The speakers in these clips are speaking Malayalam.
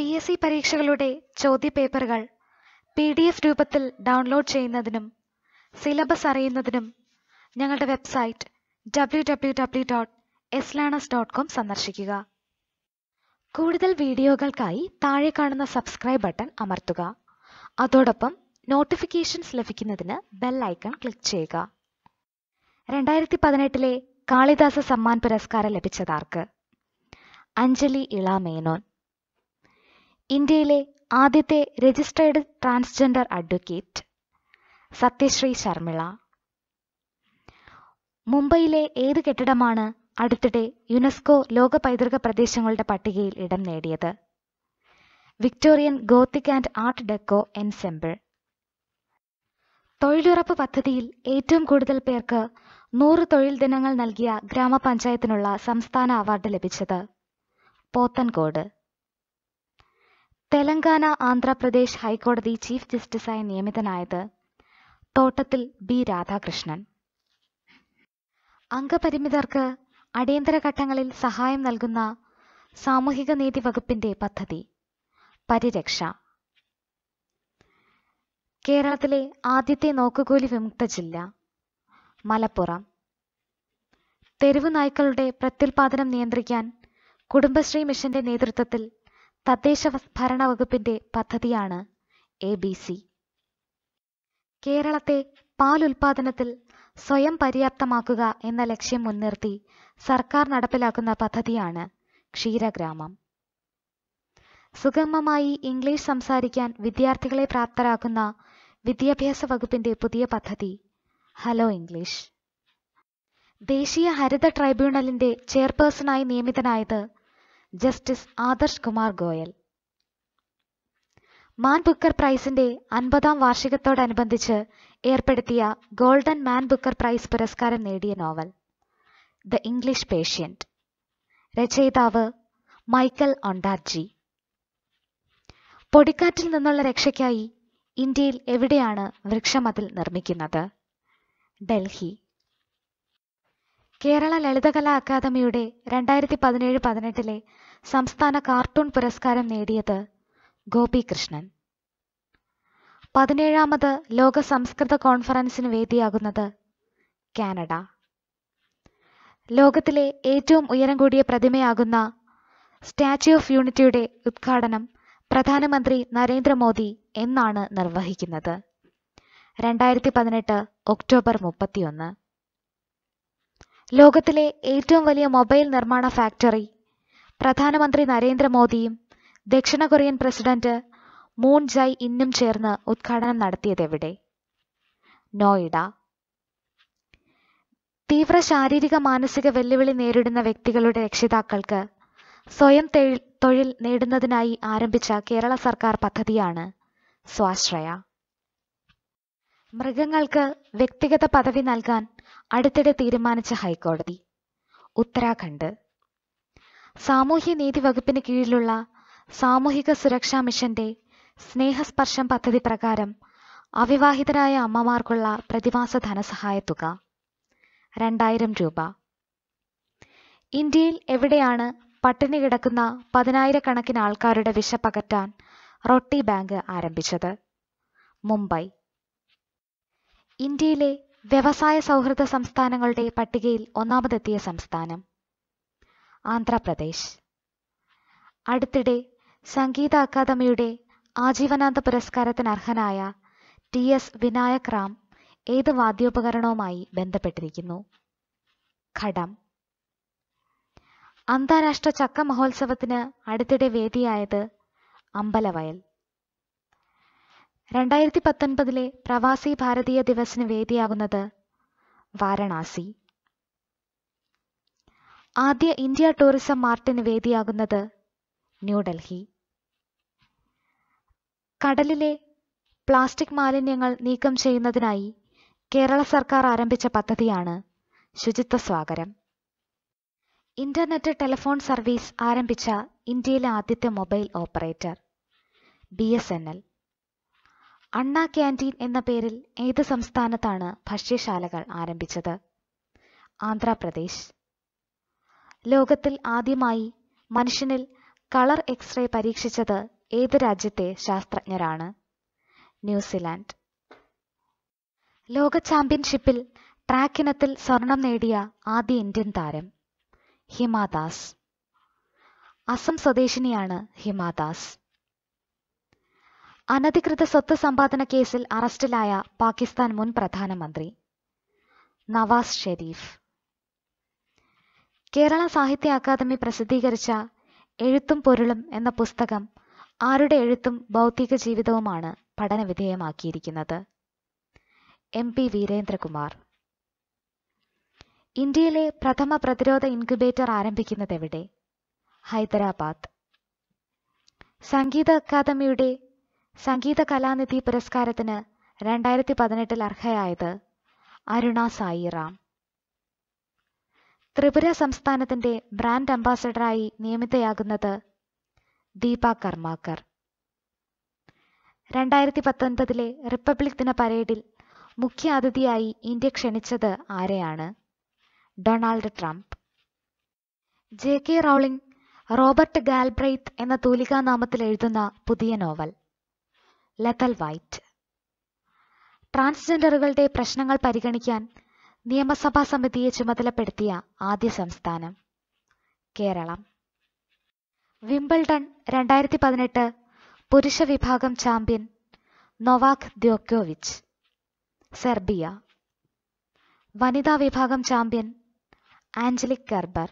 പി എസ് സി പരീക്ഷകളുടെ ചോദ്യപേപ്പറുകൾ പി ഡി എഫ് രൂപത്തിൽ ഡൗൺലോഡ് ചെയ്യുന്നതിനും സിലബസ് അറിയുന്നതിനും ഞങ്ങളുടെ website W W W dot ലാണസ് ഡോട്ട് കോം സന്ദർശിക്കുക കൂടുതൽ വീഡിയോകൾക്കായി താഴെ കാണുന്ന സബ്സ്ക്രൈബ് ബട്ടൺ അമർത്തുക അതോടൊപ്പം നോട്ടിഫിക്കേഷൻസ് ലഭിക്കുന്നതിന് ബെൽ ഐക്കൺ ക്ലിക്ക് ചെയ്യുക രണ്ടായിരത്തി പതിനെട്ടിലെ കാളിദാസ സമ്മാൻ പുരസ്കാരം ലഭിച്ചതാർക്ക് അഞ്ജലി ഇള മേനോൻ ഇന്ത്യയിലെ ആദ്യത്തെ registered transgender advocate Sathyasree Sharmila മുംബൈയിലെ ഏത് കെട്ടിടമാണ് അടുത്തിടെ യുനെസ്കോ ലോക പൈതൃക പ്രദേശങ്ങളുടെ പട്ടികയിൽ ഇടം നേടിയത് Victorian Gothic and art deco സെമ്പിൾ തൊഴിലുറപ്പ് പദ്ധതിയിൽ ഏറ്റവും കൂടുതൽ പേർക്ക് നൂറ് തൊഴിൽ ദിനങ്ങൾ നൽകിയ ഗ്രാമപഞ്ചായത്തിനുള്ള സംസ്ഥാന അവാർഡ് ലഭിച്ചത് പോത്തൻകോട് തെലങ്കാന ആന്ധ്രാപ്രദേശ് ഹൈക്കോടതി ചീഫ് ജസ്റ്റിസായി നിയമിതനായത് തോട്ടത്തിൽ ബി രാധാകൃഷ്ണൻ അംഗപരിമിതർക്ക് അടിയന്തര ഘട്ടങ്ങളിൽ സഹായം നൽകുന്ന സാമൂഹിക നീതി വകുപ്പിന്റെ പദ്ധതി പരിരക്ഷ കേരളത്തിലെ ആദ്യത്തെ നോക്കുകൂലി വിമുക്ത ജില്ല മലപ്പുറം തെരുവു നായ്ക്കളുടെ പ്രത്യുൽപാദനം നിയന്ത്രിക്കാൻ കുടുംബശ്രീ മിഷന്റെ നേതൃത്വത്തിൽ തദ്ദേശ ഭരണ വകുപ്പിന്റെ പദ്ധതിയാണ് എ ബി സി കേരളത്തെ പാൽ ഉൽപാദനത്തിൽ സ്വയം പര്യാപ്തമാക്കുക എന്ന ലക്ഷ്യം മുൻനിർത്തി സർക്കാർ നടപ്പിലാക്കുന്ന പദ്ധതിയാണ് ക്ഷീരഗ്രാമം സുഗമമായി ഇംഗ്ലീഷ് സംസാരിക്കാൻ വിദ്യാർത്ഥികളെ പ്രാപ്തരാക്കുന്ന വിദ്യാഭ്യാസ വകുപ്പിന്റെ പുതിയ പദ്ധതി ഹലോ ഇംഗ്ലീഷ് ദേശീയ ഹരിത ട്രൈബ്യൂണലിന്റെ ചെയർപേഴ്സണായി നിയമിതനായത് justice Adarsh Kumar Goel Man Booker പ്രൈസിന്റെ അൻപതാം വാർഷികത്തോടനുബന്ധിച്ച് ഏർപ്പെടുത്തിയ ഗോൾഡൻ മാൻ ബുക്കർ പ്രൈസ് പുരസ്കാരം നേടിയ നോവൽ ദ ഇംഗ്ലീഷ് പേഷ്യന്റ് രചയിതാവ് മൈക്കൽ ഒണ്ടാർജി പൊടിക്കാറ്റിൽ നിന്നുള്ള രക്ഷയ്ക്കായി ഇന്ത്യയിൽ എവിടെയാണ് വൃക്ഷമതിൽ നിർമ്മിക്കുന്നത് ഡൽഹി കേരള ലളിതകലാ അക്കാദമിയുടെ രണ്ടായിരത്തി പതിനേഴ് പതിനെട്ടിലെ സംസ്ഥാന കാർട്ടൂൺ പുരസ്കാരം നേടിയത് ഗോപികൃഷ്ണൻ പതിനേഴാമത് ലോക സംസ്കൃത കോൺഫറൻസിന് വേദിയാകുന്നത് കാനഡ ലോകത്തിലെ ഏറ്റവും ഉയരം കൂടിയ പ്രതിമയാകുന്ന സ്റ്റാച്യു ഓഫ് യൂണിറ്റിയുടെ ഉദ്ഘാടനം പ്രധാനമന്ത്രി നരേന്ദ്രമോദി എന്നാണ് നിർവഹിക്കുന്നത് രണ്ടായിരത്തി പതിനെട്ട് ഒക്ടോബർ മുപ്പത്തിയൊന്ന് ലോകത്തിലെ ഏറ്റവും വലിയ മൊബൈൽ നിർമ്മാണ ഫാക്ടറി പ്രധാനമന്ത്രി നരേന്ദ്രമോദിയും ദക്ഷിണ കൊറിയൻ പ്രസിഡന്റ് മൂൺ ജൈ ഇന്നും ചേർന്ന് ഉദ്ഘാടനം നടത്തിയതെവിടെ നോയിഡ തീവ്ര ശാരീരിക മാനസിക വെല്ലുവിളി നേരിടുന്ന വ്യക്തികളുടെ രക്ഷിതാക്കൾക്ക് സ്വയം തൊഴിൽ നേടുന്നതിനായി ആരംഭിച്ച കേരള സർക്കാർ പദ്ധതിയാണ് സ്വാശ്രയ മൃഗങ്ങൾക്ക് വ്യക്തിഗത പദവി നൽകാൻ അടുത്തിടെ തീരുമാനിച്ച ഹൈക്കോടതി ഉത്തരാഖണ്ഡ് സാമൂഹ്യനീതി വകുപ്പിന് കീഴിലുള്ള സാമൂഹിക സുരക്ഷാ മിഷന്റെ സ്നേഹസ്പർശം പദ്ധതി പ്രകാരം അവിവാഹിതരായ അമ്മമാർക്കുള്ള പ്രതിമാസ ധനസഹായത്തുക രണ്ടായിരം രൂപ ഇന്ത്യയിൽ എവിടെയാണ് പട്ടിണി കിടക്കുന്ന പതിനായിരക്കണക്കിന് ആൾക്കാരുടെ പകറ്റാൻ റൊട്ടി ബാങ്ക് ആരംഭിച്ചത് മുംബൈ ഇന്ത്യയിലെ വ്യവസായ സൗഹൃദ സംസ്ഥാനങ്ങളുടെ പട്ടികയിൽ ഒന്നാമതെത്തിയ സംസ്ഥാനം ആന്ധ്രാപ്രദേശ് അടുത്തിടെ സംഗീത അക്കാദമിയുടെ ആജീവനാന്ത പുരസ്കാരത്തിന് അർഹനായ ടി എസ് വിനായക് റാം ഏത് വാദ്യോപകരണവുമായി ബന്ധപ്പെട്ടിരിക്കുന്നു ഘടം അന്താരാഷ്ട്ര ചക്ക മഹോത്സവത്തിന് അടുത്തിടെ വേദിയായത് അമ്പലവയൽ രണ്ടായിരത്തി പത്തൊൻപതിലെ പ്രവാസി ഭാരതീയ ദിവസിന് വേദിയാകുന്നത് വാരണാസി ആദ്യ ഇന്ത്യ ടൂറിസം മാർട്ടിന് വേദിയാകുന്നത് ന്യൂഡൽഹി കടലിലെ പ്ലാസ്റ്റിക് മാലിന്യങ്ങൾ നീക്കം ചെയ്യുന്നതിനായി കേരള സർക്കാർ ആരംഭിച്ച പദ്ധതിയാണ് ശുചിത്വ സ്വാഗരം ഇന്റർനെറ്റ് ടെലിഫോൺ സർവീസ് ആരംഭിച്ച ഇന്ത്യയിലെ ആദ്യത്തെ mobile operator B S N L Anna canteen എന്ന പേരിൽ ഏത് സംസ്ഥാനത്താണ് ഭക്ഷ്യശാലകൾ ആരംഭിച്ചത് ആന്ധ്രാപ്രദേശ് ലോകത്തിൽ ആദ്യമായി മനുഷ്യനിൽ കളർ എക്സ്റേ പരീക്ഷിച്ചത് ഏത് രാജ്യത്തെ ശാസ്ത്രജ്ഞരാണ് ന്യൂസിലാൻഡ് ലോക ചാമ്പ്യൻഷിപ്പിൽ ട്രാക്കിനത്തിൽ സ്വർണം നേടിയ ആദ്യ ഇന്ത്യൻ താരം ഹിമാദാസ് അസം സ്വദേശിനിയാണ് ഹിമാദാസ് അനധികൃത സ്വത്ത് സമ്പാദന കേസിൽ അറസ്റ്റിലായ പാകിസ്ഥാൻ മുൻ പ്രധാനമന്ത്രി നവാസ് ഷെരീഫ് കേരള സാഹിത്യ അക്കാദമി പ്രസിദ്ധീകരിച്ച എഴുത്തും പൊരുളും എന്ന പുസ്തകം ആരുടെ എഴുത്തും ഭൗതിക ജീവിതവുമാണ് പഠനവിധേയമാക്കിയിരിക്കുന്നത് എം പി വീരേന്ദ്രകുമാർ ഇന്ത്യയിലെ പ്രഥമ പ്രതിരോധ ഇൻക്യുബേറ്റർ ആരംഭിക്കുന്നത് എവിടെ ഹൈദരാബാദ് സംഗീത അക്കാദമിയുടെ സംഗീത കലാനിധി പുരസ്കാരത്തിന് രണ്ടായിരത്തി പതിനെട്ടിൽ അർഹയായത് അരുണ സായിറാം ത്രിപുര സംസ്ഥാനത്തിന്റെ ബ്രാൻഡ് അംബാസഡറായി നിയമിതയാകുന്നത് ദീപ കർമാക്കർ രണ്ടായിരത്തി പത്തൊൻപതിലെ റിപ്പബ്ലിക് ദിന പരേഡിൽ മുഖ്യ അതിഥിയായി ഇന്ത്യ ക്ഷണിച്ചത് ആരെയാണ് Donald Trump J K Rowling Robert Galbraith എന്ന തൂലികാനാമത്തിൽ എഴുതുന്ന പുതിയ നോവൽ ലതൽ വൈറ്റ് ട്രാൻസ്ജെൻഡറുകളുടെ പ്രശ്നങ്ങൾ പരിഗണിക്കാൻ നിയമസഭാ സമിതിയെ ചുമതലപ്പെടുത്തിയ ആദ്യ സംസ്ഥാനം കേരളം വിംബിൾഡൺ രണ്ടായിരത്തി പതിനെട്ട് പുരുഷ വിഭാഗം ചാമ്പ്യൻ നൊവാക് ദ്യോക്കോവിച്ച് സെർബിയ വനിതാ വിഭാഗം champion Angelique Kerber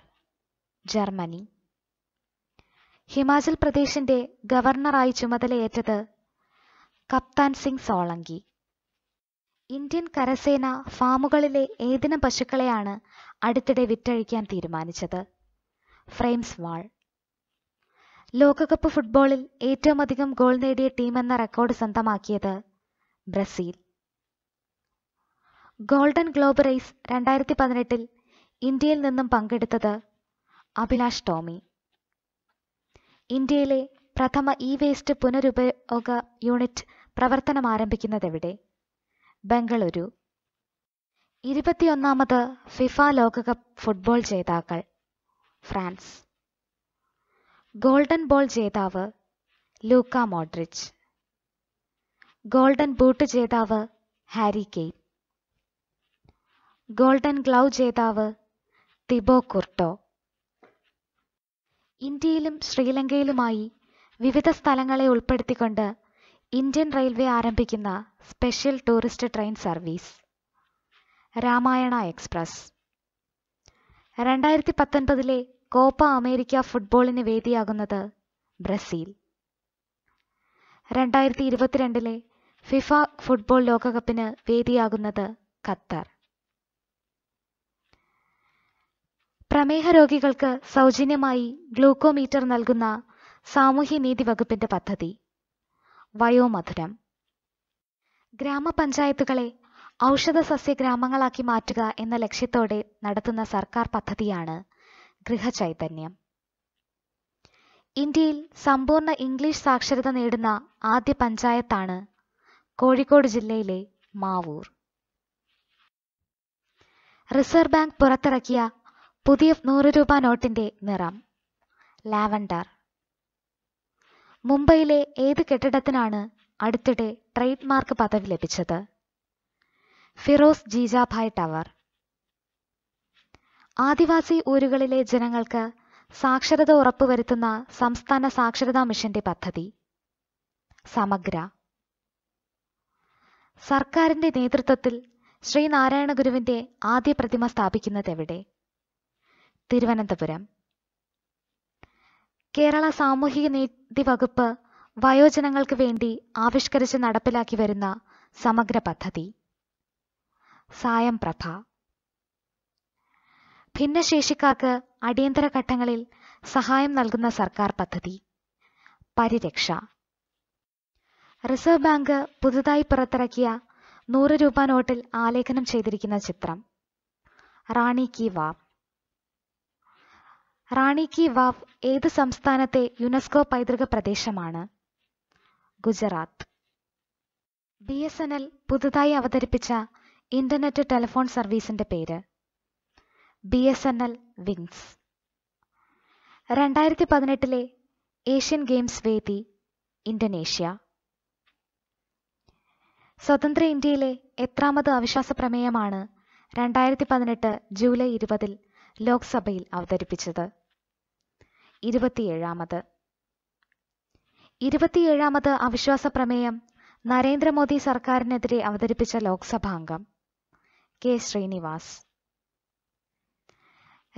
Germany Himachal പ്രദേശിന്റെ ഗവർണറായി ചുമതലയേറ്റത് കപ്താൻ സിംഗ് സോളങ്കി ഇന്ത്യൻ കരസേന ഫാമുകളിലെ ഏതിനം പശുക്കളെയാണ് അടുത്തിടെ വിറ്റഴിക്കാൻ തീരുമാനിച്ചത് ഫ്രെയിംസ് വാൾ ലോകകപ്പ് ഫുട്ബോളിൽ ഏറ്റവും അധികം ഗോൾ നേടിയ ടീം എന്ന റെക്കോർഡ് സ്വന്തമാക്കിയത് ബ്രസീൽ ഗോൾഡൻ ഗ്ലോബ് റേസ് രണ്ടായിരത്തി പതിനെട്ടിൽ ഇന്ത്യയിൽ നിന്നും പങ്കെടുത്തത് അഭിലാഷ് ടോമി ഇന്ത്യയിലെ പ്രഥമ ഇ വേസ്റ്റ് പുനരുപയോഗ യൂണിറ്റ് പ്രവർത്തനം ആരംഭിക്കുന്നതെവിടെ ബംഗളൂരു ഇരുപത്തിയൊന്നാമത് ഫിഫ ലോകകപ്പ് ഫുട്ബോൾ ജേതാക്കൾ ഫ്രാൻസ് ഗോൾഡൻ ബോൾ ജേതാവ് ലൂക്ക മോഡ്രിച്ച് ഗോൾഡൻ ബൂട്ട് ജേതാവ് ഹാരി കെയ് ഗോൾഡൻ ഗ്ലൗ ജേതാവ് തിബോ കുർട്ടോ ഇന്ത്യയിലും ശ്രീലങ്കയിലുമായി വിവിധ സ്ഥലങ്ങളെ ഉൾപ്പെടുത്തിക്കൊണ്ട് ഇന്ത്യൻ റെയിൽവേ ആരംഭിക്കുന്ന special tourist train service Ramayana express രണ്ടായിരത്തി പത്തൊൻപതിലെ കോപ്പ അമേരിക്ക ഫുട്ബോളിന് വേദിയാകുന്നത് ബ്രസീൽ രണ്ടായിരത്തി ഇരുപത്തിരണ്ടിലെ ഫിഫ ഫുട്ബോൾ ലോകകപ്പിന് വേദിയാകുന്നത് ഖത്തർ പ്രമേഹ രോഗികൾക്ക് സൗജന്യമായി ഗ്ലൂക്കോമീറ്റർ നൽകുന്ന സാമൂഹ്യനീതി വകുപ്പിന്റെ പദ്ധതി വയോമധുരം ഗ്രാമപഞ്ചായത്തുകളെ ഔഷധ സസ്യ ഗ്രാമങ്ങളാക്കി മാറ്റുക എന്ന ലക്ഷ്യത്തോടെ നടത്തുന്ന സർക്കാർ പദ്ധതിയാണ് ഗൃഹചൈതന്യം ഇന്ത്യയിൽ സമ്പൂർണ്ണ ഇംഗ്ലീഷ് സാക്ഷരത നേടുന്ന ആദ്യ പഞ്ചായത്താണ് കോഴിക്കോട് ജില്ലയിലെ മാവൂർ റിസർവ് ബാങ്ക് പുറത്തിറക്കിയ പുതിയ നൂറ് രൂപ നോട്ടിന്റെ നിറം ലാവണ്ടർ മുംബൈയിലെ ഏത് കെട്ടിടത്തിനാണ് അടുത്തിടെ ട്രേഡ് മാർക്ക് പദവി ലഭിച്ചത് ഫിറോസ് ജീജാഭായ് ടവർ ആദിവാസി ഊരുകളിലെ ജനങ്ങൾക്ക് സാക്ഷരത ഉറപ്പുവരുത്തുന്ന സംസ്ഥാന സാക്ഷരതാ മിഷന്റെ പദ്ധതി സമഗ്ര സർക്കാരിന്റെ നേതൃത്വത്തിൽ ശ്രീനാരായണ ഗുരുവിന്റെ ആദ്യ പ്രതിമ സ്ഥാപിക്കുന്നത് എവിടെ തിരുവനന്തപുരം കേരള സാമൂഹിക നീതി വകുപ്പ് വയോജനങ്ങൾക്ക് വേണ്ടി ആവിഷ്കരിച്ച് നടപ്പിലാക്കി വരുന്ന സമഗ്ര പദ്ധതി സായം പ്രഭ ഭിന്നശേഷിക്കാർക്ക് അടിയന്തര ഘട്ടങ്ങളിൽ സഹായം നൽകുന്ന സർക്കാർ പദ്ധതി പരിരക്ഷ റിസർവ് ബാങ്ക് പുതുതായി പുറത്തിറക്കിയ നൂറ് രൂപ നോട്ടിൽ ആലേഖനം ചെയ്തിരിക്കുന്ന ചിത്രം റാണി കി വാവ് റാണി കി വാവ് ഏത് സംസ്ഥാനത്തെ യുനെസ്കോ പൈതൃക പ്രദേശമാണ് Gujarat B S N L പുതുതായി അവതരിപ്പിച്ച ഇന്റർനെറ്റ് ടെലിഫോൺ സർവീസിന്റെ പേര് B S N L wings രണ്ടായിരത്തി പതിനെട്ടിലെ ഏഷ്യൻ ഗെയിംസ് വേദി ഇന്തോനേഷ്യ സ്വതന്ത്ര ഇന്ത്യയിലെ എത്രാമത് അവിശ്വാസ പ്രമേയമാണ് രണ്ടായിരത്തി പതിനെട്ട് ജൂലൈ ഇരുപതിൽ ലോക്സഭയിൽ അവതരിപ്പിച്ചത് ഇരുപത്തിയേഴാമത് ഇരുപത്തിയേഴാമത് അവിശ്വാസ പ്രമേയം നരേന്ദ്രമോദി സർക്കാരിനെതിരെ അവതരിപ്പിച്ച ലോക്സഭാംഗം കെ ശ്രീനിവാസ്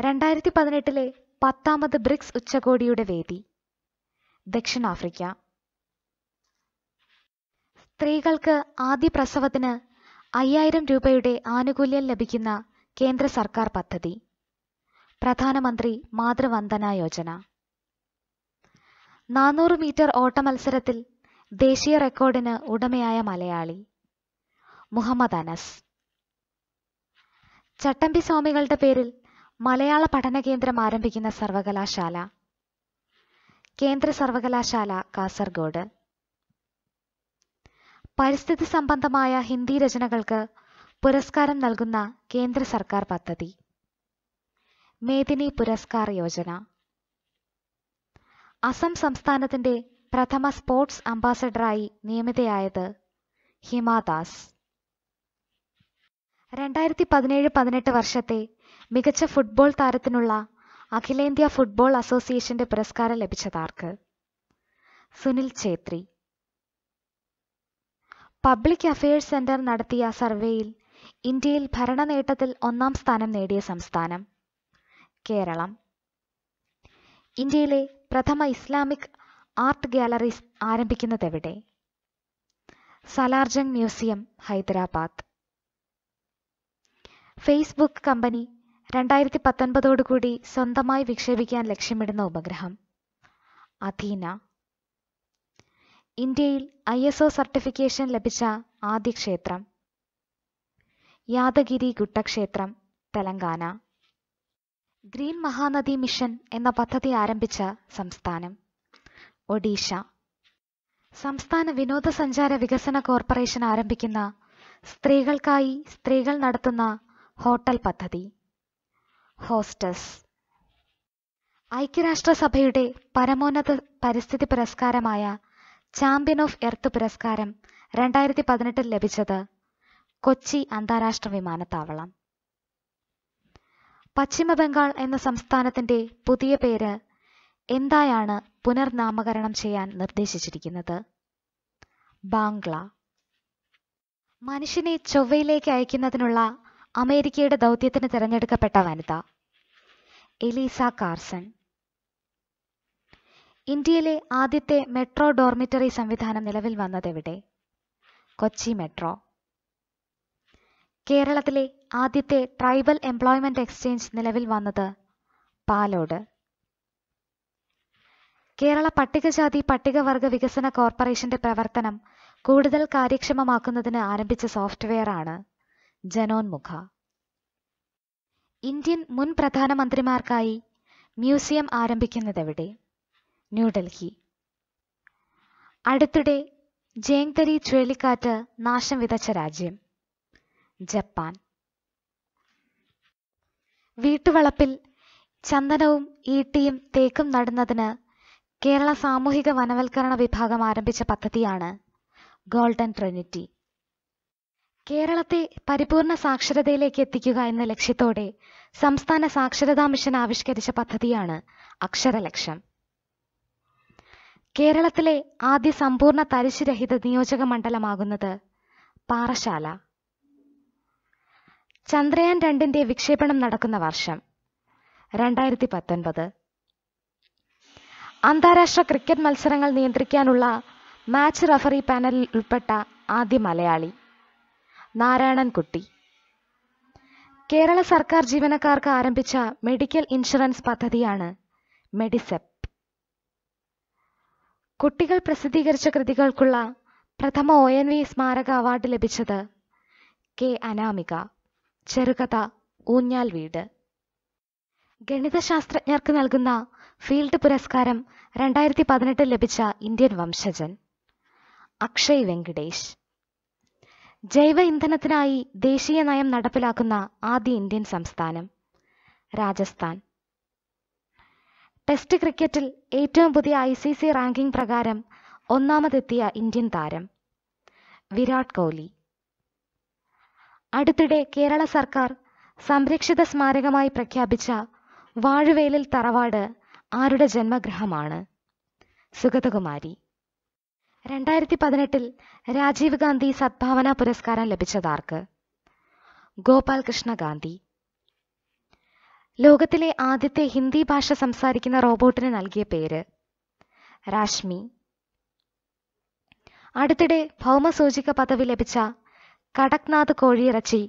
രണ്ടായിരത്തി പതിനെട്ടിലെ പത്താമത് ബ്രിക്സ് ഉച്ചകോടിയുടെ വേദി ദക്ഷിണാഫ്രിക്ക സ്ത്രീകൾക്ക് ആദ്യ പ്രസവത്തിന് അയ്യായിരം രൂപയുടെ ആനുകൂല്യം ലഭിക്കുന്ന കേന്ദ്ര സർക്കാർ പദ്ധതി പ്രധാനമന്ത്രി മാതൃവന്ദന യോജന നാനൂറ് മീറ്റർ ഓട്ടമത്സരത്തിൽ ദേശീയ റെക്കോർഡിന് ഉടമയായ മലയാളി മുഹമ്മദ് അനസ് ചട്ടമ്പി സ്വാമികളുടെ പേരിൽ മലയാള പഠന കേന്ദ്രം ആരംഭിക്കുന്ന സർവകലാശാല കേന്ദ്ര സർവകലാശാല കാസർഗോഡ് പരിസ്ഥിതി സംബന്ധമായ ഹിന്ദി രചനകൾക്ക് പുരസ്കാരം നൽകുന്ന കേന്ദ്ര സർക്കാർ പദ്ധതി മേദിനി പുരസ്കാർ യോജന അസം സംസ്ഥാനത്തിന്റെ പ്രഥമ സ്പോർട്സ് അംബാസഡറായി നിയമിതയായത് ഹിമാദാസ് രണ്ടായിരത്തി പതിനേഴ് പതിനെട്ട് വർഷത്തെ മികച്ച ഫുട്ബോൾ താരത്തിനുള്ള അഖിലേന്ത്യാ ഫുട്ബോൾ അസോസിയേഷന്റെ പുരസ്കാരം ലഭിച്ചതാർക്ക് Sunil Chhetri public affairs centre നടത്തിയ സർവേയിൽ ഇന്ത്യയിൽ ഭരണ നേട്ടത്തിൽ ഒന്നാം സ്ഥാനം നേടിയ സംസ്ഥാനം കേരളം ഇന്ത്യയിലെ പ്രഥമ ഇസ്ലാമിക് ആർട്ട് ഗാലറീസ് ആരംഭിക്കുന്നത് എവിടെ Salar Jung museum Hyderabad Facebook company രണ്ടായിരത്തി പത്തൊൻപതോടുകൂടി സ്വന്തമായി വിക്ഷേപിക്കാൻ ലക്ഷ്യമിടുന്ന ഉപഗ്രഹം അധീന ഇന്ത്യയിൽ ഐ എസ് ഒ സർട്ടിഫിക്കേഷൻ ലഭിച്ച ആദ്യ ക്ഷേത്രം യാദഗിരി ഗുട്ടക്ഷേത്രം തെലങ്കാന ഗ്രീൻ മഹാനദി മിഷൻ എന്ന പദ്ധതി ആരംഭിച്ച സംസ്ഥാനം ഒഡീഷ സംസ്ഥാന വിനോദസഞ്ചാര വികസന കോർപ്പറേഷൻ ആരംഭിക്കുന്ന സ്ത്രീകൾക്കായി സ്ത്രീകൾ നടത്തുന്ന ഹോട്ടൽ പദ്ധതി ഹോസ്റ്റസ് ഐക്യരാഷ്ട്രസഭയുടെ പരമോന്നത പരിസ്ഥിതി പുരസ്കാരമായ ചാമ്പ്യൻ ഓഫ് എർത്ത് പുരസ്കാരം രണ്ടായിരത്തി പതിനെട്ടിൽ ലഭിച്ചത് കൊച്ചി അന്താരാഷ്ട്ര വിമാനത്താവളം പശ്ചിമബംഗാൾ എന്ന സംസ്ഥാനത്തിന്റെ പുതിയ പേര് എന്തായാണ് പുനർനാമകരണം ചെയ്യാൻ നിർദ്ദേശിച്ചിരിക്കുന്നത് ബാംഗ്ല മനുഷ്യനെ ചൊവ്വയിലേക്ക് അയക്കുന്നതിനുള്ള അമേരിക്കയുടെ ദൗത്യത്തിന് തിരഞ്ഞെടുക്കപ്പെട്ട വനിത എലീസ കാർസൺ ഇന്ത്യയിലെ ആദ്യത്തെ മെട്രോ ഡോർമിറ്ററി സംവിധാനം നിലവിൽ വന്നതെവിടെ കൊച്ചി മെട്രോ കേരളത്തിലെ ആദ്യത്തെ ട്രൈബൽ എംപ്ലോയ്മെന്റ് എക്സ്ചേഞ്ച് നിലവിൽ വന്നത് പാലോട് കേരള പട്ടികജാതി പട്ടികവർഗ വികസന കോർപ്പറേഷന്റെ പ്രവർത്തനം കൂടുതൽ കാര്യക്ഷമമാക്കുന്നതിന് ആരംഭിച്ച സോഫ്റ്റ്വെയറാണ് ജനോന്മുഖ ഇന്ത്യൻ മുൻ പ്രധാനമന്ത്രിമാർക്കായി മ്യൂസിയം ആരംഭിക്കുന്നത് എവിടെ ന്യൂഡൽഹി അടുത്തിടെ ജേങ്തരി ചുഴലിക്കാറ്റ് നാശം വിതച്ച രാജ്യം ജപ്പാൻ വീട്ടുവളപ്പിൽ ചന്ദനവും ഈട്ടിയും തേക്കും നടുന്നതിന് കേരള സാമൂഹിക വനവൽക്കരണ വിഭാഗം ആരംഭിച്ച പദ്ധതിയാണ് ഗോൾഡൻ ട്രിനിറ്റി കേരളത്തെ പരിപൂർണ സാക്ഷരതയിലേക്ക് എത്തിക്കുക എന്ന ലക്ഷ്യത്തോടെ സംസ്ഥാന സാക്ഷരതാ മിഷൻ ആവിഷ്കരിച്ച പദ്ധതിയാണ് അക്ഷരലക്ഷം കേരളത്തിലെ ആദ്യ സമ്പൂർണ്ണ തരിശുരഹിത നിയോജക മണ്ഡലമാകുന്നത് പാറശാല ചന്ദ്രയാൻ രണ്ടിന്റെ വിക്ഷേപണം നടക്കുന്ന വർഷം രണ്ടായിരത്തി പത്തൊൻപത് അന്താരാഷ്ട്ര ക്രിക്കറ്റ് മത്സരങ്ങൾ നിയന്ത്രിക്കാനുള്ള മാച്ച് റഫറി പാനലിൽ ഉൾപ്പെട്ട ആദ്യ മലയാളി നാരായണൻകുട്ടി കേരള സർക്കാർ ജീവനക്കാർക്ക് ആരംഭിച്ച മെഡിക്കൽ ഇൻഷുറൻസ് പദ്ധതിയാണ് മെഡിസെപ്പ് കുട്ടികൾ പ്രസിദ്ധീകരിച്ച കൃതികൾക്കുള്ള പ്രഥമ ഒ എൻ വി സ്മാരക അവാർഡ് ലഭിച്ചത് കെ അനാമിക ചെറുകഥ ഊഞ്ഞാൽ വീട് ഗണിതശാസ്ത്രജ്ഞർക്ക് നൽകുന്ന ഫീൽഡ് പുരസ്കാരം രണ്ടായിരത്തി പതിനെട്ട് ലഭിച്ച ഇന്ത്യൻ വംശജൻ അക്ഷയ് വെങ്കിടേഷ് ജൈവ ഇന്ധനത്തിനായി ദേശീയ നയം നടപ്പിലാക്കുന്ന ആദ്യ ഇന്ത്യൻ സംസ്ഥാനം രാജസ്ഥാൻ ടെസ്റ്റ് ക്രിക്കറ്റിൽ ഏറ്റവും പുതിയ ഐ സി സി റാങ്കിംഗ് പ്രകാരം ഒന്നാമതെത്തിയ ഇന്ത്യൻ താരം വിരാട് കോഹ്ലി അടുത്തിടെ കേരള സർക്കാർ സംരക്ഷിത സ്മാരകമായി പ്രഖ്യാപിച്ച വാഴവേലിൽ തറവാട് ആരുടെ ജന്മഗൃഹമാണ് സുഗതകുമാരി രണ്ടായിരത്തി പതിനെട്ടിൽ രാജീവ് ഗാന്ധി സദ്ഭാവന പുരസ്കാരം ലഭിച്ചതാർക്ക് ഗോപാൽകൃഷ്ണ ഗാന്ധി ലോകത്തിലെ ആദ്യത്തെ ഹിന്ദി ഭാഷ സംസാരിക്കുന്ന റോബോട്ടിന് നൽകിയ പേര് രാശ്മി അടുത്തിടെ ഭൗമസൂചിക പദവി ലഭിച്ച കടക്നാഥ് കോഴിയിറച്ചി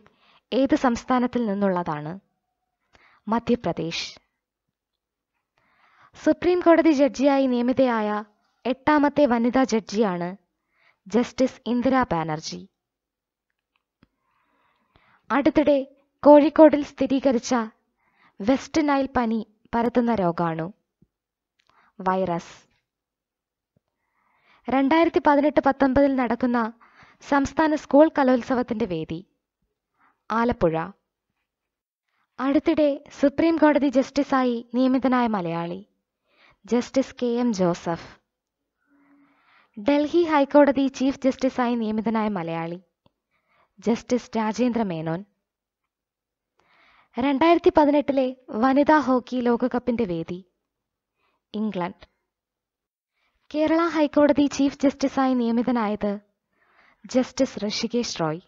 ഏത് സംസ്ഥാനത്തിൽ നിന്നുള്ളതാണ് മധ്യപ്രദേശ് സുപ്രീം കോടതി ജഡ്ജിയായി നിയമിതയായ എട്ടാമത്തെ വനിതാ ജഡ്ജിയാണ് ജസ്റ്റിസ് ഇന്ദിരാ ബാനർജി അടുത്തിടെ കോഴിക്കോടിൽ സ്ഥിരീകരിച്ച വെസ്റ്റ് നൈൽ പനി പരത്തുന്ന രോഗാണു വൈറസ് രണ്ടായിരത്തി പതിനെട്ട് പത്തൊമ്പതിൽ നടക്കുന്ന സംസ്ഥാന സ്കൂൾ കലോത്സവത്തിന്റെ വേദി ആലപ്പുഴ അടുത്തിടെ സുപ്രീം കോടതി ജസ്റ്റിസായി നിയമിതനായ മലയാളി justice K M Joseph Delhi ഹൈക്കോടതി ചീഫ് ജസ്റ്റിസായി നിയമിതനായ മലയാളി ജസ്റ്റിസ് രാജേന്ദ്ര മേനോൻ രണ്ടായിരത്തി പതിനെട്ടിലെ വനിതാ ഹോക്കി ലോകകപ്പിന്റെ വേദി ഇംഗ്ലണ്ട് കേരള ഹൈക്കോടതി ചീഫ് ജസ്റ്റിസായി നിയമിതനായത് justice Hrishikesh Roy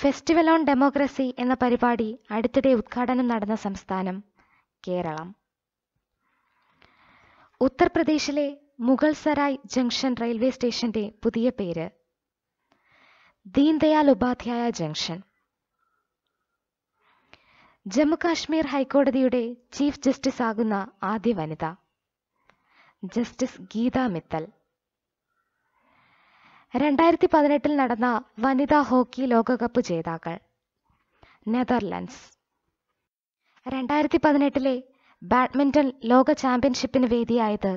festival on democracy എന്ന പരിപാടി അടുത്തിടെ ഉദ്ഘാടനം നടന്ന സംസ്ഥാനം കേരളം ഉത്തർപ്രദേശിലെ മുഗൾ സരായ് ജംഗ്ഷൻ റെയിൽവേ സ്റ്റേഷന്റെ പുതിയ പേര് ദീൻദയാൽ ഉപാധ്യായ ജംഗ്ഷൻ ജമ്മുകാശ്മീർ ഹൈക്കോടതിയുടെ ചീഫ് ജസ്റ്റിസ് ആകുന്ന ആദ്യ വനിത ജസ്റ്റിസ് ഗീതാ മിത്തൽ രണ്ടായിരത്തി പതിനെട്ടിൽ നടന്ന വനിതാ ഹോക്കി ലോകകപ്പ് ജേതാക്കൾ നെതർലൻഡ്സ് രണ്ടായിരത്തി പതിനെട്ടിലെ ബാഡ്മിന്റൺ ലോക ചാമ്പ്യൻഷിപ്പിന് വേദിയായത്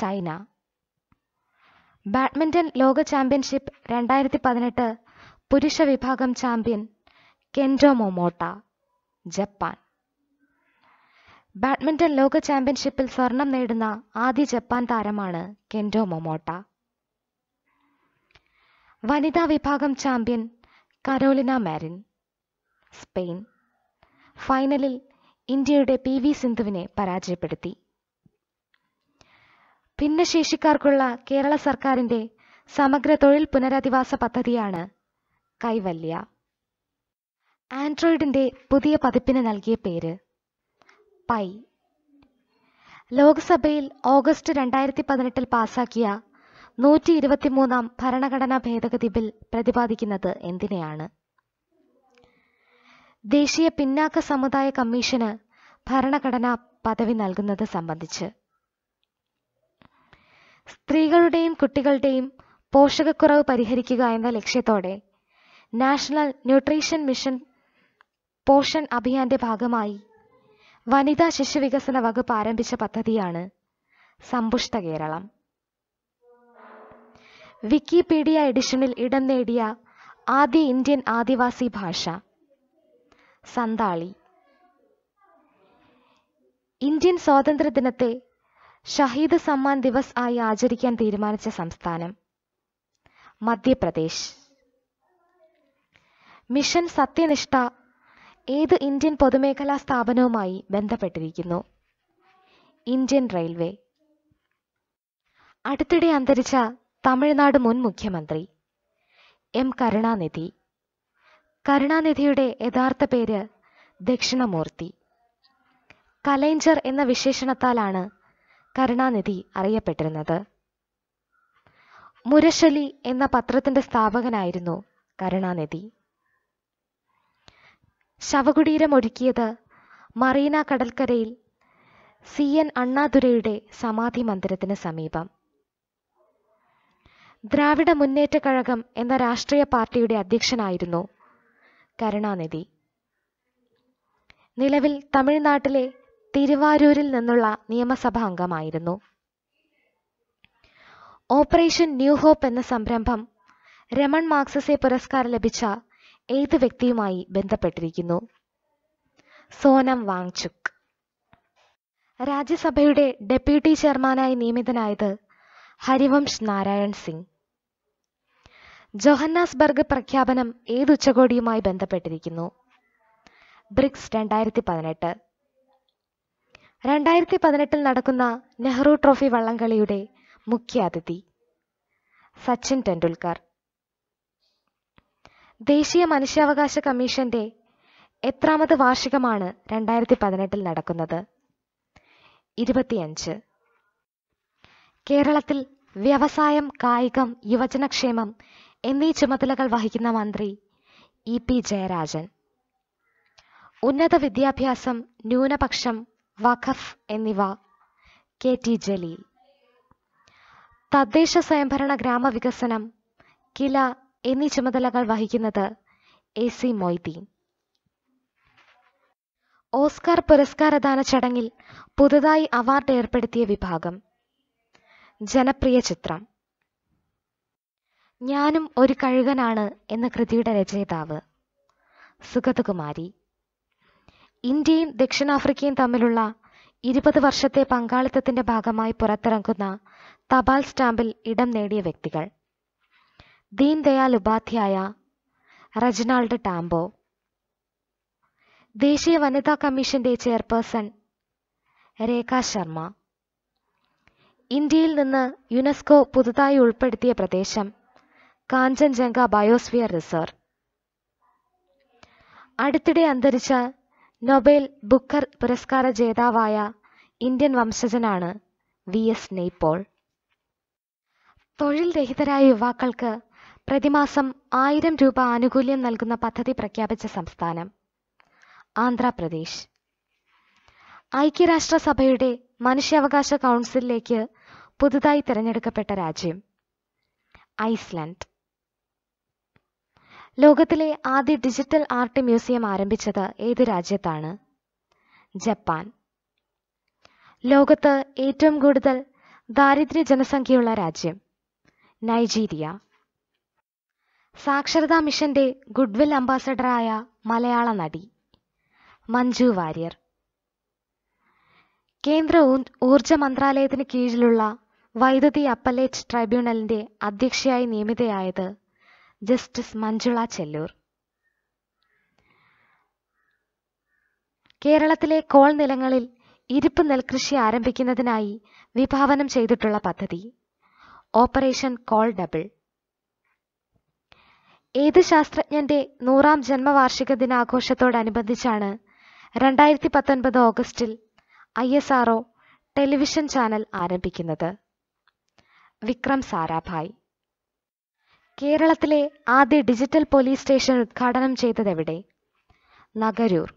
ചൈന ബാഡ്മിന്റൺ ലോക ചാമ്പ്യൻഷിപ്പ് രണ്ടായിരത്തി പതിനെട്ട് പുരുഷ വിഭാഗം champion Kento Momota Japan badminton ലോക ചാമ്പ്യൻഷിപ്പിൽ സ്വർണം നേടുന്ന ആദ്യ ജപ്പാൻ താരമാണ് കെൻഡോ മൊമോട്ട വനിതാ വിഭാഗം ചാമ്പ്യൻ കരോലിന മാരിൻ സ്പെയിൻ ഫൈനലിൽ ഇന്ത്യയുടെ പി വി സിന്ധുവിനെ പരാജയപ്പെടുത്തി ഭിന്നശേഷിക്കാർക്കുള്ള കേരള സർക്കാരിന്റെ സമഗ്ര തൊഴിൽ പുനരധിവാസ പദ്ധതിയാണ് കൈവല്യ ആൻഡ്രോയിഡിന്റെ പുതിയ പതിപ്പിന് നൽകിയ പേര് പൈ ലോക്സഭയിൽ ഓഗസ്റ്റ് രണ്ടായിരത്തി പതിനെട്ടിൽ പാസാക്കിയ നൂറ്റി ഇരുപത്തിമൂന്നാം ഭരണഘടനാ ഭേദഗതി ബിൽ പ്രതിപാദിക്കുന്നത് എന്തിനെയാണ് ദേശീയ പിന്നാക്ക സമുദായ കമ്മീഷന് ഭരണഘടനാ പദവി നൽകുന്നത് സംബന്ധിച്ച് സ്ത്രീകളുടെയും കുട്ടികളുടെയും പോഷകക്കുറവ് പരിഹരിക്കുക എന്ന ലക്ഷ്യത്തോടെ നാഷണൽ ന്യൂട്രീഷൻ മിഷൻ പോഷൻ അഭിയാന്റെ ഭാഗമായി വനിതാ ശിശു വികസന വകുപ്പ് ആരംഭിച്ച പദ്ധതിയാണ് സമ്പുഷ്ട കേരളം വിക്കിപീഡിയ എഡിഷനിൽ ഇടം നേടിയ ആദ്യ ഇന്ത്യൻ ആദിവാസി ഭാഷ സന്താളി ഇന്ത്യൻ സ്വാതന്ത്ര്യദിനത്തെ ഷഹീദ് സമ്മാൻ ദിവസ് ആയി ആചരിക്കാൻ തീരുമാനിച്ച സംസ്ഥാനം മധ്യപ്രദേശ് മിഷൻ സത്യനിഷ്ഠ ഏത് ഇന്ത്യൻ പൊതുമേഖലാ സ്ഥാപനവുമായി ബന്ധപ്പെട്ടിരിക്കുന്നു ഇന്ത്യൻ റെയിൽവേ അടുത്തിടെ അന്തരിച്ച തമിഴ്നാട് മുൻ മുഖ്യമന്ത്രി എം കരുണാനിധി കരുണാനിധിയുടെ യഥാർത്ഥ പേര് ദക്ഷിണമൂർത്തി കലൈഞ്ചർ എന്ന വിശേഷണത്താലാണ് കരുണാനിധി അറിയപ്പെട്ടിരുന്നത് മുരശലി എന്ന പത്രത്തിന്റെ സ്ഥാപകനായിരുന്നു കരുണാനിധി ശവകുടീരമൊരുക്കിയത് മറീന കടൽക്കരയിൽ സി എൻ അണ്ണാദുരയുടെ സമാധി മന്ദിരത്തിന് സമീപം ദ്രാവിഡ മുന്നേറ്റ കഴകം എന്ന രാഷ്ട്രീയ പാർട്ടിയുടെ അധ്യക്ഷനായിരുന്നു കരുണാനിധി നിലവിൽ തമിഴ്നാട്ടിലെ തിരുവാരൂരിൽ നിന്നുള്ള നിയമസഭാ അംഗമായിരുന്നു ഓപ്പറേഷൻ ന്യൂ ഹോപ്പ് എന്ന സംരംഭം രമൺ മാർക്സസെ പുരസ്കാരം ലഭിച്ച ഏത് വ്യക്തിയുമായി ബന്ധപ്പെട്ടിരിക്കുന്നു സോനം വാങ്ചുക് രാജ്യസഭയുടെ ഡെപ്യൂട്ടി ചെയർമാനായി നിയമിതനായത് ഹരിവംശ് നാരായൺ സിംഗ് ജോഹന്നാസ്ബർഗ് പ്രഖ്യാപനം ഏത് ഉച്ചകോടിയുമായി ബന്ധപ്പെട്ടിരിക്കുന്നു ബ്രിക്സ് രണ്ടായിരത്തി പതിനെട്ട് രണ്ടായിരത്തി പതിനെട്ടിൽ നടക്കുന്ന നെഹ്റു ട്രോഫി വള്ളംകളിയുടെ മുഖ്യ അതിഥി സച്ചിൻ ടെണ്ടുൽക്കർ ദേശീയ മനുഷ്യാവകാശ കമ്മീഷന്റെ എത്രാമത് വാർഷികമാണ് രണ്ടായിരത്തി പതിനെട്ടിൽ നടക്കുന്നത് ഇരുപത്തിയഞ്ച് കേരളത്തിൽ വ്യവസായം കായികം യുവജനക്ഷേമം എന്നീ ചുമതലകൾ വഹിക്കുന്ന മന്ത്രി ഇ പി ജയരാജൻ ഉന്നത വിദ്യാഭ്യാസം ന്യൂനപക്ഷം വഖഫ് എന്നിവ കെ ടി ജലീൽ തദ്ദേശ സ്വയംഭരണ ഗ്രാമവികസനം കില എന്നീ ചുമതലകൾ വഹിക്കുന്നത് എ സി മൊയ്തീൻ ഓസ്കാർ പുരസ്കാരദാന ചടങ്ങിൽ പുതുതായി അവാർഡ് ഏർപ്പെടുത്തിയ വിഭാഗം ജനപ്രിയ ചിത്രം ഞാനും ഒരു കഴുകനാണ് എന്ന കൃതിയുടെ രചയിതാവ് സുഗതകുമാരി ഇന്ത്യയും ദക്ഷിണാഫ്രിക്കയും തമ്മിലുള്ള ഇരുപത് വർഷത്തെ പങ്കാളിത്തത്തിന്റെ ഭാഗമായി പുറത്തിറങ്ങുന്ന തപാൽ സ്റ്റാമ്പിൽ ഇടം നേടിയ വ്യക്തികൾ ദീൻദയാൽ ഉപാധ്യായ റജ്നാൾഡ് ടാംബോ ദേശീയ വനിതാ കമ്മീഷന്റെ ചെയർപേഴ്സൺ രേഖാ ശർമ്മ ഇന്ത്യയിൽ നിന്ന് യുനെസ്കോ പുതുതായി ഉൾപ്പെടുത്തിയ പ്രദേശം കാഞ്ചൻജംഗ ബയോസ്ഫിയർ റിസർവ് അടുത്തിടെ അന്തരിച്ച നൊബേൽ ബുക്കർ പുരസ്കാര ജേതാവായ ഇന്ത്യൻ വംശജനാണ് വി എസ് നെയ്പോൾ തൊഴിൽ രഹിതരായ യുവാക്കൾക്ക് പ്രതിമാസം ആയിരം രൂപ ആനുകൂല്യം നൽകുന്ന പദ്ധതി പ്രഖ്യാപിച്ച സംസ്ഥാനം ആന്ധ്രാപ്രദേശ് ഐക്യരാഷ്ട്രസഭയുടെ മനുഷ്യാവകാശ കൗൺസിലിലേക്ക് പുതുതായി തിരഞ്ഞെടുക്കപ്പെട്ട രാജ്യം ഐസ്ലൻഡ് ലോകത്തിലെ ആദ്യ ഡിജിറ്റൽ ആർട്ട് മ്യൂസിയം ആരംഭിച്ചത് ഏത് രാജ്യത്താണ് ജപ്പാൻ ലോകത്ത് ഏറ്റവും കൂടുതൽ ദാരിദ്ര്യ ജനസംഖ്യയുള്ള രാജ്യം നൈജീരിയ സാക്ഷരതാ മിഷന്റെ ഗുഡ്വിൽ അംബാസഡറായ മലയാള നടി മഞ്ജു വാര്യർ കേന്ദ്ര ഊർജ മന്ത്രാലയത്തിന് കീഴിലുള്ള വൈദ്യുതി അപ്പലേറ്റ് ട്രൈബ്യൂണലിന്റെ അധ്യക്ഷയായി നിയമിതയായത് ജസ്റ്റിസ് മഞ്ജുള ചെല്ലൂർ കേരളത്തിലെ കോൾ നിലങ്ങളിൽ ഇരിപ്പ് നെൽകൃഷി ആരംഭിക്കുന്നതിനായി വിഭാവനം ചെയ്തിട്ടുള്ള പദ്ധതി ഓപ്പറേഷൻ കോൾ ഡബിൾ ഏത് ശാസ്ത്രജ്ഞന്റെ നൂറാം ജന്മവാർഷിക ദിനാഘോഷത്തോടനുബന്ധിച്ചാണ് രണ്ടായിരത്തി പത്തൊൻപത് ഓഗസ്റ്റിൽ ഐ എസ് ടെലിവിഷൻ ചാനൽ ആരംഭിക്കുന്നത് വിക്രം സാരാഭായ് കേരളത്തിലെ ആദ്യ ഡിജിറ്റൽ പോലീസ് സ്റ്റേഷൻ ഉദ്ഘാടനം ചെയ്തതെവിടെ നഗരൂർ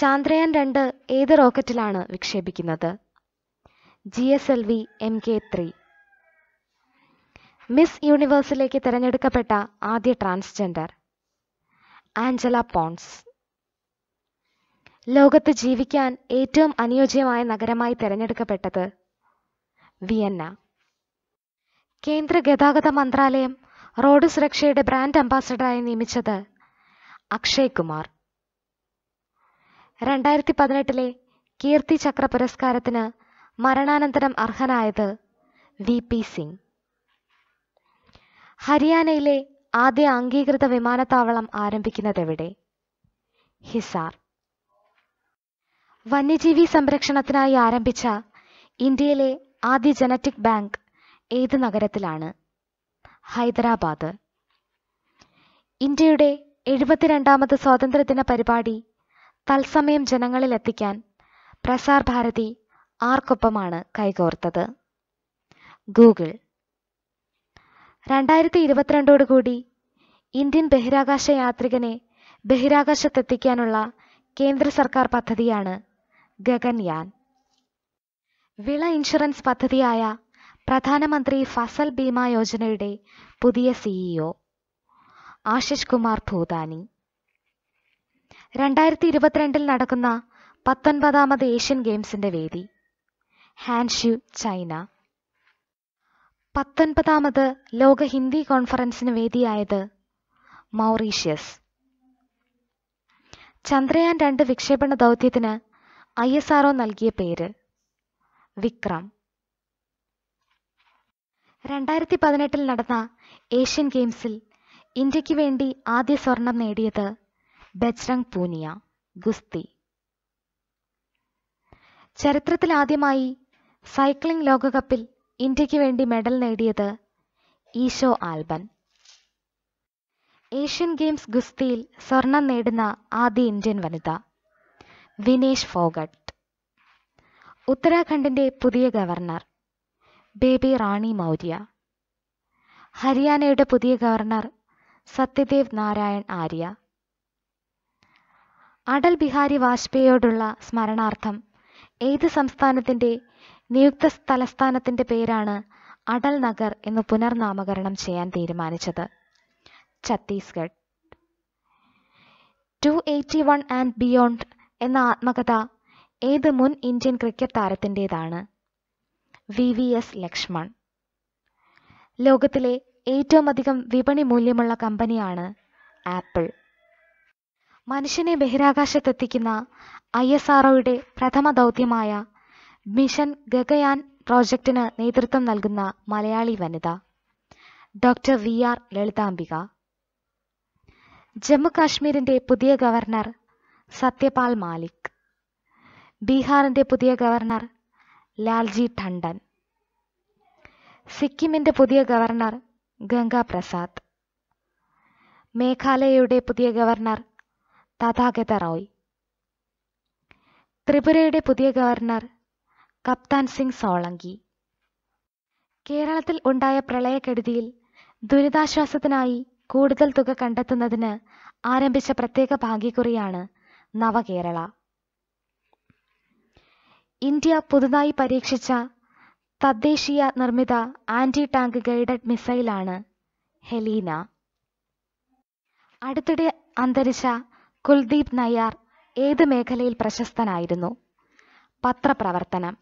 ചാന്ദ്രയാൻ രണ്ട് ഏത് റോക്കറ്റിലാണ് വിക്ഷേപിക്കുന്നത് G S L V M K three miss യൂണിവേഴ്സിലേക്ക് തിരഞ്ഞെടുക്കപ്പെട്ട ആദ്യ ട്രാൻസ്ജെൻഡർ ആഞ്ചല പോൺസ് ലോകത്ത് ജീവിക്കാൻ ഏറ്റവും അനുയോജ്യമായ നഗരമായി തിരഞ്ഞെടുക്കപ്പെട്ടത് വിയന്ന കേന്ദ്ര ഗതാഗത മന്ത്രാലയം റോഡ് സുരക്ഷയുടെ ബ്രാൻഡ് അംബാസഡറായി നിയമിച്ചത് അക്ഷയ് കുമാർ രണ്ടായിരത്തി പതിനെട്ടിലെ കീർത്തി ചക്ര പുരസ്കാരത്തിന് മരണാനന്തരം അർഹനായത് വി പി സിംഗ് ഹരിയാനയിലെ ആദ്യ അംഗീകൃത വിമാനത്താവളം ആരംഭിക്കുന്നത് എവിടെ ഹിസാർ വന്യജീവി സംരക്ഷണത്തിനായി ആരംഭിച്ച ഇന്ത്യയിലെ ആദ്യ ജനറ്റിക് ബാങ്ക് ഏത് നഗരത്തിലാണ് ഹൈദരാബാദ് ഇന്ത്യയുടെ എഴുപത്തിരണ്ടാമത് സ്വാതന്ത്ര്യദിന പരിപാടി തത്സമയം ജനങ്ങളിലെത്തിക്കാൻ പ്രസാർ ഭാരതി ആർക്കൊപ്പമാണ് കൈകോർത്തത് ഗൂഗിൾ രണ്ടായിരത്തി ഇരുപത്തിരണ്ടോടുകൂടി ഇന്ത്യൻ ബഹിരാകാശ യാത്രികനെ ബഹിരാകാശത്തെത്തിക്കാനുള്ള കേന്ദ്ര സർക്കാർ പദ്ധതിയാണ് ഗഗൻയാൻ വിള ഇൻഷുറൻസ് പദ്ധതിയായ പ്രധാനമന്ത്രി ഫസൽ ബീമാ യോജനയുടെ പുതിയ സിഇഒ e ആശിഷ് കുമാർ ഭൂതാനി രണ്ടായിരത്തി ഇരുപത്തിരണ്ടിൽ നടക്കുന്ന പത്തൊൻപതാമത് ഏഷ്യൻ ഗെയിംസിന്റെ വേദി ഹാൻഷ്യു ചൈന പത്തൊൻപതാമത് ലോക ഹിന്ദി കോൺഫറൻസിന് വേദിയായത് മൗറീഷ്യസ് ചന്ദ്രയാൻ രണ്ട് വിക്ഷേപണ ദൗത്യത്തിന് ഐ എസ് നൽകിയ പേര് വിക്രം രണ്ടായിരത്തി പതിനെട്ടിൽ നടന്ന ഏഷ്യൻ ഗെയിംസിൽ ഇന്ത്യക്ക് വേണ്ടി ആദ്യ സ്വർണം നേടിയത് ബജ്രംഗ് പൂനിയ ഗുസ്തി ചരിത്രത്തിൽ ആദ്യമായി സൈക്ലിംഗ് ലോകകപ്പിൽ ഇന്ത്യക്ക് വേണ്ടി മെഡൽ നേടിയത് ഈശോ ആൽബൻ ഏഷ്യൻ ഗെയിംസ് ഗുസ്തിയിൽ സ്വർണം നേടുന്ന ആദ്യ ഇന്ത്യൻ വനിത വിനേഷ് ഫോഗട്ട് ഉത്തരാഖണ്ഡിന്റെ പുതിയ ഗവർണർ ബേബി റാണി മൗര്യ ഹരിയാനയുടെ പുതിയ ഗവർണർ സത്യദേവ് നാരായൺ ആര്യ അടൽ ബിഹാരി വാജ്പേയിയോടുള്ള സ്മരണാർത്ഥം ഏത് സംസ്ഥാനത്തിന്റെ നിയുക്ത തലസ്ഥാനത്തിന്റെ പേരാണ് അടൽ നഗർ എന്ന് പുനർനാമകരണം ചെയ്യാൻ തീരുമാനിച്ചത് Chhattisgarh two eighty one and beyond എന്ന ആത്മകഥ ഏത് മുൻ ഇന്ത്യൻ ക്രിക്കറ്റ് താരത്തിൻ്റേതാണ് വി വി എസ് ലക്ഷ്മൺ ലോകത്തിലെ ഏറ്റവും അധികം വിപണി മൂല്യമുള്ള കമ്പനിയാണ് ആപ്പിൾ മനുഷ്യനെ ബഹിരാകാശത്തെത്തിക്കുന്ന ഐ എസ് ഒയുടെ പ്രഥമ ദൗത്യമായ മിഷൻ ഗഗയാൻ പ്രോജക്റ്റിന് നേതൃത്വം നൽകുന്ന മലയാളി വനിത doctor V R Lalithambika Jammu കാശ്മീരിന്റെ പുതിയ ഗവർണർ സത്യപാൽ മാലിക് ബീഹാറിൻ്റെ പുതിയ ഗവർണർ ലാൽജി ടണ്ടൻ സിക്കിമിൻ്റെ പുതിയ ഗവർണർ ഗംഗാ പ്രസാദ് മേഘാലയയുടെ പുതിയ ഗവർണർ തഥാഗത റോയ് ത്രിപുരയുടെ പുതിയ ഗവർണർ കപ്താൻ സിംഗ് സോളങ്കി കേരളത്തിൽ ഉണ്ടായ പ്രളയക്കെടുതിയിൽ ദുരിതാശ്വാസത്തിനായി കൂടുതൽ തുക കണ്ടെത്തുന്നതിന് ആരംഭിച്ച പ്രത്യേക ഭാഗ്യക്കുറിയാണ് നവകേരള ഇന്ത്യ പുതുതായി പരീക്ഷിച്ച തദ്ദേശീയ നിർമ്മിത ആന്റി ടാങ്ക് ഗൈഡഡ് മിസൈലാണ് ഹെലീന അടുത്തിടെ അന്തരിച്ച കുൽദീപ് നയ്യാർ ഏത് മേഖലയിൽ പ്രശസ്തനായിരുന്നു പത്രപ്രവർത്തനം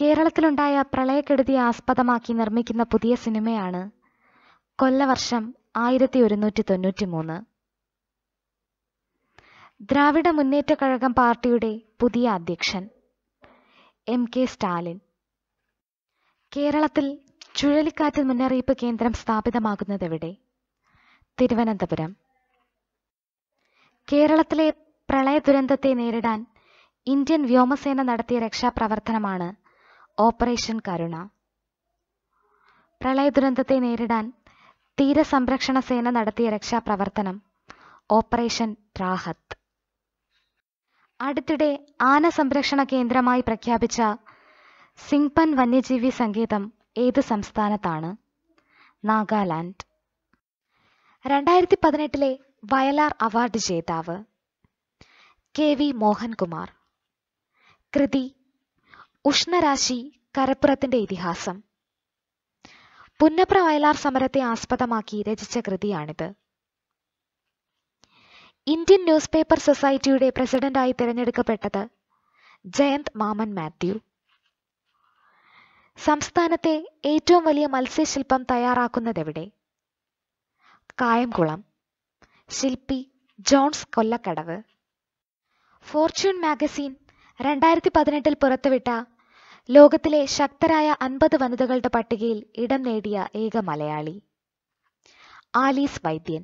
കേരളത്തിലുണ്ടായ പ്രളയക്കെടുതിയെ ആസ്പദമാക്കി നിർമ്മിക്കുന്ന പുതിയ സിനിമയാണ് കൊല്ലവർഷം ആയിരത്തി ഒരുന്നൂറ്റി തൊണ്ണൂറ്റി മൂന്ന് ദ്രാവിഡ മുന്നേറ്റ കഴകം പാർട്ടിയുടെ പുതിയ അധ്യക്ഷൻ എം കെ സ്റ്റാലിൻ കേരളത്തിൽ ചുഴലിക്കാറ്റ് മുന്നറിയിപ്പ് കേന്ദ്രം സ്ഥാപിതമാകുന്നതെവിടെ തിരുവനന്തപുരം കേരളത്തിലെ പ്രളയ ദുരന്തത്തെ നേരിടാൻ ഇന്ത്യൻ വ്യോമസേന നടത്തിയ രക്ഷാപ്രവർത്തനമാണ് ഓപ്പറേഷൻ കരുണ പ്രളയ ദുരന്തത്തെ നേരിടാൻ തീരസംരക്ഷണ സേന നടത്തിയ രക്ഷാപ്രവർത്തനം ഓപ്പറേഷൻ രാഹത്ത് അടുത്തിടെ ആന സംരക്ഷണ കേന്ദ്രമായി പ്രഖ്യാപിച്ച സിംഗ്പൻ വന്യജീവി സങ്കേതം ഏത് സംസ്ഥാനത്താണ് നാഗാലാൻഡ് രണ്ടായിരത്തി പതിനെട്ടിലെ വയലാർ അവാർഡ് ജേതാവ് കെ വി മോഹൻകുമാർ കൃതി ഉഷ്ണരാശി കരപ്പുറത്തിന്റെ ഇതിഹാസം പുന്നപ്ര വയലാർ സമരത്തെ ആസ്പദമാക്കി രചിച്ച കൃതിയാണിത് ഇന്ത്യൻ ന്യൂസ് പേപ്പർ സൊസൈറ്റിയുടെ പ്രസിഡന്റായി തിരഞ്ഞെടുക്കപ്പെട്ടത് ജയന്ത് മാമൻ മാത്യു സംസ്ഥാനത്തെ ഏറ്റവും വലിയ മത്സ്യശില്പം എവിടെ കായംകുളം ശില്പി ജോൺസ് കൊല്ലക്കടവ് ഫോർച്യൂൺ മാഗസിൻ രണ്ടായിരത്തി പതിനെട്ടിൽ പുറത്തുവിട്ട ലോകത്തിലെ ശക്തരായ അൻപത് വനിതകളുടെ പട്ടികയിൽ ഇടം നേടിയ ഏക മലയാളി ആലീസ് വൈദ്യൻ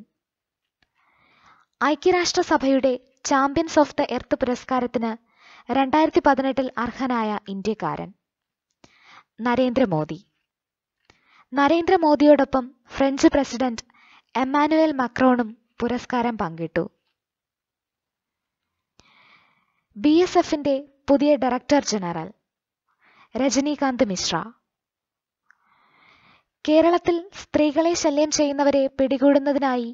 ഐക്യരാഷ്ട്രസഭയുടെ ചാമ്പ്യൻസ് ഓഫ് ദ എർത്ത് പുരസ്കാരത്തിന് രണ്ടായിരത്തി പതിനെട്ടിൽ അർഹനായ ഇന്ത്യക്കാരൻ നരേന്ദ്രമോദി നരേന്ദ്രമോദിയോടൊപ്പം ഫ്രഞ്ച് പ്രസിഡന്റ് എമ്മാനുവേൽ മക്രോണും പുരസ്കാരം പങ്കിട്ടു ബി എസ് എഫിന്റെ പുതിയ ഡയറക്ടർ ജനറൽ രജനീകാന്ത് മിശ്ര കേരളത്തിൽ സ്ത്രീകളെ ശല്യം ചെയ്യുന്നവരെ പിടികൂടുന്നതിനായി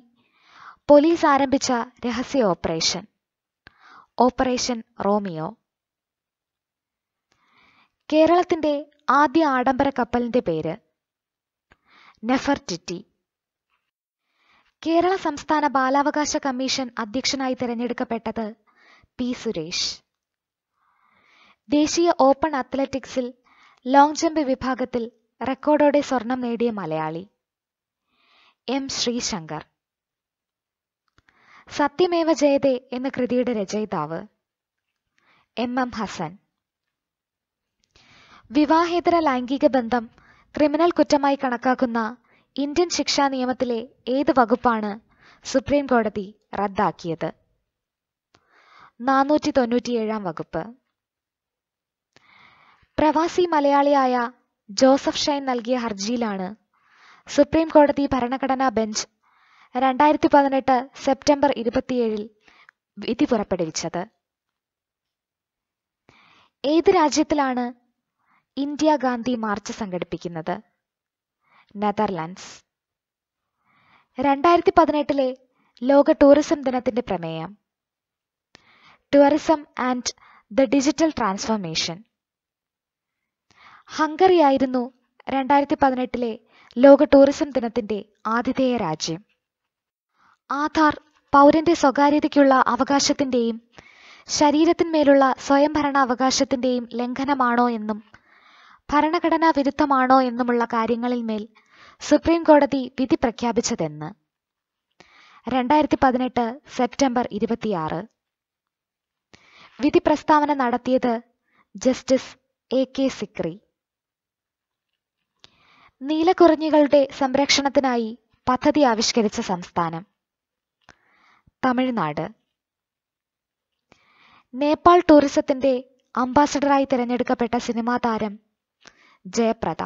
പോലീസ് ആരംഭിച്ച രഹസ്യ ഓപ്പറേഷൻ ഓപ്പറേഷൻ റോമിയോ കേരളത്തിന്റെ ആദ്യ ആഡംബര കപ്പലിന്റെ പേര് നെഫർറ്റിറ്റി കേരള സംസ്ഥാന ബാലാവകാശ കമ്മീഷൻ അധ്യക്ഷനായി തിരഞ്ഞെടുക്കപ്പെട്ടത് പി സുരേഷ് ദേശീയ ഓപ്പൺ അത്ലറ്റിക്സിൽ ലോങ് ജമ്പ് വിഭാഗത്തിൽ റെക്കോർഡോടെ സ്വർണം നേടിയ മലയാളി എം ശ്രീശങ്കർ സത്യമേവ ജയതേ എന്ന കൃതിയുടെ രചയിതാവ് എം എം ഹസൻ വിവാഹേതര ലൈംഗിക ബന്ധം ക്രിമിനൽ കുറ്റമായി കണക്കാക്കുന്ന ഇന്ത്യൻ ശിക്ഷാ നിയമത്തിലെ ഏത് വകുപ്പാണ് സുപ്രീം കോടതി റദ്ദാക്കിയത് നാനൂറ്റി തൊണ്ണൂറ്റിയേഴാം വകുപ്പ് പ്രവാസി മലയാളിയായ ജോസഫ് ഷൈൻ നൽകിയ ഹർജിയിലാണ് സുപ്രീം കോടതി ഭരണഘടനാ ബെഞ്ച് രണ്ടായിരത്തി പതിനെട്ട് സെപ്റ്റംബർ ഇരുപത്തിയേഴിൽ വിധി പുറപ്പെടുവിച്ചത് ഏത് രാജ്യത്തിലാണ് ഇന്ത്യ ഗാന്ധി മാർച്ച് സംഘടിപ്പിക്കുന്നത് നെതർലാൻഡ്സ് രണ്ടായിരത്തി പതിനെട്ടിലെ ലോക ടൂറിസം ദിനത്തിന്റെ പ്രമേയം tourism and the digital transformation ആയിരുന്നു രണ്ടായിരത്തി പതിനെട്ടിലെ ലോക ടൂറിസം ദിനത്തിന്റെ ആതിഥേയ രാജ്യം ആധാർ പൗരന്റെ സ്വകാര്യതയ്ക്കുള്ള അവകാശത്തിന്റെയും ശരീരത്തിന്മേലുള്ള സ്വയംഭരണ അവകാശത്തിന്റെയും ലംഘനമാണോ എന്നും ഭരണഘടനാ വിരുദ്ധമാണോ എന്നുമുള്ള കാര്യങ്ങളിൽ മേൽ സുപ്രീം കോടതി വിധി പ്രഖ്യാപിച്ചതെന്ന് രണ്ടായിരത്തി പതിനെട്ട് സെപ്റ്റംബർ ഇരുപത്തിയാറ് വിധി പ്രസ്താവന നടത്തിയത് ജസ്റ്റിസ് എ കെ സിക്രി നീലക്കുറിഞ്ഞികളുടെ സംരക്ഷണത്തിനായി പദ്ധതി ആവിഷ്കരിച്ച സംസ്ഥാനം തമിഴ്നാട് നേപ്പാൾ ടൂറിസത്തിന്റെ അംബാസഡറായി തിരഞ്ഞെടുക്കപ്പെട്ട സിനിമാ താരം ജയപ്രദ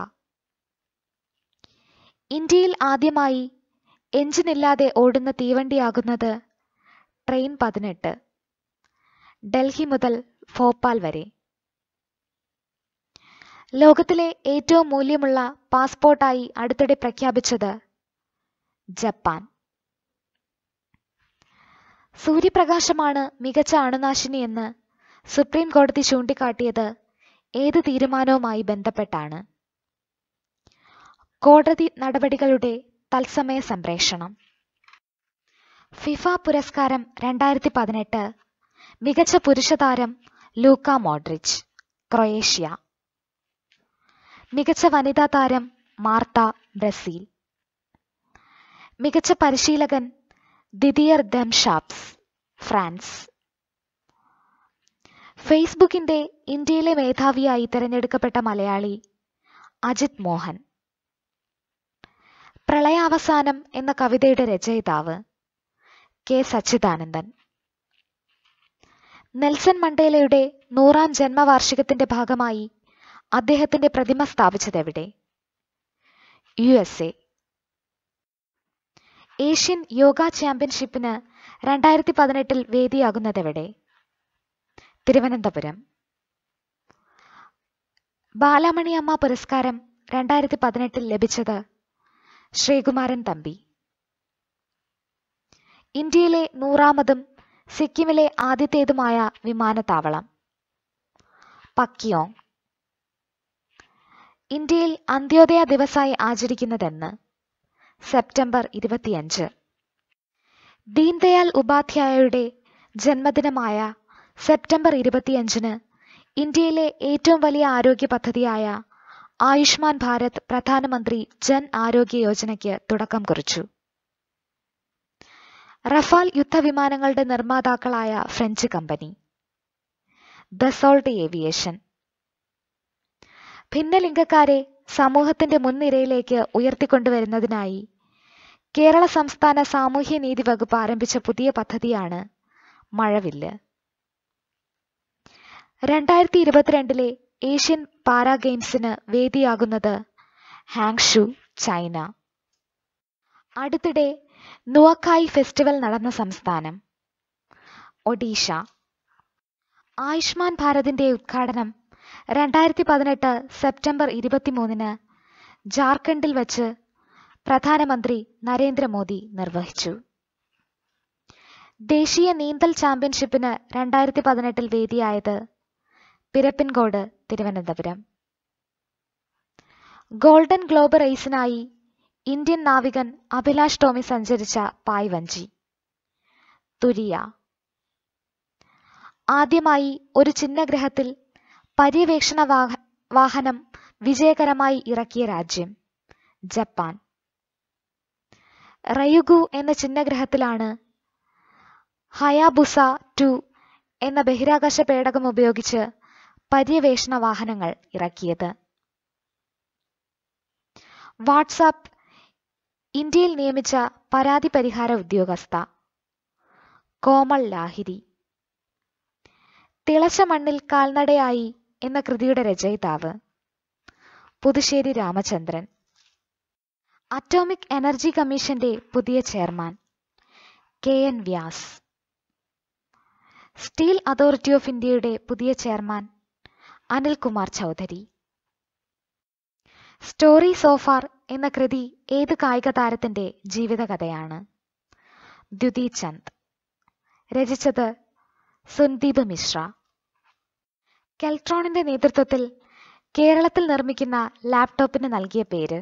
ഇന്ത്യയിൽ ആദ്യമായി എഞ്ചിനില്ലാതെ ഓടുന്ന തീവണ്ടിയാകുന്നത് ട്രെയിൻ പതിനെട്ട് ഡൽഹി മുതൽ ഭോപ്പാൽ വരെ ലോകത്തിലെ ഏറ്റവും മൂല്യമുള്ള പാസ്പോർട്ടായി അടുത്തിടെ പ്രഖ്യാപിച്ചത് ജപ്പാൻ സൂര്യപ്രകാശമാണ് മികച്ച അണുനാശിനിയെന്ന് സുപ്രീം കോടതി ചൂണ്ടിക്കാട്ടിയത് ഏത് തീരുമാനവുമായി ബന്ധപ്പെട്ടാണ് കോടതി നടപടികളുടെ തത്സമയ സംപ്രേഷണം ഫിഫ പുരസ്കാരം രണ്ടായിരത്തി പതിനെട്ട് മികച്ച പുരുഷ താരം ലൂക്ക മോഡ്രിച്ച് ക്രൊയേഷ്യ മികച്ച വനിതാ താരം മാർത്ത ബ്രസീൽ മികച്ച പരിശീലകൻ ദിദിയർദം ഷാപ്സ് ഫ്രാൻസ് ഫേസ്ബുക്കിന്റെ ഇന്ത്യയിലെ മേധാവിയായി തിരഞ്ഞെടുക്കപ്പെട്ട മലയാളി അജിത് മോഹൻ പ്രളയാവസാനം എന്ന കവിതയുടെ രചയിതാവ് കെ സച്ചിദാനന്ദൻ നെൽസൺ മണ്ടേലയുടെ നൂറാം ജന്മവാർഷികത്തിന്റെ ഭാഗമായി അദ്ദേഹത്തിന്റെ പ്രതിമ സ്ഥാപിച്ചതെവിടെ U S A Asian yoga ചാമ്പ്യൻഷിപ്പിന് രണ്ടായിരത്തി പതിനെട്ടിൽ എവിടെ തിരുവനന്തപുരം ബാലാമണി അമ്മ പുരസ്കാരം രണ്ടായിരത്തി പതിനെട്ടിൽ ലഭിച്ചത് ശ്രീകുമാരൻ തമ്പി ഇന്ത്യയിലെ നൂറാമതും സിക്കിമിലെ ആദ്യത്തേതുമായ വിമാനത്താവളം പക്കിയോങ് ഇന്ത്യയിൽ അന്ത്യോദയ ദിവസായി ആചരിക്കുന്നതെന്ന് സെപ്റ്റംബർ ഇരുപത്തിയഞ്ച് ദീൻദയാൽ ഉപാധ്യായയുടെ ജന്മദിനമായ സെപ്റ്റംബർ ഇരുപത്തിയഞ്ചിന് ഇന്ത്യയിലെ ഏറ്റവും വലിയ ആരോഗ്യ പദ്ധതിയായ ആയുഷ്മാൻ ഭാരത് പ്രധാനമന്ത്രി ജൻ ആരോഗ്യ യോജനയ്ക്ക് തുടക്കം കുറിച്ചു റഫാൽ യുദ്ധവിമാനങ്ങളുടെ നിർമ്മാതാക്കളായ ഫ്രഞ്ച് കമ്പനി ദസോൾട്ട് ഏവിയേഷൻ ഭിന്നലിംഗക്കാരെ സമൂഹത്തിന്റെ മുൻനിരയിലേക്ക് ഉയർത്തിക്കൊണ്ടുവരുന്നതിനായി കേരള സംസ്ഥാന നീതി വകുപ്പ് ആരംഭിച്ച പുതിയ പദ്ധതിയാണ് മഴവില്ല് രണ്ടായിരത്തി ഇരുപത്തിരണ്ടിലെ ഏഷ്യൻ പാരാ ഗെയിംസിന് വേദിയാകുന്നത് ഹാങ്ഷു ചൈന അടുത്തിടെ നുവക്കായ് ഫെസ്റ്റിവൽ നടന്ന സംസ്ഥാനം ഒഡീഷ ആയുഷ്മാൻ ഭാരതിന്റെ ഉദ്ഘാടനം രണ്ടായിരത്തി പതിനെട്ട് സെപ്റ്റംബർ ഇരുപത്തിമൂന്നിന് ജാർഖണ്ഡിൽ വച്ച് പ്രധാനമന്ത്രി നരേന്ദ്രമോദി നിർവഹിച്ചു ദേശീയ നീന്തൽ ചാമ്പ്യൻഷിപ്പിന് രണ്ടായിരത്തി പതിനെട്ടിൽ വേദിയായത് പിരപ്പിൻകോട് തിരുവനന്തപുരം ഗോൾഡൻ ഗ്ലോബ് റേസിനായി ഇന്ത്യൻ നാവികൻ അഭിലാഷ് ടോമി സഞ്ചരിച്ച വഞ്ചി തുരിയ ആദ്യമായി ഒരു ചിഹ്നഗ്രഹത്തിൽ പര്യവേക്ഷണ വാഹനം വിജയകരമായി ഇറക്കിയ രാജ്യം ജപ്പാൻ റയുഗു എന്ന ചിഹ്നഗ്രഹത്തിലാണ് ഹയാബുസ ടു എന്ന ബഹിരാകാശ പേടകം ഉപയോഗിച്ച് പര്യവേഷണ വാഹനങ്ങൾ ഇറക്കിയത് വാട്സാപ്പ് ഇന്ത്യയിൽ നിയമിച്ച പരാതി പരിഹാര ഉദ്യോഗസ്ഥ കോമൾ ലാഹിരി തിളച്ച മണ്ണിൽ കാൽനടയായി എന്ന കൃതിയുടെ രചയിതാവ് പുതുശ്ശേരി രാമചന്ദ്രൻ അറ്റോമിക് എനർജി കമ്മീഷന്റെ പുതിയ chairman K N Vyas steel authority of ഇന്ത്യയുടെ പുതിയ chairman Anilkumar Chaudhary story so far എന്ന കൃതി ഏത് കായിക താരത്തിന്റെ ജീവിതകഥയാണ് ദ്യുതി ചന്ദ് രചിച്ചത് സുന്ദീപ് മിശ്ര കെൽട്രോണിന്റെ നേതൃത്വത്തിൽ കേരളത്തിൽ നിർമ്മിക്കുന്ന ലാപ്ടോപ്പിന് നൽകിയ പേര്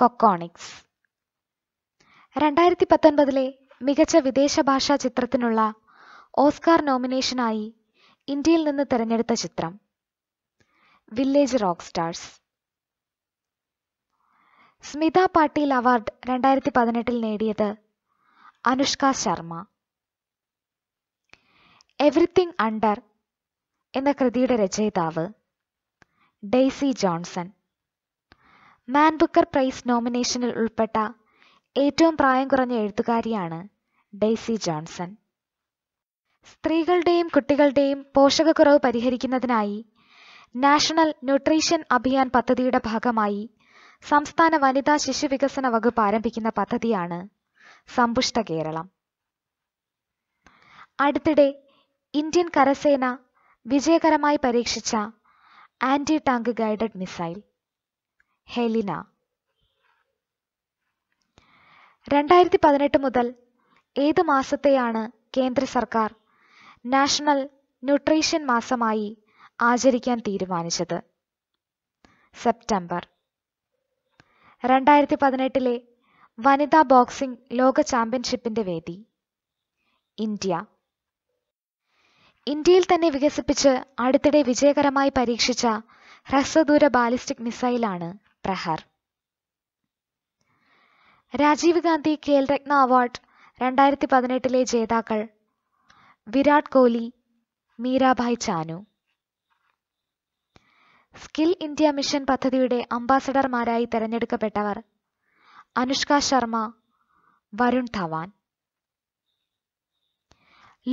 കൊക്കോണിക്സ് രണ്ടായിരത്തി പത്തൊൻപതിലെ മികച്ച വിദേശ ഭാഷാ ചിത്രത്തിനുള്ള ഓസ്കാർ നോമിനേഷനായി ഇന്ത്യയിൽ നിന്ന് തിരഞ്ഞെടുത്ത ചിത്രം village rock stars Smita Patil award രണ്ടായിരത്തി പതിനെട്ടിൽ നേടിയത് അനുഷ്ക ശർമ്മ എവറിത്തിങ് അണ്ടർ എന്ന കൃതിയുടെ രചയിതാവ് Daisy Johnson Man Booker prize നോമിനേഷനിൽ ഉൾപ്പെട്ട ഏറ്റവും പ്രായം കുറഞ്ഞ എഴുത്തുകാരിയാണ് ഡെയ്സി ജോൺസൺ സ്ത്രീകളുടെയും കുട്ടികളുടെയും പോഷകക്കുറവ് പരിഹരിക്കുന്നതിനായി നാഷണൽ ന്യൂട്രീഷൻ അഭിയാൻ പദ്ധതിയുടെ ഭാഗമായി സംസ്ഥാന വനിതാ ശിശുവികസന വകുപ്പ് ആരംഭിക്കുന്ന പദ്ധതിയാണ് സമ്പുഷ്ട കേരളം അടുത്തിടെ ഇന്ത്യൻ കരസേന വിജയകരമായി പരീക്ഷിച്ച anti tank guided missile Helina രണ്ടായിരത്തി പതിനെട്ട് മുതൽ ഏത് മാസത്തെയാണ് കേന്ദ്ര സർക്കാർ നാഷണൽ ന്യൂട്രീഷൻ മാസമായി ആചരിക്കാൻ തീരുമാനിച്ചത് സെപ്റ്റംബർ രണ്ടായിരത്തി പതിനെട്ടിലെ വനിതാ ബോക്സിംഗ് ലോക ചാമ്പ്യൻഷിപ്പിന്റെ വേദി ഇന്ത്യ ഇന്ത്യയിൽ തന്നെ വികസിപ്പിച്ച് അടുത്തിടെ വിജയകരമായി പരീക്ഷിച്ച ഹ്രസ്വദൂര ബാലിസ്റ്റിക് മിസൈലാണ് പ്രഹർ രാജീവ് ഗാന്ധി ഖേൽരത്ന അവാർഡ് രണ്ടായിരത്തി പതിനെട്ടിലെ ജേതാക്കൾ Virat Kohli Mirabai Chanu skill India mission പദ്ധതിയുടെ അംബാസഡർമാരായി തെരഞ്ഞെടുക്കപ്പെട്ടവർ അനുഷ്ക ശർമ്മ വരുൺ ധവാൻ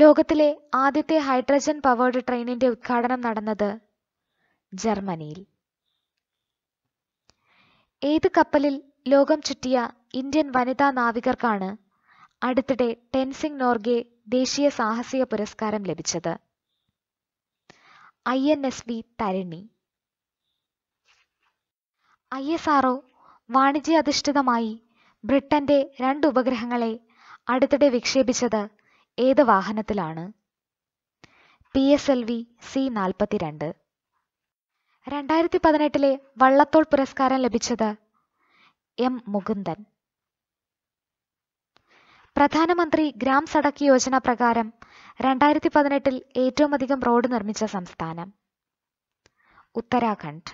ലോകത്തിലെ ആദ്യത്തെ ഹൈഡ്രജൻ പവേർഡ് ട്രെയിനിന്റെ ഉദ്ഘാടനം നടന്നത് ജർമ്മനിയിൽ ഏത് കപ്പലിൽ ലോകം ചുറ്റിയ ഇന്ത്യൻ വനിതാ നാവികർക്കാണ് അടുത്തിടെ ടെൻസിംഗ് നോർഗെ ദേശീയ സാഹസിക പുരസ്കാരം ലഭിച്ചത് I N S V Tarini I S R O അധിഷ്ഠിതമായി ബ്രിട്ടന്റെ രണ്ട് ഉപഗ്രഹങ്ങളെ അടുത്തിടെ വിക്ഷേപിച്ചത് ഏത് വാഹനത്തിലാണ് P S L V C നാൽപ്പത്തിരണ്ട് രണ്ടായിരത്തി പതിനെട്ടിലെ വള്ളത്തോൾ പുരസ്കാരം ലഭിച്ചത് എം മുകുന്ദൻ പ്രധാനമന്ത്രി ഗ്രാം സടക്ക് യോജന പ്രകാരം രണ്ടായിരത്തി പതിനെട്ടിൽ ഏറ്റവും അധികം റോഡ് നിർമ്മിച്ച സംസ്ഥാനം ഉത്തരാഖണ്ഡ്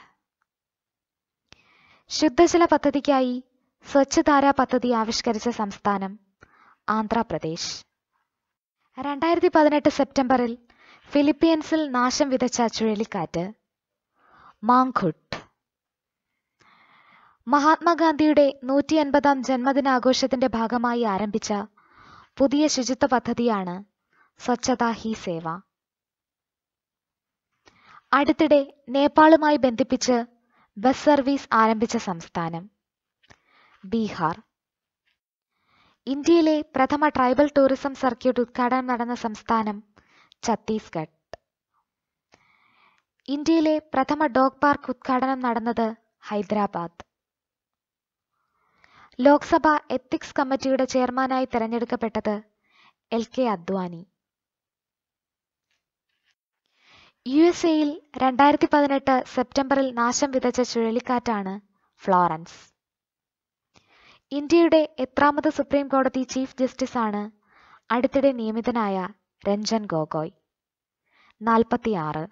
ശുദ്ധജല പദ്ധതിക്കായി സ്വച്ഛധാര പദ്ധതി ആവിഷ്കരിച്ച സംസ്ഥാനം ആന്ധ്രാപ്രദേശ് രണ്ടായിരത്തി പതിനെട്ട് സെപ്റ്റംബറിൽ ഫിലിപ്പീൻസിൽ നാശം വിതച്ച ചുഴലിക്കാറ്റ് മാങ്കുട്ട് മഹാത്മാഗാന്ധിയുടെ നൂറ്റി അൻപതാം ജന്മദിനാഘോഷത്തിന്റെ ഭാഗമായി ആരംഭിച്ച പുതിയ ശുചിത്വ പദ്ധതിയാണ് സ്വച്ഛതാ ഹി സേവ അടുത്തിടെ നേപ്പാളുമായി ബന്ധിപ്പിച്ച് ബസ് സർവീസ് ആരംഭിച്ച സംസ്ഥാനം ബീഹാർ ഇന്ത്യയിലെ പ്രഥമ ട്രൈബൽ ടൂറിസം സർക്യൂട്ട് ഉദ്ഘാടനം നടന്ന സംസ്ഥാനം ഛത്തീസ്ഗഡ് ഇന്ത്യയിലെ പ്രഥമ ഡോഗ് പാർക്ക് ഉദ്ഘാടനം നടന്നത് ഹൈദരാബാദ് ലോക്സഭ എത്തിക്സ് കമ്മിറ്റിയുടെ ചെയർമാനായി തെരഞ്ഞെടുക്കപ്പെട്ടത് L K Advani U S എയിൽ രണ്ടായിരത്തി പതിനെട്ട് സെപ്റ്റംബറിൽ നാശം വിതച്ച ചുഴലിക്കാറ്റാണ് ഫ്ലോറൻസ് ഇന്ത്യയുടെ എത്രാമത് സുപ്രീം കോടതി ചീഫ് ജസ്റ്റിസ് ആണ് അടുത്തിടെ നിയമിതനായ രഞ്ജൻ ഗോഗോയ് നാൽപ്പത്തിയാറ്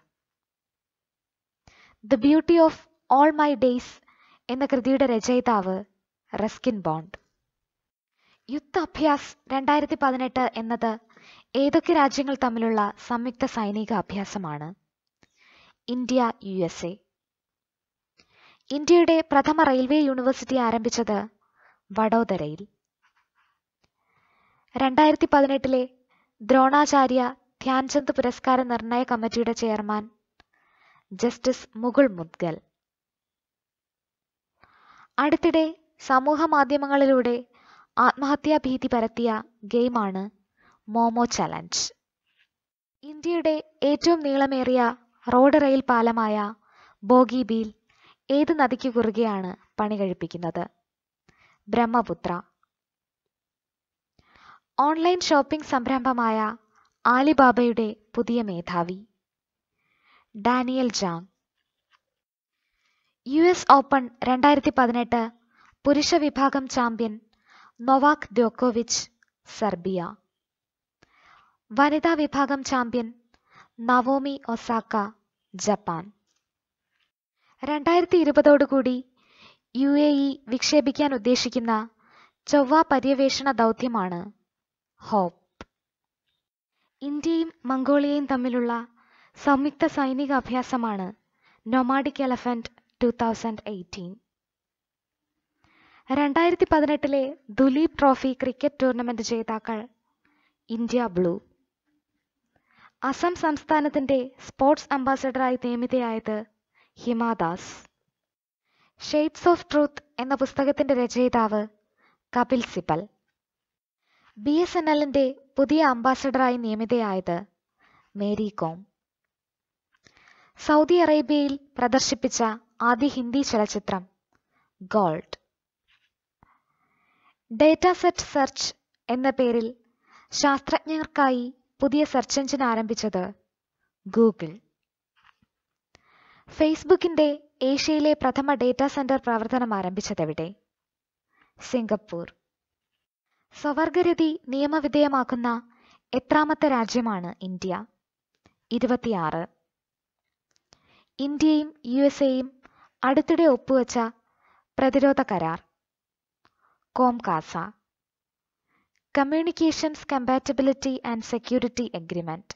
the beauty of all my days എന്ന കൃതിയുടെ രചയിതാവ് റെസ്കിൻ ബോണ്ട് യുദ്ധ അഭ്യാസ് രണ്ടായിരത്തി പതിനെട്ട് എന്നത് ഏതൊക്കെ രാജ്യങ്ങൾ തമ്മിലുള്ള സംയുക്ത സൈനിക അഭ്യാസമാണ് ഇന്ത്യ യു എസ് എ ഇന്ത്യയുടെ പ്രഥമ റെയിൽവേ യൂണിവേഴ്സിറ്റി ആരംഭിച്ചത് വഡോദരയിൽ രണ്ടായിരത്തി പതിനെട്ടിലെ ദ്രോണാചാര്യ ധ്യാൻചന്ദ് പുരസ്കാര നിർണയ കമ്മിറ്റിയുടെ ചെയർമാൻ ജസ്റ്റിസ് മുകുൾ മുദ്ഗൽ അടുത്തിടെ സമൂഹ മാധ്യമങ്ങളിലൂടെ ആത്മഹത്യാ ഭീതി പരത്തിയ ഗെയിമാണ് മോമോ ചലഞ്ച് ഇന്ത്യയുടെ ഏറ്റവും നീളമേറിയ റോഡ് റെയിൽ പാലമായ ബോഗിബീൽ ഏത് നദിക്ക് കുറുകെയാണ് പണി കഴിപ്പിക്കുന്നത് ബ്രഹ്മപുത്ര ഓൺലൈൻ ഷോപ്പിംഗ് സംരംഭമായ ആലിബാബയുടെ പുതിയ മേധാവി Daniel Zhang U S open രണ്ടായിരത്തി പതിനെട്ട് പുരുഷ വിഭാഗം ചാമ്പ്യൻ നൊവാക് ദ്യോക്കോവിച്ച് സെർബിയ വനിതാ വിഭാഗം ചാമ്പ്യൻ നവോമി ഒസാക്ക ജപ്പാൻ രണ്ടായിരത്തി ഇരുപതോടുകൂടി യു എ ഇ വിക്ഷേപിക്കാൻ ഉദ്ദേശിക്കുന്ന ചൊവ്വ പര്യവേഷണ ദൗത്യമാണ് ഹോപ്പ് ഇന്ത്യയും മംഗോളിയയും തമ്മിലുള്ള സംയുക്ത സൈനിക അഭ്യാസമാണ് nomadic elephant two thousand eighteen രണ്ടായിരത്തി പതിനെട്ടിലെ ദുലീപ് ട്രോഫി ക്രിക്കറ്റ് ടൂർണമെന്റ് ജേതാക്കൾ ഇന്ത്യ ബ്ലൂ അസം സംസ്ഥാനത്തിന്റെ സ്പോർട്സ് അംബാസഡറായി നിയമിതയായത് ഹിമാദാസ് ഷെയ്ഡ്സ് ഓഫ് ട്രൂത്ത് എന്ന പുസ്തകത്തിന്റെ രചയിതാവ് Kapil Sibal B S N എല്ലിന്റെ പുതിയ അംബാസഡറായി നിയമിതയായത് മേരി കോം സൗദി അറേബ്യയിൽ പ്രദർശിപ്പിച്ച ആദ്യ ഹിന്ദി ചലച്ചിത്രം ഗോൾഡ് ഡേറ്റ സെറ്റ് സെർച്ച് എന്ന പേരിൽ ശാസ്ത്രജ്ഞർക്കായി പുതിയ സെർച്ച് എഞ്ചിൻ ആരംഭിച്ചത് ഗൂഗിൾ ഫേസ്ബുക്കിന്റെ ഏഷ്യയിലെ പ്രഥമ ഡേറ്റാ സെന്റർ പ്രവർത്തനം ആരംഭിച്ചതെവിടെ സിംഗപ്പൂർ സ്വവർഗരതി നിയമവിധേയമാക്കുന്ന എത്രാമത്തെ രാജ്യമാണ് ഇന്ത്യ ഇരുപത്തിയാറ് ഇന്ത്യയും യു എസ് എയും അടുത്തിടെ ഒപ്പുവെച്ച പ്രതിരോധ കരാർ COMCASA communications compatibility and security agreement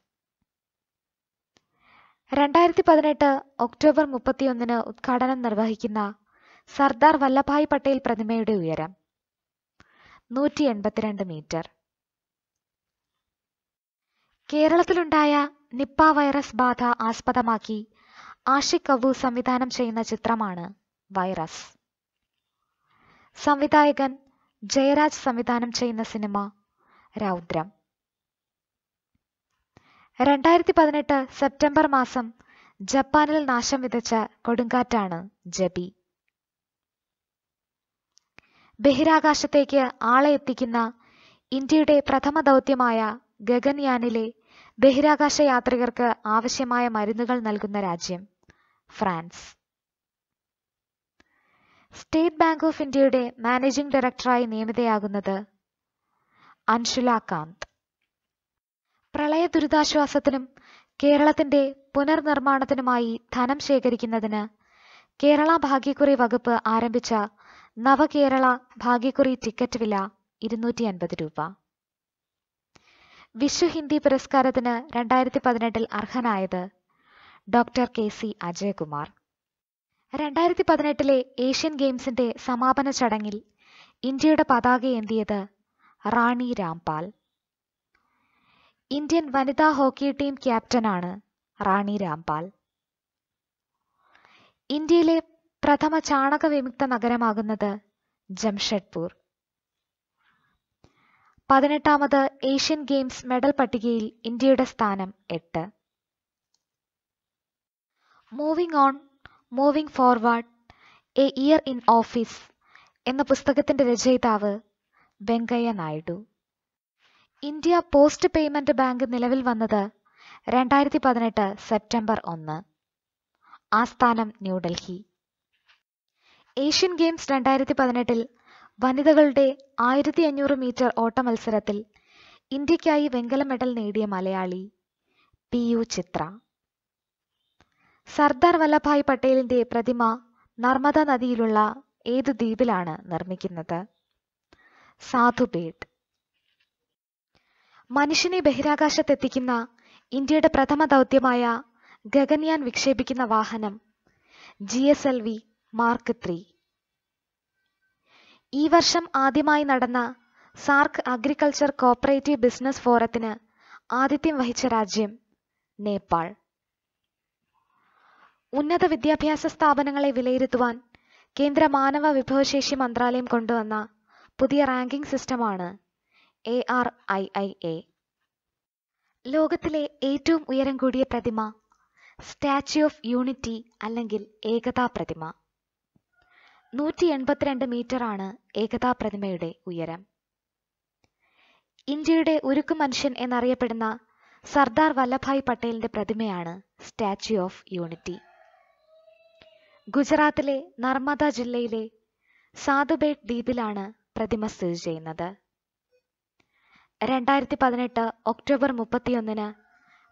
രണ്ടായിരത്തി പതിനെട്ട് ഒക്ടോബർ മുപ്പത്തിയൊന്നിന് ഉദ്ഘാടനം നിർവഹിക്കുന്ന സർദാർ വല്ലഭായ് പട്ടേൽ പ്രതിമയുടെ ഉയരം നൂറ്റി എൺപത്തിരണ്ട് മീറ്റർ കേരളത്തിലുണ്ടായ നിപ്പ വൈറസ് ബാധ ആസ്പദമാക്കി ആഷിഖ് കവു സംവിധാനം ചെയ്യുന്ന ചിത്രമാണ് വൈറസ് സംവിധായകൻ ജയരാജ് സംവിധാനം ചെയ്യുന്ന സിനിമ രൗദ്രം രണ്ടായിരത്തി പതിനെട്ട് സെപ്റ്റംബർ മാസം ജപ്പാനിൽ നാശം വിതച്ച കൊടുങ്കാറ്റാണ് ജബി ബഹിരാകാശത്തേക്ക് ആളെ എത്തിക്കുന്ന ഇന്ത്യയുടെ പ്രഥമ ദൗത്യമായ ഗഗൻയാനിലെ ബഹിരാകാശ യാത്രികർക്ക് ആവശ്യമായ മരുന്നുകൾ നൽകുന്ന രാജ്യം ഫ്രാൻസ് സ്റ്റേറ്റ് ബാങ്ക് ഓഫ് ഇന്ത്യയുടെ മാനേജിംഗ് ഡയറക്ടറായി നിയമിതയാകുന്നത് അൻഷുല കാന്ത് പ്രളയ ദുരിതാശ്വാസത്തിനും കേരളത്തിന്റെ പുനർനിർമ്മാണത്തിനുമായി ധനം ശേഖരിക്കുന്നതിന് കേരള ഭാഗ്യക്കുറി വകുപ്പ് ആരംഭിച്ച നവകേരള ഭാഗ്യക്കുറി ടിക്കറ്റ് വില ഇരുന്നൂറ്റി അൻപത് രൂപ വിശ്വ ഹിന്ദി പുരസ്കാരത്തിന് രണ്ടായിരത്തി പതിനെട്ടിൽ അർഹനായത് ഡോക്ടർ കെ സി അജയകുമാർ രണ്ടായിരത്തി പതിനെട്ടിലെ ഏഷ്യൻ ഗെയിംസിന്റെ സമാപന ചടങ്ങിൽ ഇന്ത്യയുടെ പതാക ഏന്തിയത് റാണി രാംപാൽ ഇന്ത്യൻ വനിതാ ഹോക്കി ടീം ക്യാപ്റ്റനാണ് റാണി രാംപാൽ ഇന്ത്യയിലെ പ്രഥമ ചാണക വിമുക്ത നഗരമാകുന്നത് ജംഷഡ്പൂർ പതിനെട്ടാമത് ഏഷ്യൻ ഗെയിംസ് മെഡൽ പട്ടികയിൽ ഇന്ത്യയുടെ സ്ഥാനം എട്ട് moving on moving forward a year in office എന്ന പുസ്തകത്തിന്റെ രചയിതാവ് Venkaiah Naidu India post payment bank നിലവിൽ വന്നത് രണ്ടായിരത്തി പതിനെട്ട് സെപ്റ്റംബർ ഒന്ന് ആസ്ഥാനം ന്യൂഡൽഹി ഏഷ്യൻ ഗെയിംസ് രണ്ടായിരത്തി പതിനെട്ടിൽ വനിതകളുടെ ആയിരത്തി അഞ്ഞൂറ് മീറ്റർ ഓട്ട മത്സരത്തിൽ ഇന്ത്യക്കായി വെങ്കല മെഡൽ നേടിയ മലയാളി പി യു ചിത്ര സർദാർ വല്ലഭായ് പട്ടേലിന്റെ പ്രതിമ നർമ്മദ നദിയിലുള്ള ഏത് ദ്വീപിലാണ് നിർമ്മിക്കുന്നത് സാധുപേട്ട് മനുഷ്യനെ ബഹിരാകാശത്തെത്തിക്കുന്ന ഇന്ത്യയുടെ പ്രഥമ ദൗത്യമായ ഗഗൻയാൻ വിക്ഷേപിക്കുന്ന വാഹനം G S L V mark three ഈ വർഷം ആദ്യമായി നടന്ന സാർക്ക് അഗ്രികൾച്ചർ കോപ്പറേറ്റീവ് ബിസിനസ് ഫോറത്തിന് ആതിഥ്യം വഹിച്ച രാജ്യം നേപ്പാൾ ഉന്നത വിദ്യാഭ്യാസ സ്ഥാപനങ്ങളെ വിലയിരുത്തുവാൻ കേന്ദ്ര മാനവ വിഭവശേഷി മന്ത്രാലയം കൊണ്ടുവന്ന പുതിയ റാങ്കിംഗ് സിസ്റ്റമാണ് A R I I A ലോകത്തിലെ ഏറ്റവും ഉയരം കൂടിയ പ്രതിമ സ്റ്റാച്യു ഓഫ് യൂണിറ്റി അല്ലെങ്കിൽ ഏകതാ പ്രതിമ നൂറ്റി എൺപത്തിരണ്ട് ആണ് ഏകതാ പ്രതിമയുടെ ഉയരം ഇന്ത്യയുടെ ഉരുക്കു മനുഷ്യൻ എന്നറിയപ്പെടുന്ന സർദാർ വല്ലഭായ് പട്ടേലിന്റെ പ്രതിമയാണ് സ്റ്റാച്യു ഓഫ് യൂണിറ്റി ഗുജറാത്തിലെ നർമ്മദ ജില്ലയിലെ സാധുബേട്ട് ദ്വീപിലാണ് പ്രതിമ സ്ഥിതി ചെയ്യുന്നത് രണ്ടായിരത്തി പതിനെട്ട് ഒക്ടോബർ മുപ്പത്തിയൊന്നിന്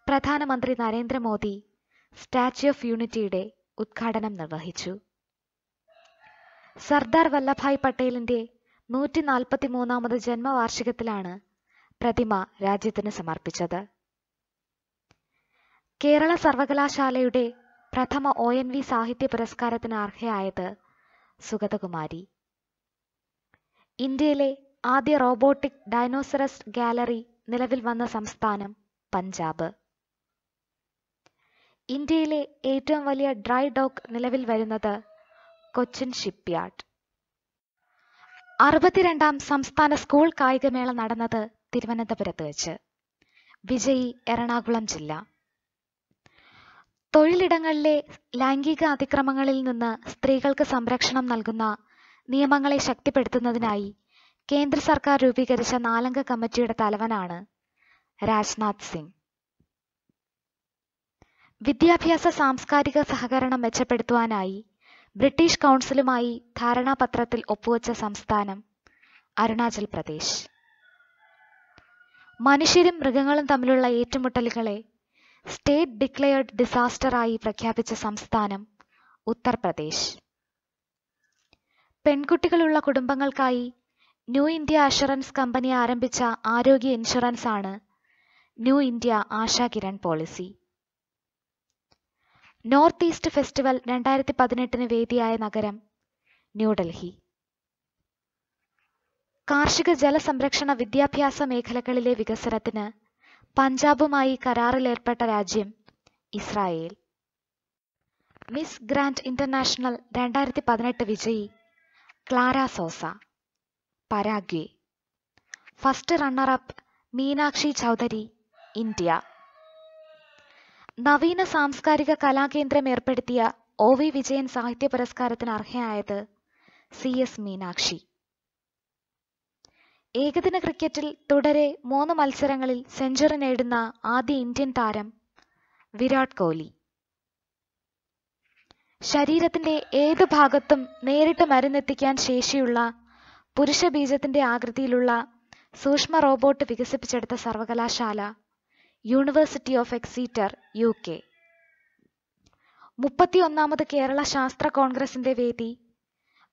പ്രധാനമന്ത്രി നരേന്ദ്രമോദി സ്റ്റാച്യു ഓഫ് യൂണിറ്റിയുടെ ഉദ്ഘാടനം നിർവഹിച്ചു സർദാർ വല്ലഭായ് പട്ടേലിന്റെ നൂറ്റി നാൽപ്പത്തി മൂന്നാമത് ജന്മവാർഷികത്തിലാണ് പ്രതിമ രാജ്യത്തിന് സമർപ്പിച്ചത് കേരള സർവകലാശാലയുടെ പ്രഥമ ഒ എൻ വി സാഹിത്യ പുരസ്കാരത്തിന് അർഹയായത് സുഗതകുമാരി ഇന്ത്യയിലെ ആദ്യ റോബോട്ടിക് ഡൈനോസറസ് ഗാലറി നിലവിൽ വന്ന സംസ്ഥാനം പഞ്ചാബ് ഇന്ത്യയിലെ ഏറ്റവും വലിയ ഡ്രൈ ഡോക്ക് നിലവിൽ വരുന്നത് കൊച്ചിൻ ഷിപ്പ്യാർഡ് അറുപത്തിരണ്ടാം സംസ്ഥാന സ്കൂൾ കായികമേള നടന്നത് തിരുവനന്തപുരത്ത് വെച്ച് വിജയി എറണാകുളം ജില്ല തൊഴിലിടങ്ങളിലെ ലൈംഗിക അതിക്രമങ്ങളിൽ നിന്ന് സ്ത്രീകൾക്ക് സംരക്ഷണം നൽകുന്ന നിയമങ്ങളെ ശക്തിപ്പെടുത്തുന്നതിനായി കേന്ദ്ര സർക്കാർ രൂപീകരിച്ച നാലംഗ കമ്മിറ്റിയുടെ തലവനാണ് രാജ്നാഥ് സിംഗ് വിദ്യാഭ്യാസ സാംസ്കാരിക സഹകരണം മെച്ചപ്പെടുത്തുവാനായി ബ്രിട്ടീഷ് കൗൺസിലുമായി ധാരണാപത്രത്തിൽ ഒപ്പുവെച്ച സംസ്ഥാനം അരുണാചൽ പ്രദേശ് മനുഷ്യരും മൃഗങ്ങളും തമ്മിലുള്ള ഏറ്റുമുട്ടലുകളെ സ്റ്റേറ്റ് ഡിക്ലെയർഡ് ഡിസാസ്റ്ററായി പ്രഖ്യാപിച്ച സംസ്ഥാനം ഉത്തർപ്രദേശ് പെൺകുട്ടികളുള്ള കുടുംബങ്ങൾക്കായി ന്യൂ ഇന്ത്യ അഷുറൻസ് കമ്പനി ആരംഭിച്ച ആരോഗ്യ ഇൻഷുറൻസ് ആണ് new India Asha Kiran policy north east festival രണ്ടായിരത്തി പതിനെട്ടിന് വേദിയായ നഗരം ന്യൂഡൽഹി കാർഷിക ജലസംരക്ഷണ വിദ്യാഭ്യാസ മേഖലകളിലെ വികസനത്തിന് പഞ്ചാബുമായി കരാറിലേർപ്പെട്ട രാജ്യം ഇസ്രായേൽ മിസ് ഗ്രാൻഡ് ഇന്റർനാഷണൽ രണ്ടായിരത്തി പതിനെട്ട് വിജയി Clara Sosa Paraguay first runner up Meenakshi Chaudhary India നവീന സാംസ്കാരിക കലാകേന്ദ്രം ഏർപ്പെടുത്തിയ ഒ വി വിജയൻ സാഹിത്യ പുരസ്കാരത്തിന് അർഹയായത് സി എസ് മീനാക്ഷി ഏകദിന ക്രിക്കറ്റിൽ തുടരെ മൂന്ന് മത്സരങ്ങളിൽ സെഞ്ചുറി നേടുന്ന ആദ്യ ഇന്ത്യൻ താരം വിരാട് കോഹ്ലി ശരീരത്തിന്റെ ഏത് ഭാഗത്തും നേരിട്ട് മരുന്നെത്തിക്കാൻ ശേഷിയുള്ള പുരുഷബീജത്തിന്റെ ആകൃതിയിലുള്ള സൂക്ഷ്മ റോബോട്ട് വികസിപ്പിച്ചെടുത്ത സർവകലാശാല university of Exeter U K മുപ്പത്തിയൊന്നാമത് കേരള ശാസ്ത്ര കോൺഗ്രസിന്റെ വേദി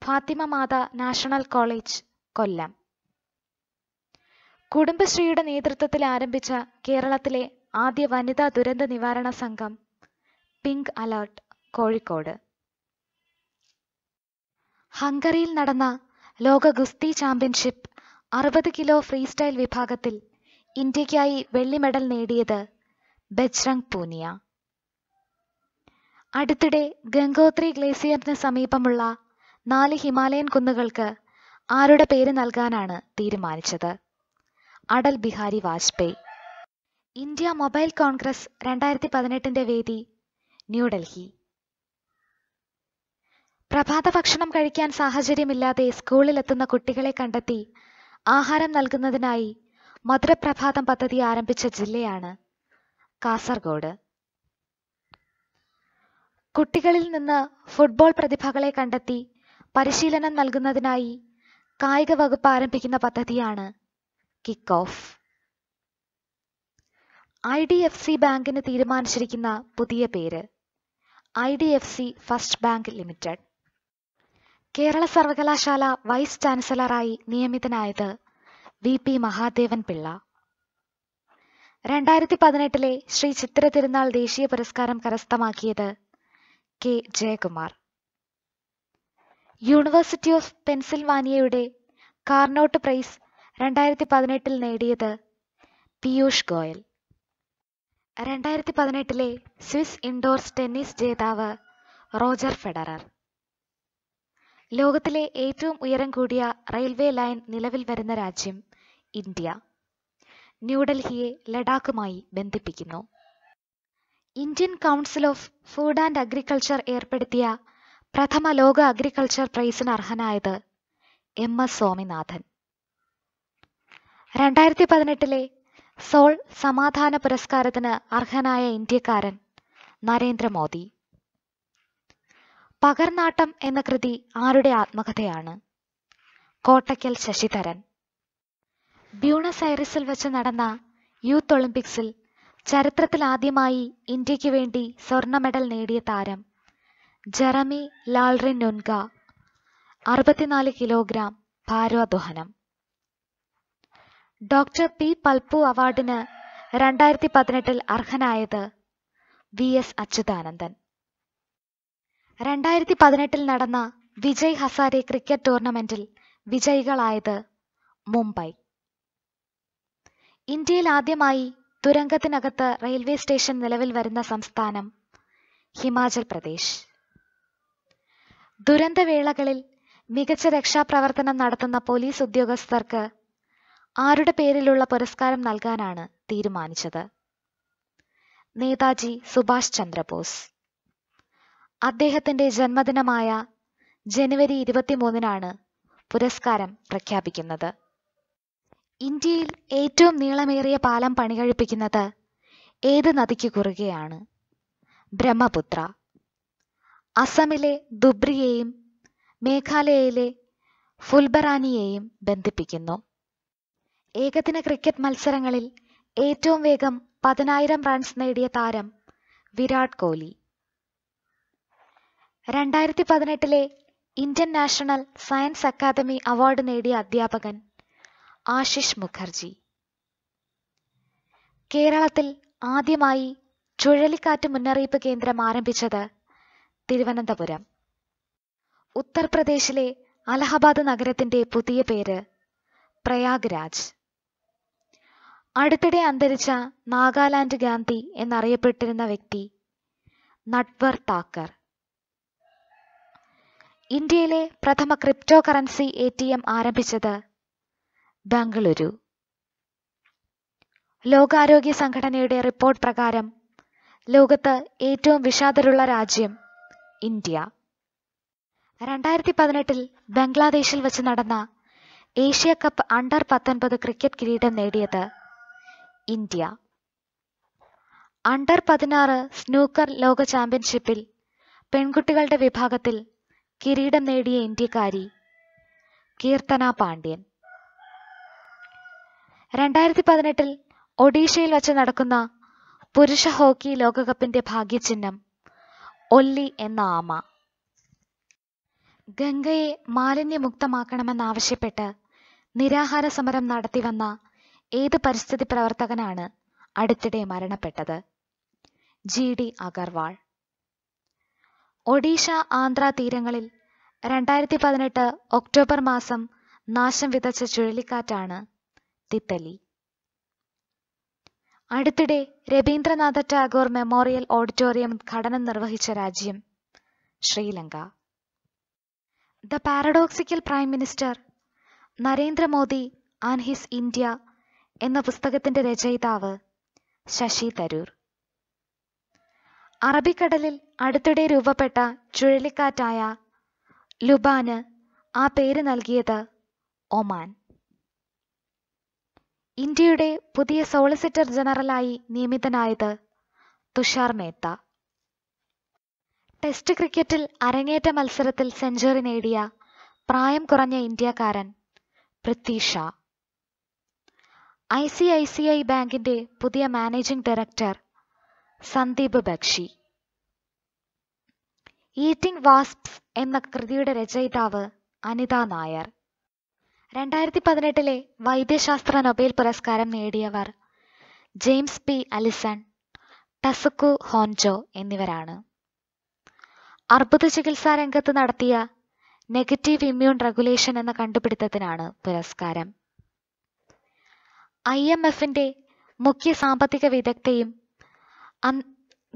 ഫാത്തിമ മാത നാഷണൽ കോളേജ് കൊല്ലം കുടുംബശ്രീയുടെ നേതൃത്വത്തിൽ ആരംഭിച്ച കേരളത്തിലെ ആദ്യ വനിതാ ദുരന്ത നിവാരണ സംഘം പിങ്ക് അലർട്ട് കോഴിക്കോട് ഹംഗറിയിൽ നടന്ന ലോക ഗുസ്തി ചാമ്പ്യൻഷിപ്പ് അറുപത് കിലോ ഫ്രീ സ്റ്റൈൽ വിഭാഗത്തിൽ ഇന്ത്യയ്ക്കായി വെള്ളി മെഡൽ നേടിയത് ബജ്രംഗ് പൂനിയ അടുത്തിടെ ഗംഗോത്രി ഗ്ലേസിയറിന് സമീപമുള്ള നാല് ഹിമാലയൻ കുന്നുകൾക്ക് ആരുടെ പേര് നൽകാനാണ് തീരുമാനിച്ചത് Atal Bihari Vajpayee India mobile congress രണ്ടായിരത്തി പതിനെട്ടിന്റെ വേദി ന്യൂഡൽഹി പ്രഭാത ഭക്ഷണം കഴിക്കാൻ സാഹചര്യമില്ലാതെ സ്കൂളിലെത്തുന്ന കുട്ടികളെ കണ്ടെത്തി ആഹാരം നൽകുന്നതിനായി മധുരപ്രഭാതം പദ്ധതി ആരംഭിച്ച ജില്ലയാണ് കാസർഗോഡ് കുട്ടികളിൽ നിന്ന് ഫുട്ബോൾ പ്രതിഭകളെ കണ്ടെത്തി പരിശീലനം നൽകുന്നതിനായി കായിക വകുപ്പ് ആരംഭിക്കുന്ന പദ്ധതിയാണ് kick off I D F C ബാങ്കിന് തീരുമാനിച്ചിരിക്കുന്ന പുതിയ പേര് I D F C first bank limited Kerala സർവകലാശാല വൈസ് ചാൻസലറായി നിയമിതനായത് വി പി മഹാദേവൻ പിള്ള രണ്ടായിരത്തി പതിനെട്ടിലെ ശ്രീ ചിത്ര തിരുനാൾ ദേശീയ പുരസ്കാരം കരസ്ഥമാക്കിയത് കെ ജയകുമാർ യൂണിവേഴ്സിറ്റി ഓഫ് പെൻസിൽവാനിയയുടെ കാർണോട്ട് പ്രൈസ് രണ്ടായിരത്തി പതിനെട്ടിൽ നേടിയത് പീയൂഷ് ഗോയൽ രണ്ടായിരത്തി പതിനെട്ടിലെ സ്വിസ് ഇൻഡോർസ് ടെന്നീസ് ജേതാവ് റോജർ ഫെഡറർ ലോകത്തിലെ ഏറ്റവും ഉയരം കൂടിയ റെയിൽവേ ലൈൻ നിലവിൽ വരുന്ന രാജ്യം ഇന്ത്യ ന്യൂഡൽഹിയെ ലഡാക്കുമായി ബന്ധിപ്പിക്കുന്നു Indian council of food and agriculture ഏർപ്പെടുത്തിയ പ്രഥമ ലോക അഗ്രികൾച്ചർ പ്രൈസിന് അർഹനായത് എം എസ് സ്വാമിനാഥൻ രണ്ടായിരത്തി പതിനെട്ടിലെ സോൾ സമാധാന പുരസ്കാരത്തിന് അർഹനായ ഇന്ത്യക്കാരൻ നരേന്ദ്രമോദി പകർനാട്ടം എന്ന കൃതി ആരുടെ ആത്മകഥയാണ് കോട്ടയ്ക്കൽ ശശിധരൻ ബ്യൂണസ് ഐറിസിൽ വെച്ച് നടന്ന യൂത്ത് ഒളിമ്പിക്സിൽ ചരിത്രത്തിൽ ആദ്യമായി ഇന്ത്യക്ക് വേണ്ടി സ്വർണ്ണ മെഡൽ നേടിയ താരം ജെറമി ലാൽറിൻ നൊൻഗ അറുപത്തിനാല് കിലോഗ്രാം ഭാരോദ്വഹനം ഡോക്ടർ പി പൽപ്പു അവാർഡിന് രണ്ടായിരത്തി പതിനെട്ടിൽ അർഹനായത് വി എസ് അച്യുതാനന്ദൻ രണ്ടായിരത്തി പതിനെട്ടിൽ നടന്ന വിജയ് ഹസാരെ ക്രിക്കറ്റ് ടൂർണമെന്റിൽ വിജയികളായത് മുംബൈ ഇന്ത്യയിൽ ആദ്യമായി തുരങ്കത്തിനകത്ത് റെയിൽവേ സ്റ്റേഷൻ നിലവിൽ വരുന്ന സംസ്ഥാനം ഹിമാചൽ പ്രദേശ് ദുരന്തവേളകളിൽ മികച്ച രക്ഷാപ്രവർത്തനം നടത്തുന്ന പോലീസ് ഉദ്യോഗസ്ഥർക്ക് ആരുടെ പേരിലുള്ള പുരസ്കാരം നൽകാനാണ് തീരുമാനിച്ചത് നേതാജി സുഭാഷ് ചന്ദ്രബോസ് അദ്ദേഹത്തിന്റെ ജന്മദിനമായ ജനുവരി ഇരുപത്തിമൂന്നിനാണ് പുരസ്കാരം പ്രഖ്യാപിക്കുന്നത് ഇന്ത്യയിൽ ഏറ്റവും നീളമേറിയ പാലം പണികഴിപ്പിക്കുന്നത് ഏത് നദിക്ക് കുറുകെയാണ് ബ്രഹ്മപുത്ര അസമിലെ ദുബ്രിയെയും മേഘാലയയിലെ ഫുൽബറാനിയെയും ബന്ധിപ്പിക്കുന്നു ഏകദിന ക്രിക്കറ്റ് മത്സരങ്ങളിൽ ഏറ്റവും വേഗം പതിനായിരം റൺസ് നേടിയ താരം വിരാട് കോഹ്ലി രണ്ടായിരത്തി പതിനെട്ടിലെ Indian national science academy award നേടിയ അധ്യാപകൻ ആശിഷ് മുഖർജി കേരളത്തിൽ ആദ്യമായി ചുഴലിക്കാറ്റ് മുന്നറിയിപ്പ് കേന്ദ്രം ആരംഭിച്ചത് തിരുവനന്തപുരം ഉത്തർപ്രദേശിലെ അലഹബാദ് നഗരത്തിന്റെ പുതിയ പേര് പ്രയാഗ്രാജ് അടുത്തിടെ അന്തരിച്ച നാഗാലാൻഡ് ഗാന്ധി എന്നറിയപ്പെട്ടിരുന്ന വ്യക്തി നട്വർ താക്കർ ഇന്ത്യയിലെ പ്രഥമ crypto currency A T M ആരംഭിച്ചത് ബംഗളൂരു ലോകാരോഗ്യ സംഘടനയുടെ റിപ്പോർട്ട് പ്രകാരം ലോകത്ത് ഏറ്റവും വിഷാദരുള്ള രാജ്യം ഇന്ത്യ രണ്ടായിരത്തി പതിനെട്ടിൽ ബംഗ്ലാദേശിൽ വെച്ച് നടന്ന ഏഷ്യ കപ്പ് അണ്ടർ പത്തൊൻപത് ക്രിക്കറ്റ് കിരീടം നേടിയത് ഇന്ത്യ അണ്ടർ പതിനാറ് സ്നൂക്കർ ലോക ചാമ്പ്യൻഷിപ്പിൽ പെൺകുട്ടികളുടെ വിഭാഗത്തിൽ കിരീടം നേടിയ ഇന്ത്യക്കാരി കീർത്തന പാണ്ഡ്യൻ രണ്ടായിരത്തി പതിനെട്ടിൽ ഒഡീഷയിൽ വച്ച് നടക്കുന്ന പുരുഷ ഹോക്കി ലോകകപ്പിന്റെ ഭാഗ്യചിഹ്നം ഒല്ലി എന്ന ആമ ഗംഗയെ മാലിന്യമുക്തമാക്കണമെന്നാവശ്യപ്പെട്ട് നിരാഹാര സമരം നടത്തിവന്ന ഏത് പരിസ്ഥിതി പ്രവർത്തകനാണ് അടുത്തിടെ മരണപ്പെട്ടത് ജി ഡി അഗർവാൾ ഒഡീഷ ആന്ധ്ര തീരങ്ങളിൽ രണ്ടായിരത്തി പതിനെട്ട് ഒക്ടോബർ മാസം നാശം വിതച്ച ചുഴലിക്കാറ്റാണ് തിത്തലി അടുത്തിടെ രവീന്ദ്രനാഥ ടാഗോർ മെമ്മോറിയൽ ഓഡിറ്റോറിയം ഘടന നിർവഹിച്ച രാജ്യം Sri Lanka the paradoxical prime minister Narendra Modi and his India എന്ന പുസ്തകത്തിന്റെ രചയിതാവ് ശശി തരൂർ അറബിക്കടലിൽ അടുത്തിടെ രൂപപ്പെട്ട ചുഴലിക്കാറ്റായ ലുബാന് ആ പേര് നൽകിയത് ഒമാൻ ഇന്ത്യയുടെ പുതിയ സോളിസിറ്റർ ജനറലായി നിയമിതനായത് തുഷാർ മേത്ത ടെസ്റ്റ് ക്രിക്കറ്റിൽ അരങ്ങേറ്റ മത്സരത്തിൽ സെഞ്ചുറി നേടിയ പ്രായം കുറഞ്ഞ ഇന്ത്യക്കാരൻ Prithvi Shaw I C I C I ബാങ്കിന്റെ പുതിയ managing director Sandeep Bakhshi eating wasps എന്ന കൃതിയുടെ രചയിതാവ് അനിത നായർ രണ്ടായിരത്തി പതിനെട്ടിലെ വൈദ്യശാസ്ത്ര നൊബേൽ പുരസ്കാരം നേടിയവർ James P Allison Tasuku Honjo എന്നിവരാണ് അർബുദ ചികിത്സാ രംഗത്ത് നടത്തിയ നെഗറ്റീവ് ഇമ്മ്യൂൺ റെഗുലേഷൻ എന്ന കണ്ടുപിടുത്തത്തിനാണ് പുരസ്കാരം ഐ എം എഫിന്റെ മുഖ്യ സാമ്പത്തിക വിദഗ്ധയും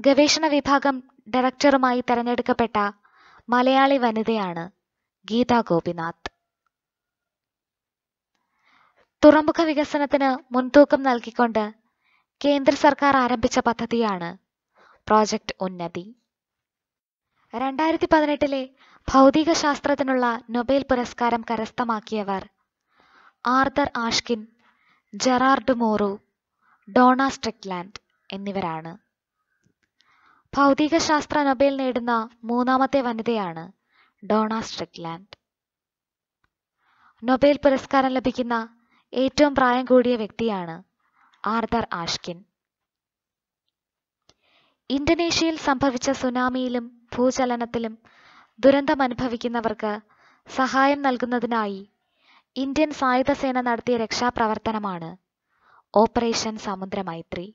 ഗവേഷണ വിഭാഗം ഡയറക്ടറുമായി തെരഞ്ഞെടുക്കപ്പെട്ട മലയാളി വനിതയാണ് ഗീതാ ഗോപിനാഥ് തുറമുഖ വികസനത്തിന് മുൻതൂക്കം നൽകിക്കൊണ്ട് കേന്ദ്ര സർക്കാർ ആരംഭിച്ച പദ്ധതിയാണ് പ്രോജക്റ്റ് ഉന്നതി രണ്ടായിരത്തി പതിനെട്ടിലെ ഭൗതിക ശാസ്ത്രത്തിനുള്ള നൊബേൽ പുരസ്കാരം കരസ്ഥമാക്കിയവർ Arthur Ashkin Gerard Mourou Donna Strickland എന്നിവരാണ് ഭൗതികശാസ്ത്ര നൊബേൽ നേടുന്ന മൂന്നാമത്തെ വനിതയാണ് ഡോണ സ്ട്രിക്ലാൻഡ് നൊബേൽ പുരസ്കാരം ലഭിക്കുന്ന ഏറ്റവും പ്രായം കൂടിയ വ്യക്തിയാണ് ആർദർ ആഷ്കിൻ ഇന്തോനേഷ്യയിൽ സംഭവിച്ച സുനാമിയിലും ഭൂചലനത്തിലും ദുരന്തം അനുഭവിക്കുന്നവർക്ക് സഹായം നൽകുന്നതിനായി ഇന്ത്യൻ സായുധ സേന നടത്തിയ രക്ഷാപ്രവർത്തനമാണ് ഓപ്പറേഷൻ സമുദ്രമൈത്രി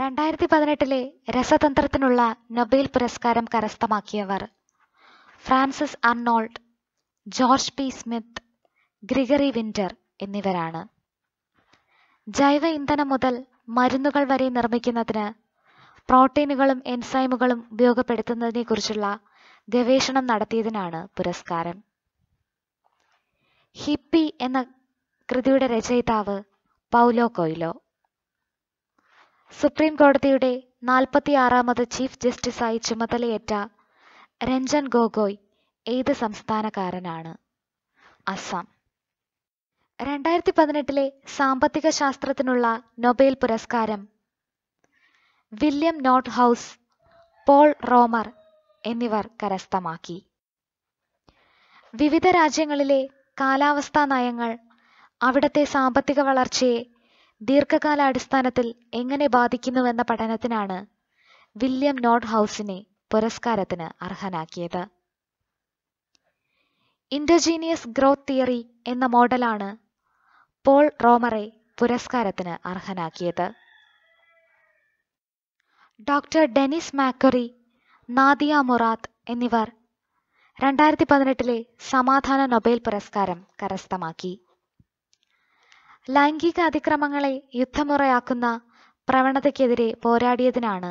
രണ്ടായിരത്തി പതിനെട്ടിലെ രസതന്ത്രത്തിനുള്ള നൊബേൽ പുരസ്കാരം കരസ്ഥമാക്കിയവർ Frances Arnold George P Smith Gregory Winter എന്നിവരാണ് ജൈവ ഇന്ധനം മുതൽ മരുന്നുകൾ വരെ നിർമ്മിക്കുന്നതിന് പ്രോട്ടീനുകളും എൻസൈമുകളും ഉപയോഗപ്പെടുത്തുന്നതിനെക്കുറിച്ചുള്ള ഗവേഷണം നടത്തിയതിനാണ് പുരസ്കാരം ഹിപ്പി എന്ന കൃതിയുടെ രചയിതാവ് പൗലോ കൊയ്ലോ സുപ്രീം കോടതിയുടെ നാൽപ്പത്തിയാറാമത് ചീഫ് ജസ്റ്റിസായി ചുമതലയേറ്റ രഞ്ജൻ ഗൊഗോയ് ഏത് സംസ്ഥാനക്കാരനാണ് അസം രണ്ടായിരത്തി പതിനെട്ടിലെ സാമ്പത്തിക ശാസ്ത്രത്തിനുള്ള നൊബേൽ പുരസ്കാരം William Nordhaus Paul Romer എന്നിവർ കരസ്ഥമാക്കി വിവിധ രാജ്യങ്ങളിലെ കാലാവസ്ഥാ നയങ്ങൾ അവിടത്തെ സാമ്പത്തിക വളർച്ചയെ ദീർഘകാലാടിസ്ഥാനത്തിൽ എങ്ങനെ ബാധിക്കുന്നുവെന്ന പഠനത്തിനാണ് വില്യം നോട്ട് ഹൗസിനെ പുരസ്കാരത്തിന് അർഹനാക്കിയത് ഇൻഡോജീനിയസ് ഗ്രോത്ത് തിയറി എന്ന മോഡലാണ് പോൾ റോമറെ പുരസ്കാരത്തിന് അർഹനാക്കിയത് ഡോക്ടർ ഡെനിസ് മാക്കറി നാദിയ മുറാത്ത് എന്നിവർ രണ്ടായിരത്തി പതിനെട്ടിലെ സമാധാന നൊബേൽ പുരസ്കാരം കരസ്ഥമാക്കി ലൈംഗിക അതിക്രമങ്ങളെ യുദ്ധമുറയാക്കുന്ന പ്രവണതയ്ക്കെതിരെ പോരാടിയതിനാണ്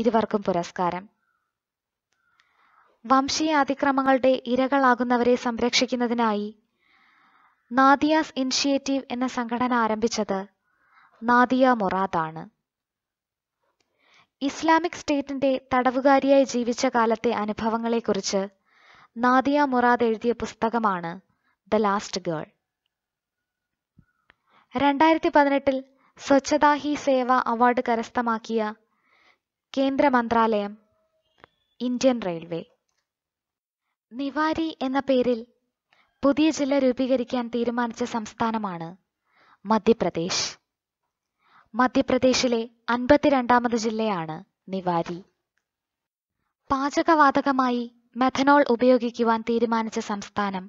ഇരുവർക്കും പുരസ്കാരം വംശീയ അതിക്രമങ്ങളുടെ ഇരകളാകുന്നവരെ സംരക്ഷിക്കുന്നതിനായി നാദിയാസ് ഇനിഷ്യേറ്റീവ് എന്ന സംഘടന ആരംഭിച്ചത് നാദിയ മൊറാദാണ് ഇസ്ലാമിക് സ്റ്റേറ്റിന്റെ തടവുകാരിയായി ജീവിച്ച കാലത്തെ അനുഭവങ്ങളെക്കുറിച്ച് നാദിയ മൊറാദ് എഴുതിയ പുസ്തകമാണ് ദ ലാസ്റ്റ് ഗേൾ രണ്ടായിരത്തി പതിനെട്ടിൽ സ്വച്ഛതാ ഹി സേവ അവാർഡ് കരസ്ഥമാക്കിയ കേന്ദ്ര മന്ത്രാലയം ഇന്ത്യൻ റെയിൽവേ നിവാരി എന്ന പേരിൽ പുതിയ ജില്ല രൂപീകരിക്കാൻ തീരുമാനിച്ച സംസ്ഥാനമാണ് മധ്യപ്രദേശ് മധ്യപ്രദേശിലെ അൻപത്തിരണ്ടാമത് ജില്ലയാണ് നിവാരി പാചകവാതകമായി മെഥനോൾ ഉപയോഗിക്കുവാൻ തീരുമാനിച്ച സംസ്ഥാനം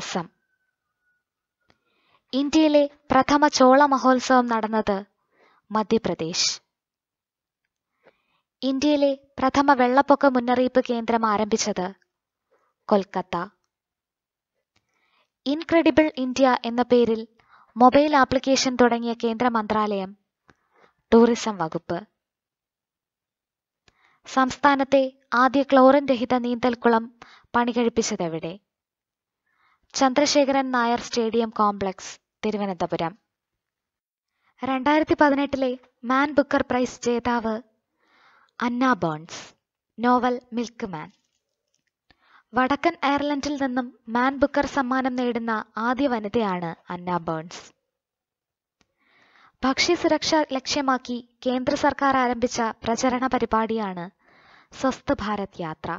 അസം ഇന്ത്യയിലെ പ്രഥമ ചോള മഹോത്സവം നടന്നത് മധ്യപ്രദേശ് ഇന്ത്യയിലെ പ്രഥമ വെള്ളപ്പൊക്ക മുന്നറിയിപ്പ് കേന്ദ്രം ആരംഭിച്ചത് കൊൽക്കത്ത ഇൻക്രെഡിബിൾ ഇന്ത്യ എന്ന പേരിൽ മൊബൈൽ ആപ്ലിക്കേഷൻ തുടങ്ങിയ കേന്ദ്ര മന്ത്രാലയം ടൂറിസം വകുപ്പ് സംസ്ഥാനത്തെ ആദ്യ ക്ലോറിൻ രഹിത നീന്തൽക്കുളം പണികഴിപ്പിച്ചതെവിടെ ചന്ദ്രശേഖരൻ നായർ സ്റ്റേഡിയം കോംപ്ലക്സ് തിരുവനന്തപുരം രണ്ടായിരത്തി പതിനെട്ടിലെ മാൻ ബുക്കർ പ്രൈസ് ജേതാവ് Anna Burns novel milkman വടക്കൻ അയർലൻഡിൽ നിന്നും മാൻ ബുക്കർ സമ്മാനം നേടുന്ന ആദ്യ വനിതയാണ് അന്ന ബേൺസ് ഭക്ഷ്യസുരക്ഷ ലക്ഷ്യമാക്കി കേന്ദ്ര സർക്കാർ ആരംഭിച്ച പ്രചരണ പരിപാടിയാണ് സ്വസ്ഥ ഭാരത് യാത്ര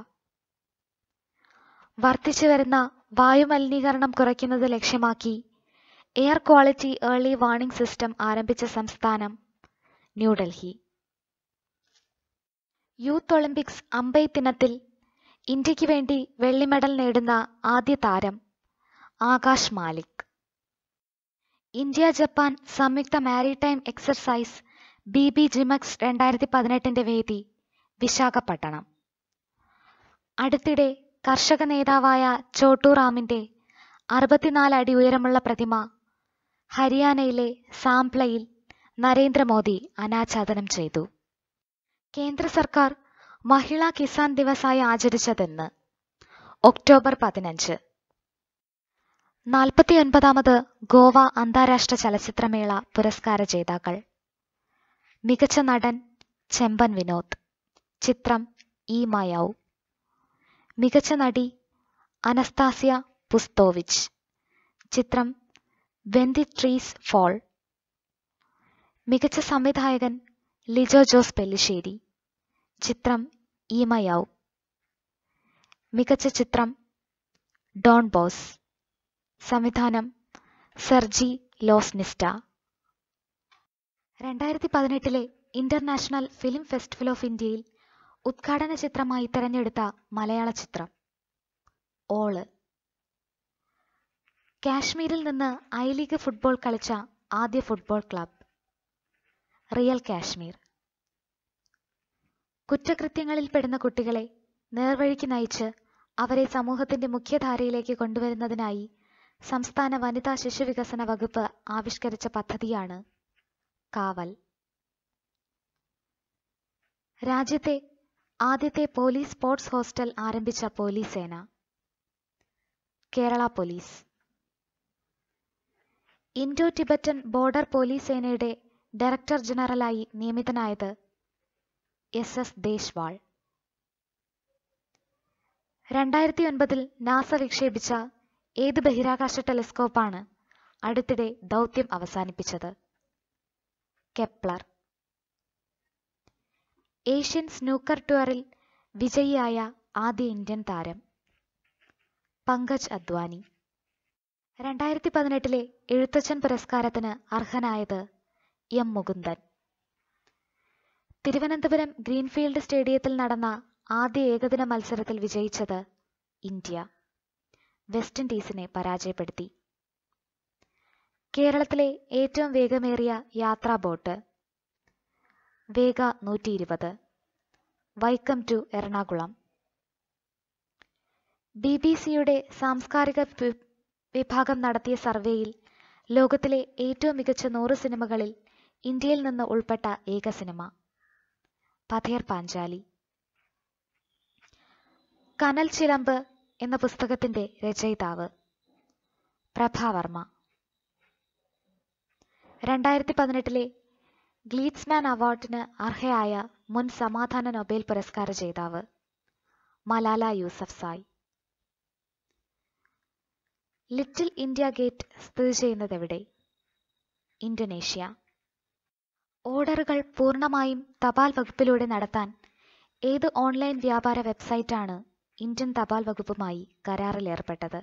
വർദ്ധിച്ചു വരുന്ന വായുമലിനീകരണം കുറയ്ക്കുന്നത് ലക്ഷ്യമാക്കി air quality early warning system ആരംഭിച്ച സംസ്ഥാനം ന്യൂഡൽഹി യൂത്ത് ഒളിമ്പിക്സ് അമ്പൈ ദിനത്തിൽ ഇന്ത്യക്ക് വേണ്ടി വെള്ളി മെഡൽ നേടുന്ന ആദ്യ താരം ആകാശ് മാലിക് ഇന്ത്യ ജപ്പാൻ സംയുക്ത maritime exercise B B JIMEX രണ്ടായിരത്തി പതിനെട്ടിന്റെ വേദി വിശാഖപട്ടണം അടുത്തിടെ കർഷക നേതാവായ ചോട്ടു അറുപത്തിനാല് അടി ഉയരമുള്ള പ്രതിമ ഹരിയാനയിലെ സാംപ്ലയിൽ നരേന്ദ്രമോദി അനാച്ഛാദനം ചെയ്തു കേന്ദ്ര സർക്കാർ മഹിളാ കിസാൻ ദിവസായി ആചരിച്ചതെന്ന് ഒക്ടോബർ പതിനഞ്ച് നാൽപ്പത്തിയൊൻപതാമത് ഗോവ അന്താരാഷ്ട്ര ചലച്ചിത്രമേള പുരസ്കാര ജേതാക്കൾ മികച്ച നടൻ ചെമ്പൻ വിനോദ് ചിത്രം ഇ മായാവു മികച്ച നടി അനസ്താസിയ പുസ്തോവിച്ച് ചിത്രം വെൻ ദി ട്രീസ് ഫോൾ മികച്ച സംവിധായകൻ ലിജോ ജോസ് പെല്ലിശ്ശേരി ചിത്രം ഈമയാവ് മികച്ച ചിത്രം ഡോൺ ബോസ് സംവിധാനം സെർജി ലോസ്നിസ്റ്റ രണ്ടായിരത്തി പതിനെട്ടിലെ ഇന്റർനാഷണൽ ഫിലിം ഫെസ്റ്റിവൽ ഓഫ് ഇന്ത്യയിൽ ഉദ്ഘാടന ചിത്രമായി തിരഞ്ഞെടുത്ത മലയാള ചിത്രം ഓള് കാശ്മീരിൽ നിന്ന് ഐ ലീഗ് ഫുട്ബോൾ കളിച്ച ആദ്യ ഫുട്ബോൾ ക്ലബ് റിയൽ കാശ്മീർ കുറ്റകൃത്യങ്ങളിൽ പെടുന്ന കുട്ടികളെ നേർവഴിക്ക് നയിച്ച് അവരെ സമൂഹത്തിന്റെ മുഖ്യധാരയിലേക്ക് കൊണ്ടുവരുന്നതിനായി സംസ്ഥാന വനിതാ ശിശുവികസന വകുപ്പ് ആവിഷ്കരിച്ച പദ്ധതിയാണ് കാവൽ രാജ്യത്തെ ആദ്യത്തെ പോലീസ് സ്പോർട്സ് ഹോസ്റ്റൽ ആരംഭിച്ച പോലീസ് സേന Kerala police Indo Tibetan border police സേനയുടെ ഡയറക്ടർ ജനറലായി നിയമിതനായത് എസ് എസ് ദേശവാൾ രണ്ടായിരത്തി ഒൻപതിൽ നാസ വിക്ഷേപിച്ച ഏത് ബഹിരാകാശ ടെലിസ്കോപ്പാണ് അടുത്തിടെ ദൗത്യം അവസാനിപ്പിച്ചത് കെപ്ലർ ഏഷ്യൻ സ്നൂക്കർ ടൂറിൽ വിജയിയായ ആദ്യ ഇന്ത്യൻ താരം പങ്കജ് അദ്വാനി രണ്ടായിരത്തി പതിനെട്ടിലെ എഴുത്തച്ഛൻ പുരസ്കാരത്തിന് അർഹനായത് എം മുകുന്ദൻ തിരുവനന്തപുരം ഗ്രീൻഫീൽഡ് സ്റ്റേഡിയത്തിൽ നടന്ന ആദ്യ ഏകദിന മത്സരത്തിൽ വിജയിച്ചത് ഇന്ത്യ വെസ്റ്റ് ഇൻഡീസിനെ പരാജയപ്പെടുത്തി കേരളത്തിലെ ഏറ്റവും വേഗമേറിയ യാത്രാ ബോട്ട് വേഗ നൂറ്റി ഇരുപത് Vaikom to Ernakulam B B സിയുടെ സാംസ്കാരിക വിഭാഗം നടത്തിയ സർവേയിൽ ലോകത്തിലെ ഏറ്റവും മികച്ച നൂറ് സിനിമകളിൽ ഇന്ത്യയിൽ നിന്ന് ഉൾപ്പെട്ട ഏക സിനിമ പഥേർ പാഞ്ചാലി കനൽ ചിലമ്പ് എന്ന പുസ്തകത്തിന്റെ രചയിതാവ് പ്രഭാവർമ്മ രണ്ടായിരത്തി പതിനെട്ടിലെ ഗ്ലീറ്റ്സ്മാൻ അവാർഡിന് അർഹയായ മുൻ സമാധാന നൊബേൽ പുരസ്കാര ജേതാവ് Malala Yousafzai little India gate സ്ഥിതി ചെയ്യുന്നത് എവിടെ ഇന്തോനേഷ്യ ഓർഡറുകൾ പൂർണ്ണമായും തപാൽ വകുപ്പിലൂടെ നടത്താൻ ഏത് ഓൺലൈൻ വ്യാപാര വെബ്സൈറ്റാണ് ഇന്ത്യൻ തപാൽ വകുപ്പുമായി കരാറിൽ ഏർപ്പെട്ടത്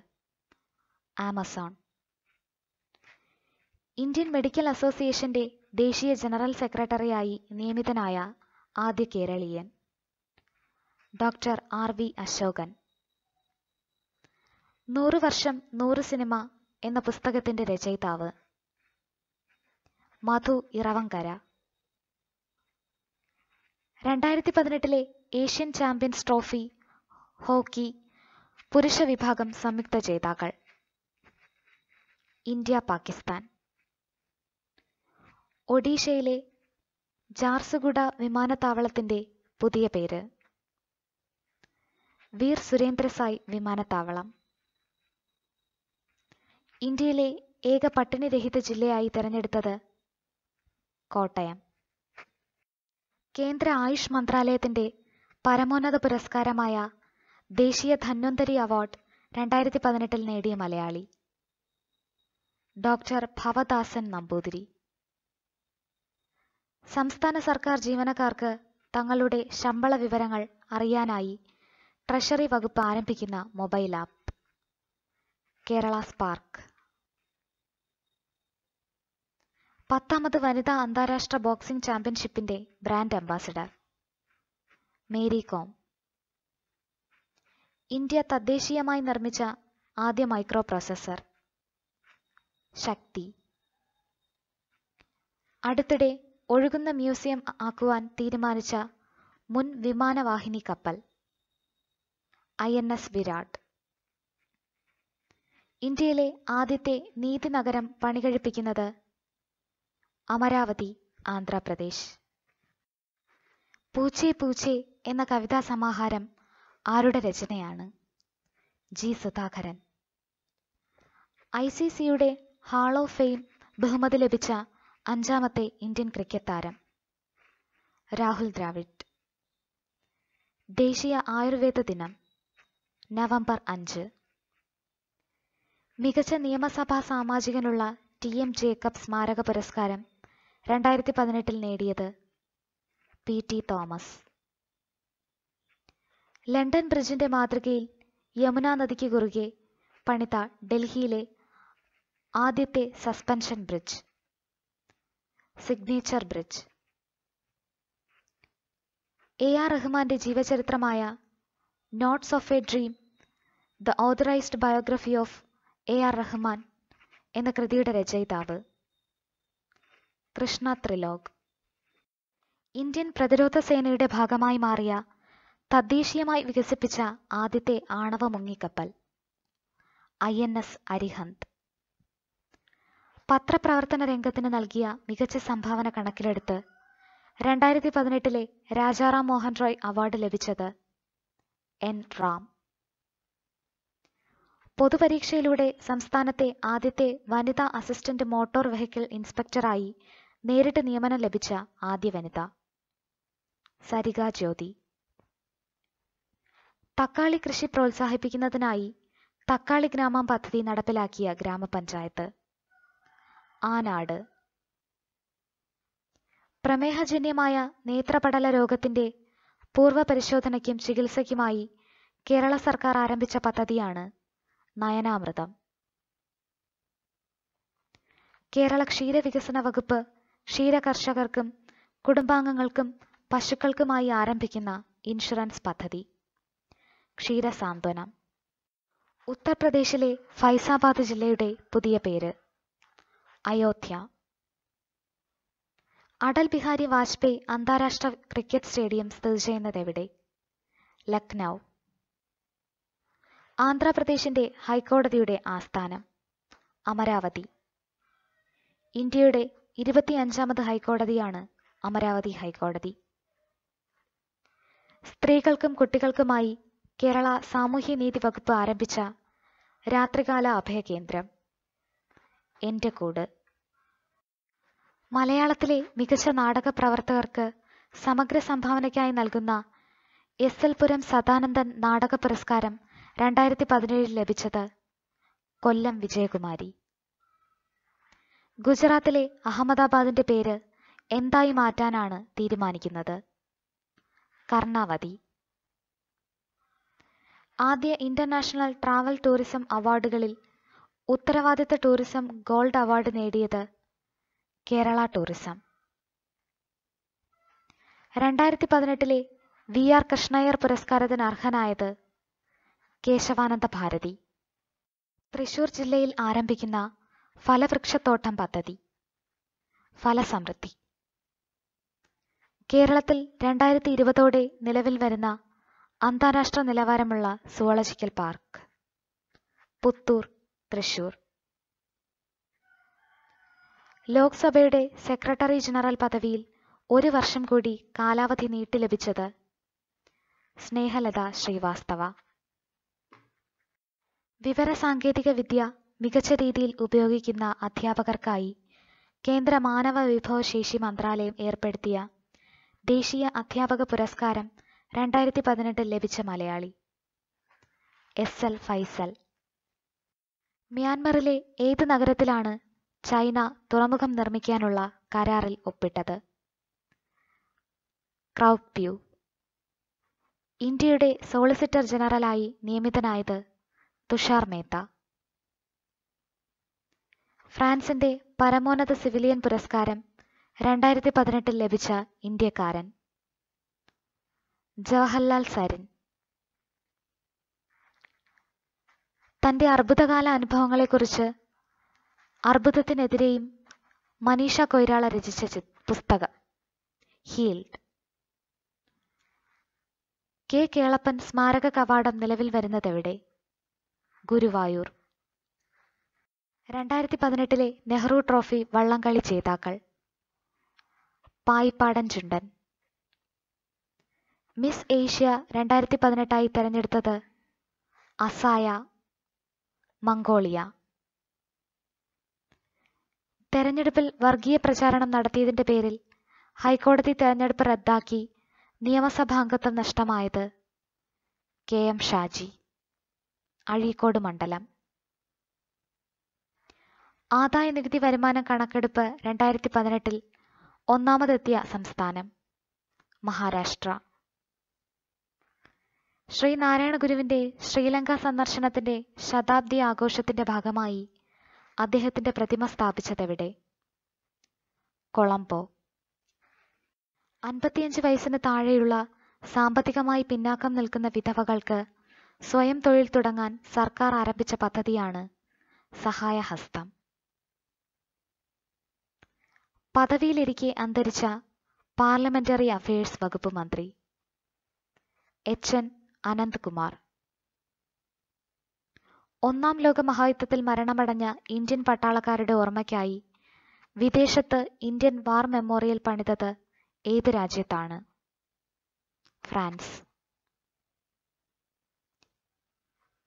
ആമസോൺ ഇന്ത്യൻ മെഡിക്കൽ അസോസിയേഷന്റെ ദേശീയ ജനറൽ സെക്രട്ടറിയായി നിയമിതനായ ആദ്യ കേരളീയൻ ഡോക്ടർ ആർ വി അശോകൻ നൂറു വർഷം നൂറ് സിനിമ എന്ന പുസ്തകത്തിന്റെ രചയിതാവ് മധു ഇറവങ്കര രണ്ടായിരത്തി പതിനെട്ടിലെ ഏഷ്യൻ ചാമ്പ്യൻസ് ട്രോഫി ഹോക്കി പുരുഷ വിഭാഗം സംയുക്ത ജേതാക്കൾ ഇന്ത്യ പാകിസ്ഥാൻ ഒഡീഷയിലെ ജാർസുഗുഡ വിമാനത്താവളത്തിന്റെ പുതിയ പേര് വീർ സുരേന്ദ്രസായി വിമാനത്താവളം ഇന്ത്യയിലെ ഏക പട്ടിണിരഹിത ജില്ലയായി തിരഞ്ഞെടുത്തത് കോട്ടയം കേന്ദ്ര ആയുഷ് മന്ത്രാലയത്തിന്റെ പരമോന്നത പുരസ്കാരമായ ദേശീയ ധന്വന്തരി അവാർഡ് രണ്ടായിരത്തി പതിനെട്ടിൽ നേടിയ മലയാളി ഡോക്ടർ ഭവദാസൻ നമ്പൂതിരി സംസ്ഥാന സർക്കാർ ജീവനക്കാർക്ക് തങ്ങളുടെ ശമ്പള വിവരങ്ങൾ അറിയാനായി ട്രഷറി വകുപ്പ് ആരംഭിക്കുന്ന മൊബൈൽ ആപ്പ് കേരള സ്പാർക്ക് പത്താമത് വനിതാ അന്താരാഷ്ട്ര ബോക്സിംഗ് ചാമ്പ്യൻഷിപ്പിന്റെ brand ambassador Mary Kom India തദ്ദേശീയമായി നിർമ്മിച്ച ആദ്യ മൈക്രോ പ്രോസസർ ശക്തി അടുത്തിടെ ഒഴുകുന്ന മ്യൂസിയം ആക്കുവാൻ തീരുമാനിച്ച മുൻ വിമാനവാഹിനി കപ്പൽ ഐ എൻ എസ് വിരാട് ഇന്ത്യയിലെ ആദ്യത്തെ നീതി നഗരം പണികഴിപ്പിക്കുന്നത് അമരാവതി ആന്ധ്രാപ്രദേശ് പൂച്ചേ പൂച്ചേ എന്ന കവിതാ സമാഹാരം ആരുടെ രചനയാണ് ജി സുധാകരൻ ഐ സി സിയുടെ ഹാൾ ഓഫ് ഫെയിം ബഹുമതി ലഭിച്ച അഞ്ചാമത്തെ ഇന്ത്യൻ ക്രിക്കറ്റ് താരം രാഹുൽ ദ്രാവിഡ് ദേശീയ ആയുർവേദ ദിനം നവംബർ അഞ്ച് മികച്ച നിയമസഭാ സാമാജികനുള്ള ടി എം ജേക്കബ് സ്മാരക പുരസ്കാരം രണ്ടായിരത്തി പതിനെട്ടിൽ നേടിയത് പി ടി തോമസ് ലണ്ടൻ ബ്രിഡ്ജിന്റെ മാതൃകയിൽ യമുന നദിക്ക് കുറുകെ പണിത ഡൽഹിയിലെ ആദ്യത്തെ suspension bridge signature bridge A R റഹ്മാന്റെ ജീവചരിത്രമായ notes of a dream the authorised biography of A R Rahman എന്ന കൃതിയുടെ രചയിതാവ് കൃഷ്ണ ത്രിലോക് ഇന്ത്യൻ പ്രതിരോധ സേനയുടെ ഭാഗമായി മാറിയ തദ്ദേശീയമായി വികസിപ്പിച്ച ആദ്യത്തെ ആണവ മുങ്ങിക്കപ്പൽ ഐ എൻ എസ് അരിഹന്ത് പത്രപ്രവർത്തന രംഗത്തിന് നൽകിയ മികച്ച സംഭാവന കണക്കിലെടുത്ത് രണ്ടായിരത്തി പതിനെട്ടിലെ രാജാറാം മോഹൻ റോയ് അവാർഡ് ലഭിച്ചത് എൻ റാം പൊതുപരീക്ഷയിലൂടെ സംസ്ഥാനത്തെ ആദ്യത്തെ വനിതാ അസിസ്റ്റന്റ് മോട്ടോർ വെഹിക്കിൾ ഇൻസ്പെക്ടറായി നേരിട്ട് നിയമനം ലഭിച്ച ആദ്യ വനിത സരിക ജ്യോതി തക്കാളി കൃഷി പ്രോത്സാഹിപ്പിക്കുന്നതിനായി തക്കാളി ഗ്രാമം പദ്ധതി നടപ്പിലാക്കിയ ഗ്രാമപഞ്ചായത്ത് ആനാട് പ്രമേഹജന്യമായ നേത്രപടല രോഗത്തിന്റെ പൂർവ്വ പരിശോധനയ്ക്കും ചികിത്സയ്ക്കുമായി കേരള സർക്കാർ ആരംഭിച്ച പദ്ധതിയാണ് നയനാമൃതം കേരള ക്ഷീരവികസന വകുപ്പ് ക്ഷീരകർഷകർക്കും കുടുംബാംഗങ്ങൾക്കും പശുക്കൾക്കുമായി ആരംഭിക്കുന്ന ഇൻഷുറൻസ് പദ്ധതി ക്ഷീരസാന്ത്വനം ഉത്തർപ്രദേശിലെ ഫൈസാബാദ് ജില്ലയുടെ പുതിയ പേര് അയോധ്യ അടൽ ബിഹാരി വാജ്പേയി അന്താരാഷ്ട്ര ക്രിക്കറ്റ് സ്റ്റേഡിയം സ്ഥിതി ചെയ്യുന്നത് എവിടെ ലക്നൗ ആന്ധ്രാപ്രദേശിന്റെ ഹൈക്കോടതിയുടെ ആസ്ഥാനം അമരാവതി ഇന്ത്യയുടെ ഇരുപത്തിയഞ്ചാമത് ഹൈക്കോടതിയാണ് അമരാവതി ഹൈക്കോടതി സ്ത്രീകൾക്കും കുട്ടികൾക്കുമായി കേരള സാമൂഹ്യനീതി വകുപ്പ് ആരംഭിച്ച രാത്രികാല അഭയകേന്ദ്രം എന്റെ കൂട് മലയാളത്തിലെ മികച്ച നാടക പ്രവർത്തകർക്ക് സമഗ്ര സംഭാവനയ്ക്കായി നൽകുന്ന എസ് എൽ പുരം സദാനന്ദൻ നാടക പുരസ്കാരം രണ്ടായിരത്തി പതിനേഴിൽ ലഭിച്ചത് കൊല്ലം വിജയകുമാരി ഗുജറാത്തിലെ അഹമ്മദാബാദിന്റെ പേര് എന്തായി മാറ്റാനാണ് തീരുമാനിക്കുന്നത് കർണാവതി ആദ്യ ഇന്റർനാഷണൽ ട്രാവൽ ടൂറിസം അവാർഡുകളിൽ ഉത്തരവാദിത്ത ടൂറിസം ഗോൾഡ് അവാർഡ് നേടിയത് കേരള ടൂറിസം രണ്ടായിരത്തി പതിനെട്ടിലെ വി ആർ കൃഷ്ണയ്യർ പുരസ്കാരത്തിന് അർഹനായത് കേശവാനന്ദ ഭാരതി തൃശൂർ ജില്ലയിൽ ആരംഭിക്കുന്ന ഫലവൃക്ഷത്തോട്ടം പദ്ധതി ഫലസമൃദ്ധി കേരളത്തിൽ രണ്ടായിരത്തി ഇരുപതോടെ നിലവിൽ വരുന്ന അന്താരാഷ്ട്ര നിലവാരമുള്ള സുവോളജിക്കൽ പാർക്ക് പുത്തൂർ തൃശൂർ ലോക്സഭയുടെ സെക്രട്ടറി ജനറൽ പദവിയിൽ ഒരു വർഷം കൂടി കാലാവധി നീട്ടി ലഭിച്ചത് സ്നേഹലത ശ്രീവാസ്തവ വിവരസാങ്കേതിക വിദ്യ മികച്ച രീതിയിൽ ഉപയോഗിക്കുന്ന അധ്യാപകർക്കായി കേന്ദ്ര മാനവ വിഭവശേഷി മന്ത്രാലയം ഏർപ്പെടുത്തിയ ദേശീയ അധ്യാപക പുരസ്കാരം രണ്ടായിരത്തി പതിനെട്ടിൽ ലഭിച്ച മലയാളി എസ് എൽ ഫൈസൽ മ്യാൻമറിലെ ഏത് നഗരത്തിലാണ് ചൈന തുറമുഖം നിർമ്മിക്കാനുള്ള കരാറിൽ ഒപ്പിട്ടത് ക്രൗഡ് ഇന്ത്യയുടെ സോളിസിറ്റർ ജനറലായി നിയമിതനായത് തുഷാർ മേത്ത ഫ്രാൻസിന്റെ പരമോന്നത സിവിലിയൻ പുരസ്കാരം രണ്ടായിരത്തി പതിനെട്ടിൽ ലഭിച്ച ഇന്ത്യക്കാരൻ ജവഹർലാൽ സരിൻ തന്റെ അർബുദകാല അനുഭവങ്ങളെക്കുറിച്ച് അർബുദത്തിനെതിരെയും മനീഷ കൊയ്രാള രചിച്ച പുസ്തകം ഹീൽഡ് കെ കേളപ്പൻ സ്മാരക കവാടം നിലവിൽ വരുന്നതെവിടെ ഗുരുവായൂർ രണ്ടായിരത്തി പതിനെട്ടിലെ നെഹ്റു ട്രോഫി വള്ളംകളി ജേതാക്കൾ പായിപ്പാടൻ ചുണ്ടൻ മിസ് ഏഷ്യ രണ്ടായിരത്തി പതിനെട്ടായി തിരഞ്ഞെടുത്തത് അസായ മംഗോളിയ തെരഞ്ഞെടുപ്പിൽ വർഗീയ പ്രചാരണം നടത്തിയതിന്റെ പേരിൽ ഹൈക്കോടതി തെരഞ്ഞെടുപ്പ് റദ്ദാക്കി നിയമസഭാംഗത്വം നഷ്ടമായത് കെ എം ഷാജി അഴീക്കോട് മണ്ഡലം ആദായ നികുതി വരുമാന കണക്കെടുപ്പ് രണ്ടായിരത്തി പതിനെട്ടിൽ ഒന്നാമതെത്തിയ സംസ്ഥാനം മഹാരാഷ്ട്ര ശ്രീ നാരായണ ഗുരുവിന്റെ ശ്രീലങ്ക സന്ദർശനത്തിന്റെ ശതാബ്ദി ആഘോഷത്തിന്റെ ഭാഗമായി അദ്ദേഹത്തിന്റെ പ്രതിമ സ്ഥാപിച്ചതെവിടെ കൊളംബോ അൻപത്തിയഞ്ച് വയസ്സിന് താഴെയുള്ള സാമ്പത്തികമായി പിന്നാക്കം നിൽക്കുന്ന വിധവകൾക്ക് സ്വയം തൊഴിൽ തുടങ്ങാൻ സർക്കാർ ആരംഭിച്ച പദ്ധതിയാണ് സഹായഹസ്തം പദവിയിലിരിക്കെ അന്തരിച്ച പാർലമെന്ററി അഫയേഴ്സ് വകുപ്പ് മന്ത്രി എച്ച് എൻ അനന്ത്കുമാർ ഒന്നാം ലോക മഹായുദ്ധത്തിൽ മരണമടഞ്ഞ ഇന്ത്യൻ പട്ടാളക്കാരുടെ ഓർമ്മയ്ക്കായി വിദേശത്ത് ഇന്ത്യൻ വാർ മെമ്മോറിയൽ പണിതത് ഏത് രാജ്യത്താണ് ഫ്രാൻസ്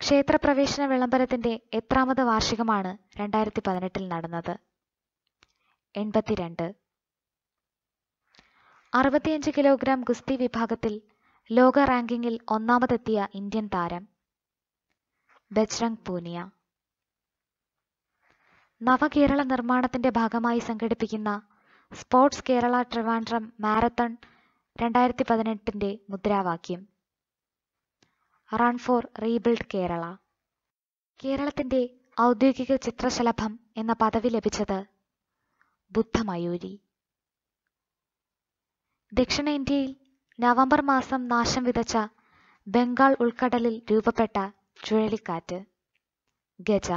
ക്ഷേത്രപ്രവേശന വിളംബരത്തിന്റെ എത്രാമത് വാർഷികമാണ് രണ്ടായിരത്തി പതിനെട്ടിൽ നടന്നത് എൺപത്തിരണ്ട് അറുപത്തിയഞ്ച് കിലോഗ്രാം ഗുസ്തി വിഭാഗത്തിൽ ലോക റാങ്കിങ്ങിൽ ഒന്നാമതെത്തിയ ഇന്ത്യൻ താരം ബജ്രംഗ് പൂനിയ നവകേരള നിർമ്മാണത്തിന്റെ ഭാഗമായി സംഘടിപ്പിക്കുന്ന സ്പോർട്സ് കേരള ട്രിവാൻഡ്രം മാരത്തൺ രണ്ടായിരത്തി പതിനെട്ടിന്റെ മുദ്രാവാക്യം റൺ ഫോർ റീബിൽഡ് കേരള കേരളത്തിന്റെ ഔദ്യോഗിക ചിത്രശലഭം എന്ന പദവി ലഭിച്ചത് ബുദ്ധമയൂരി ദക്ഷിണേന്ത്യയിൽ നവംബർ മാസം നാശം വിതച്ച ബംഗാൾ ഉൾക്കടലിൽ രൂപപ്പെട്ട ചുഴലിക്കാറ്റ് ഗജ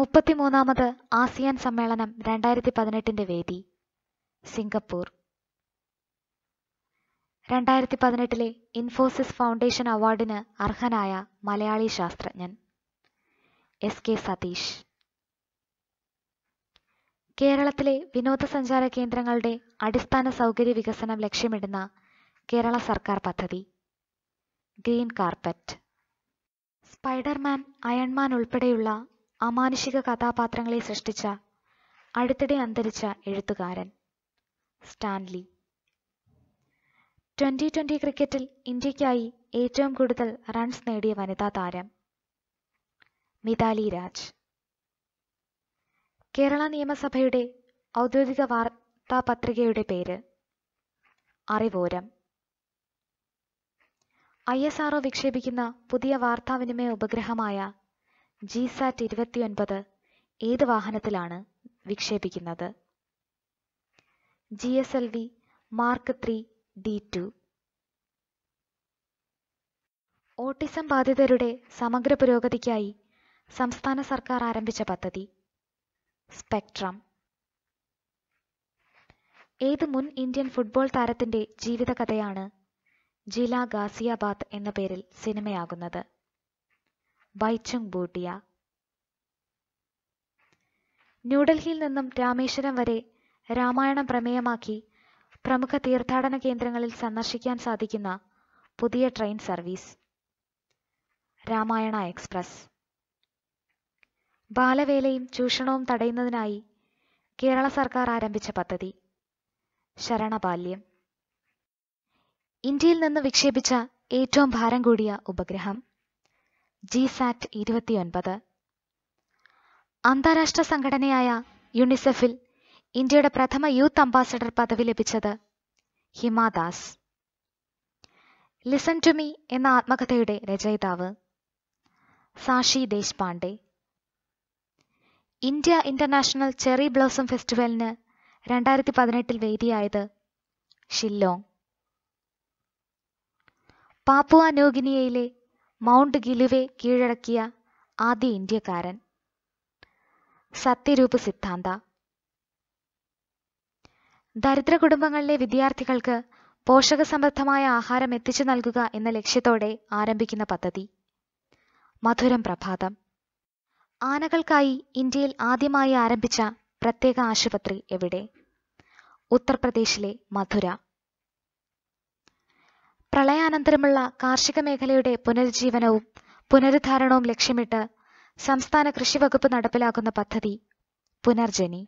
മുപ്പത്തിമൂന്നാമത് ആസിയാൻ സമ്മേളനം രണ്ടായിരത്തി പതിനെട്ടിന്റെ വേദി സിംഗപ്പൂർ രണ്ടായിരത്തി പതിനെട്ടിലെ ഇൻഫോസിസ് ഫൗണ്ടേഷൻ അവാർഡിന് അർഹനായ മലയാളി ശാസ്ത്രജ്ഞൻ എസ് കെ സതീഷ് കേരളത്തിലെ വിനോദസഞ്ചാര കേന്ദ്രങ്ങളുടെ അടിസ്ഥാന സൗകര്യ വികസനം ലക്ഷ്യമിടുന്ന കേരള സർക്കാർ പദ്ധതി ഗ്രീൻ കാർപ്പറ്റ് സ്പൈഡർമാൻ അയൺമാൻ ഉൾപ്പെടെയുള്ള അമാനുഷിക കഥാപാത്രങ്ങളെ സൃഷ്ടിച്ച അടുത്തിടെ അന്തരിച്ച എഴുത്തുകാരൻ സ്റ്റാൻലി ട്വന്റി ട്വന്റി ക്രിക്കറ്റിൽ ഇന്ത്യക്കായി ഏറ്റവും കൂടുതൽ റൺസ് നേടിയ വനിതാ താരം മിതാലി രാജ് കേരള നിയമസഭയുടെ ഔദ്യോഗിക വാർത്താപത്രികയുടെ പേര് അറിവോരം ഐ എസ് ആർഒ വിക്ഷേപിക്കുന്ന പുതിയ വാർത്താവിനിമയ ഉപഗ്രഹമായ ജിസാറ്റ് ഇരുപത്തിയൊൻപത് ഏത് വാഹനത്തിലാണ് വിക്ഷേപിക്കുന്നത് G S L V mark three D two autism ബാധിതരുടെ സമഗ്ര പുരോഗതിക്കായി സംസ്ഥാന സർക്കാർ ആരംഭിച്ച പദ്ധതി സ്പെക്ട്രം ഏത് മുൻ ഇന്ത്യൻ ഫുട്ബോൾ താരത്തിന്റെ ജീവിതകഥയാണ് ജില ഗാസിയാബാദ് എന്ന പേരിൽ സിനിമയാകുന്നത് ബൈച്ചുങ് ബൂട്ടിയ ന്യൂഡൽഹിയിൽ നിന്നും രാമേശ്വരം വരെ രാമായണം പ്രമേയമാക്കി പ്രമുഖ തീർത്ഥാടന കേന്ദ്രങ്ങളിൽ സന്ദർശിക്കാൻ സാധിക്കുന്ന പുതിയ ട്രെയിൻ സർവീസ് രാമായണ എക്സ്പ്രസ് ബാലവേലയും ചൂഷണവും തടയുന്നതിനായി കേരള സർക്കാർ ആരംഭിച്ച പദ്ധതി ശരണബാല്യം ഇന്ത്യയിൽ നിന്ന് വിക്ഷേപിച്ച ഏറ്റവും ഭാരം കൂടിയ ഉപഗ്രഹം ജി സാറ്റ് ഇരുപത്തിയൊൻപത് അന്താരാഷ്ട്ര സംഘടനയായ യുണിസെഫിൽ ഇന്ത്യയുടെ പ്രഥമ യൂത്ത് അംബാസഡർ പദവി ലഭിച്ചത് ഹിമാദാസ് ലിസൺ ടു മീ എന്ന ആത്മകഥയുടെ രചയിതാവ് Shashi Deshpande India international cherry blossom ഫെസ്റ്റിവലിന് രണ്ടായിരത്തി പതിനെട്ടിൽ വേദിയായത് ഷില്ലോങ് പാപ്പുവ ന്യൂഗിനിയയിലെ മൗണ്ട് ഗിലുവെ കീഴടക്കിയ ആദ്യ ഇന്ത്യക്കാരൻ സത്യരൂപ സിദ്ധാന്ത ദരിദ്ര കുടുംബങ്ങളിലെ വിദ്യാർത്ഥികൾക്ക് സമൃദ്ധമായ ആഹാരം എത്തിച്ചു നൽകുക എന്ന ലക്ഷ്യത്തോടെ ആരംഭിക്കുന്ന പദ്ധതി മധുരം പ്രഭാതം ആനകൾക്കായി ഇന്ത്യയിൽ ആദ്യമായി ആരംഭിച്ച പ്രത്യേക ആശുപത്രി എവിടെ ഉത്തർപ്രദേശിലെ മധുര പ്രളയാനന്തരമുള്ള കാർഷിക മേഖലയുടെ പുനരുജ്ജീവനവും പുനരുദ്ധാരണവും ലക്ഷ്യമിട്ട് സംസ്ഥാന കൃഷി വകുപ്പ് നടപ്പിലാക്കുന്ന പദ്ധതി പുനർജനി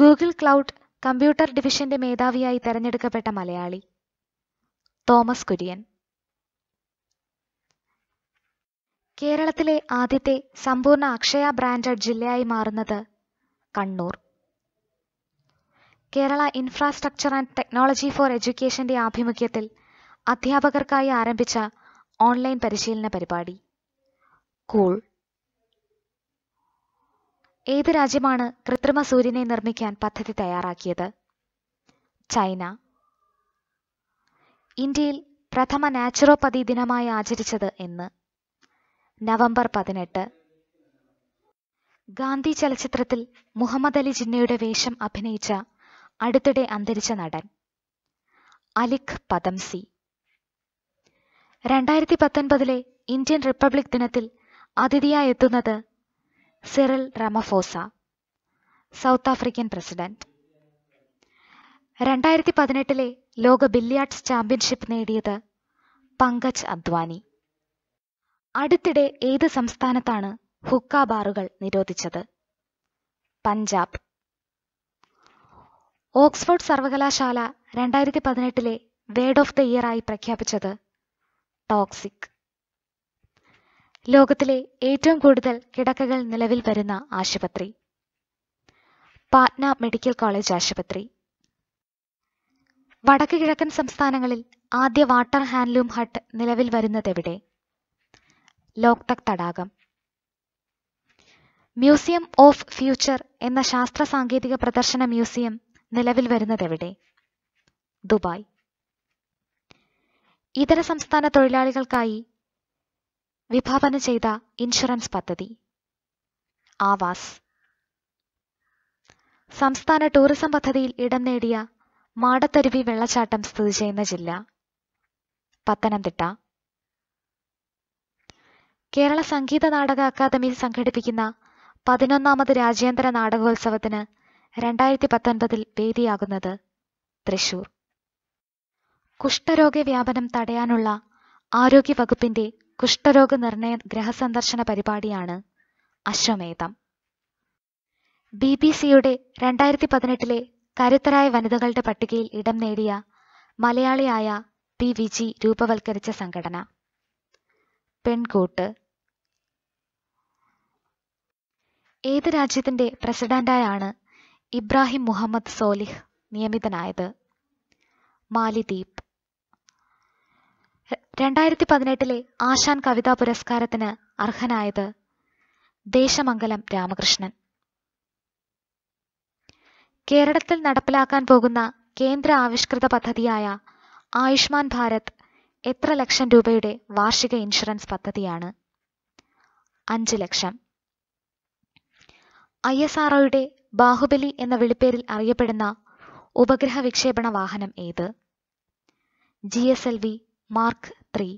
ഗൂഗിൾ ക്ലൗഡ് കമ്പ്യൂട്ടർ ഡിവിഷന്റെ മേധാവിയായി തെരഞ്ഞെടുക്കപ്പെട്ട മലയാളി തോമസ് കുര്യൻ കേരളത്തിലെ ആദ്യത്തെ സമ്പൂർണ്ണ അക്ഷയ ബ്രാൻഡഡ് ജില്ലയായി മാറുന്നത് Kannur Kerala infrastructure and technology for എഡ്യൂക്കേഷന്റെ ആഭിമുഖ്യത്തിൽ അധ്യാപകർക്കായി ആരംഭിച്ച ഓൺലൈൻ പരിശീലന പരിപാടി കൂൾ ഏത് രാജ്യമാണ് കൃത്രിമ സൂര്യനെ നിർമ്മിക്കാൻ പദ്ധതി തയ്യാറാക്കിയത് ചൈന ഇന്ത്യയിൽ പ്രഥമ നാച്ചുറോപ്പതി ദിനമായി ആചരിച്ചത് എന്ന് നവംബർ പതിനെട്ട് ഗാന്ധി ചലച്ചിത്രത്തിൽ മുഹമ്മദ് അലി ജിന്നയുടെ വേഷം അഭിനയിച്ച അടുത്തിടെ അന്തരിച്ച നടൻ അലിഖ് പദംസി രണ്ടായിരത്തി പത്തൊൻപതിലെ ഇന്ത്യൻ റിപ്പബ്ലിക് ദിനത്തിൽ അതിഥിയായി എത്തുന്നത് Cyril Ramaphosa South African president രണ്ടായിരത്തി പതിനെട്ടിലെ ലോക ബില്ലിയാർഡ്സ് ചാമ്പ്യൻഷിപ്പ് നേടിയത് പങ്കജ് അദ്വാനി അടുത്തിടെ ഏത് സംസ്ഥാനത്താണ് ഹുക്ക ബാറുകൾ നിരോധിച്ചത് പഞ്ചാബ് ഓക്സ്ഫോർഡ് സർവകലാശാല രണ്ടായിരത്തി പതിനെട്ടിലെ വേർഡ് ഓഫ് ദ ഇയർ ആയി പ്രഖ്യാപിച്ചത് ടോക്സിക് ലോകത്തിലെ ഏറ്റവും കൂടുതൽ കിടക്കകൾ നിലവിൽ വരുന്ന ആശുപത്രി പാറ്റ്ന മെഡിക്കൽ കോളേജ് ആശുപത്രി വടക്കു കിഴക്കൻ സംസ്ഥാനങ്ങളിൽ ആദ്യ വാട്ടർ ഹാൻഡ്ലൂം ഹട്ട് നിലവിൽ വരുന്നതെവിടെ ലോക്തക് തടാകം മ്യൂസിയം ഓഫ് ഫ്യൂച്ചർ എന്ന ശാസ്ത്ര സാങ്കേതിക പ്രദർശന മ്യൂസിയം നിലവിൽ വരുന്നത് എവിടെ ദുബായ് ഇതര സംസ്ഥാന തൊഴിലാളികൾക്കായി വിഭാവന ചെയ്ത ഇൻഷുറൻസ് പദ്ധതി ആവാസ് സംസ്ഥാന ടൂറിസം പദ്ധതിയിൽ ഇടം നേടിയ മാടത്തരുവി വെള്ളച്ചാട്ടം സ്ഥിതി ചെയ്യുന്ന ജില്ല പത്തനംതിട്ട കേരള സംഗീത നാടക അക്കാദമി സംഘടിപ്പിക്കുന്ന പതിനൊന്നാമത് രാജ്യാന്തര നാടകോത്സവത്തിന് രണ്ടായിരത്തി പത്തൊൻപതിൽ വേദിയാകുന്നത് തൃശൂർ കുഷ്ഠരോഗ വ്യാപനം തടയാനുള്ള ആരോഗ്യ വകുപ്പിന്റെ കുഷ്ഠരോഗ നിർണയ ഗ്രഹസന്ദർശന പരിപാടിയാണ് അശ്വമേധം ബി ബി സിയുടെ രണ്ടായിരത്തി പതിനെട്ടിലെ കരുത്തരായ വനിതകളുടെ പട്ടികയിൽ ഇടം നേടിയ മലയാളിയായ പി വിജി രൂപവൽക്കരിച്ച സംഘടന പെൺകൂട്ട് ഏത് രാജ്യത്തിൻ്റെ പ്രസിഡന്റായാണ് ഇബ്രാഹിം മുഹമ്മദ് സോലിഹ് നിയമിതനായത് മാലിദ്വീപ് രണ്ടായിരത്തി പതിനെട്ടിലെ ആശാൻ കവിതാ പുരസ്കാരത്തിന് അർഹനായത് ദേശമംഗലം രാമകൃഷ്ണൻ കേരളത്തിൽ നടപ്പിലാക്കാൻ പോകുന്ന കേന്ദ്ര ആവിഷ്കൃത പദ്ധതിയായ ആയുഷ്മാൻ ഭാരത് എത്ര ലക്ഷം രൂപയുടെ വാർഷിക ഇൻഷുറൻസ് പദ്ധതിയാണ് അഞ്ച് ലക്ഷം ഐ എസ് ആർ ബാഹുബലി എന്ന വിളിപ്പേരിൽ അറിയപ്പെടുന്ന ഉപഗ്രഹ വിക്ഷേപണ വാഹനം ഏത് G S L V mark three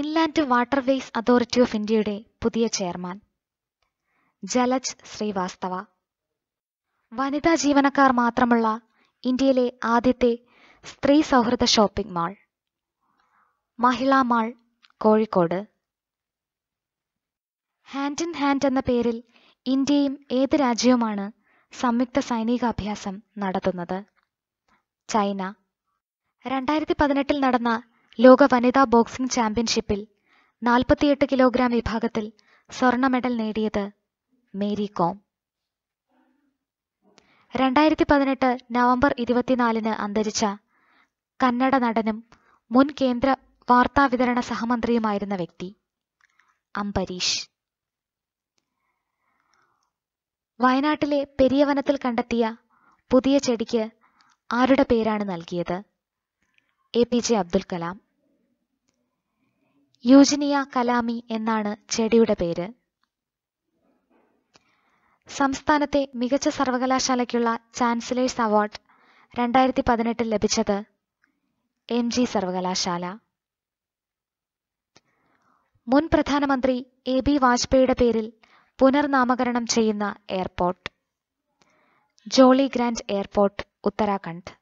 inland waterways authority of ഇന്ത്യയുടെ പുതിയ ചെയർമാൻ ജലജ് ശ്രീവാസ്തവ വനിതാ ജീവനക്കാർ മാത്രമുള്ള ഇന്ത്യയിലെ ആദ്യത്തെ സ്ത്രീ സൗഹൃദ shopping mall Mahila mall Kozhikode hand in hand എന്ന പേരിൽ ഇന്ത്യയും ഏത് രാജ്യവുമാണ് സംയുക്ത സൈനികാഭ്യാസം നടത്തുന്നത് ചൈന രണ്ടായിരത്തി പതിനെട്ടിൽ നടന്ന ലോക വനിതാ ബോക്സിംഗ് ചാമ്പ്യൻഷിപ്പിൽ നാൽപ്പത്തിയെട്ട് കിലോഗ്രാം വിഭാഗത്തിൽ സ്വർണ്ണ മെഡൽ നേടിയത് മേരി കോം രണ്ടായിരത്തി പതിനെട്ട് നവംബർ ഇരുപത്തിനാലിന് അന്തരിച്ച കന്നഡ നടനും മുൻ കേന്ദ്ര വാർത്താവിതരണ സഹമന്ത്രിയുമായിരുന്ന വ്യക്തി അംബരീഷ് വയനാട്ടിലെ പെരിയവനത്തിൽ കണ്ടെത്തിയ പുതിയ ചെടിക്ക് ആരുടെ പേരാണ് നൽകിയത് A P J Abdul Kalam Eugenia kalami എന്നാണ് ചെടിയുടെ പേര് സംസ്ഥാനത്തെ മികച്ച സർവകലാശാലയ്ക്കുള്ള ചാൻസലേഴ്സ് അവാർഡ് രണ്ടായിരത്തി പതിനെട്ടിൽ ലഭിച്ചത് എം ജി സർവകലാശാല മുൻ പ്രധാനമന്ത്രി എ ബി വാജ്പേയിയുടെ പേരിൽ പുനർനാമകരണം ചെയ്യുന്ന airport Jolly Grant airport Uttarakhand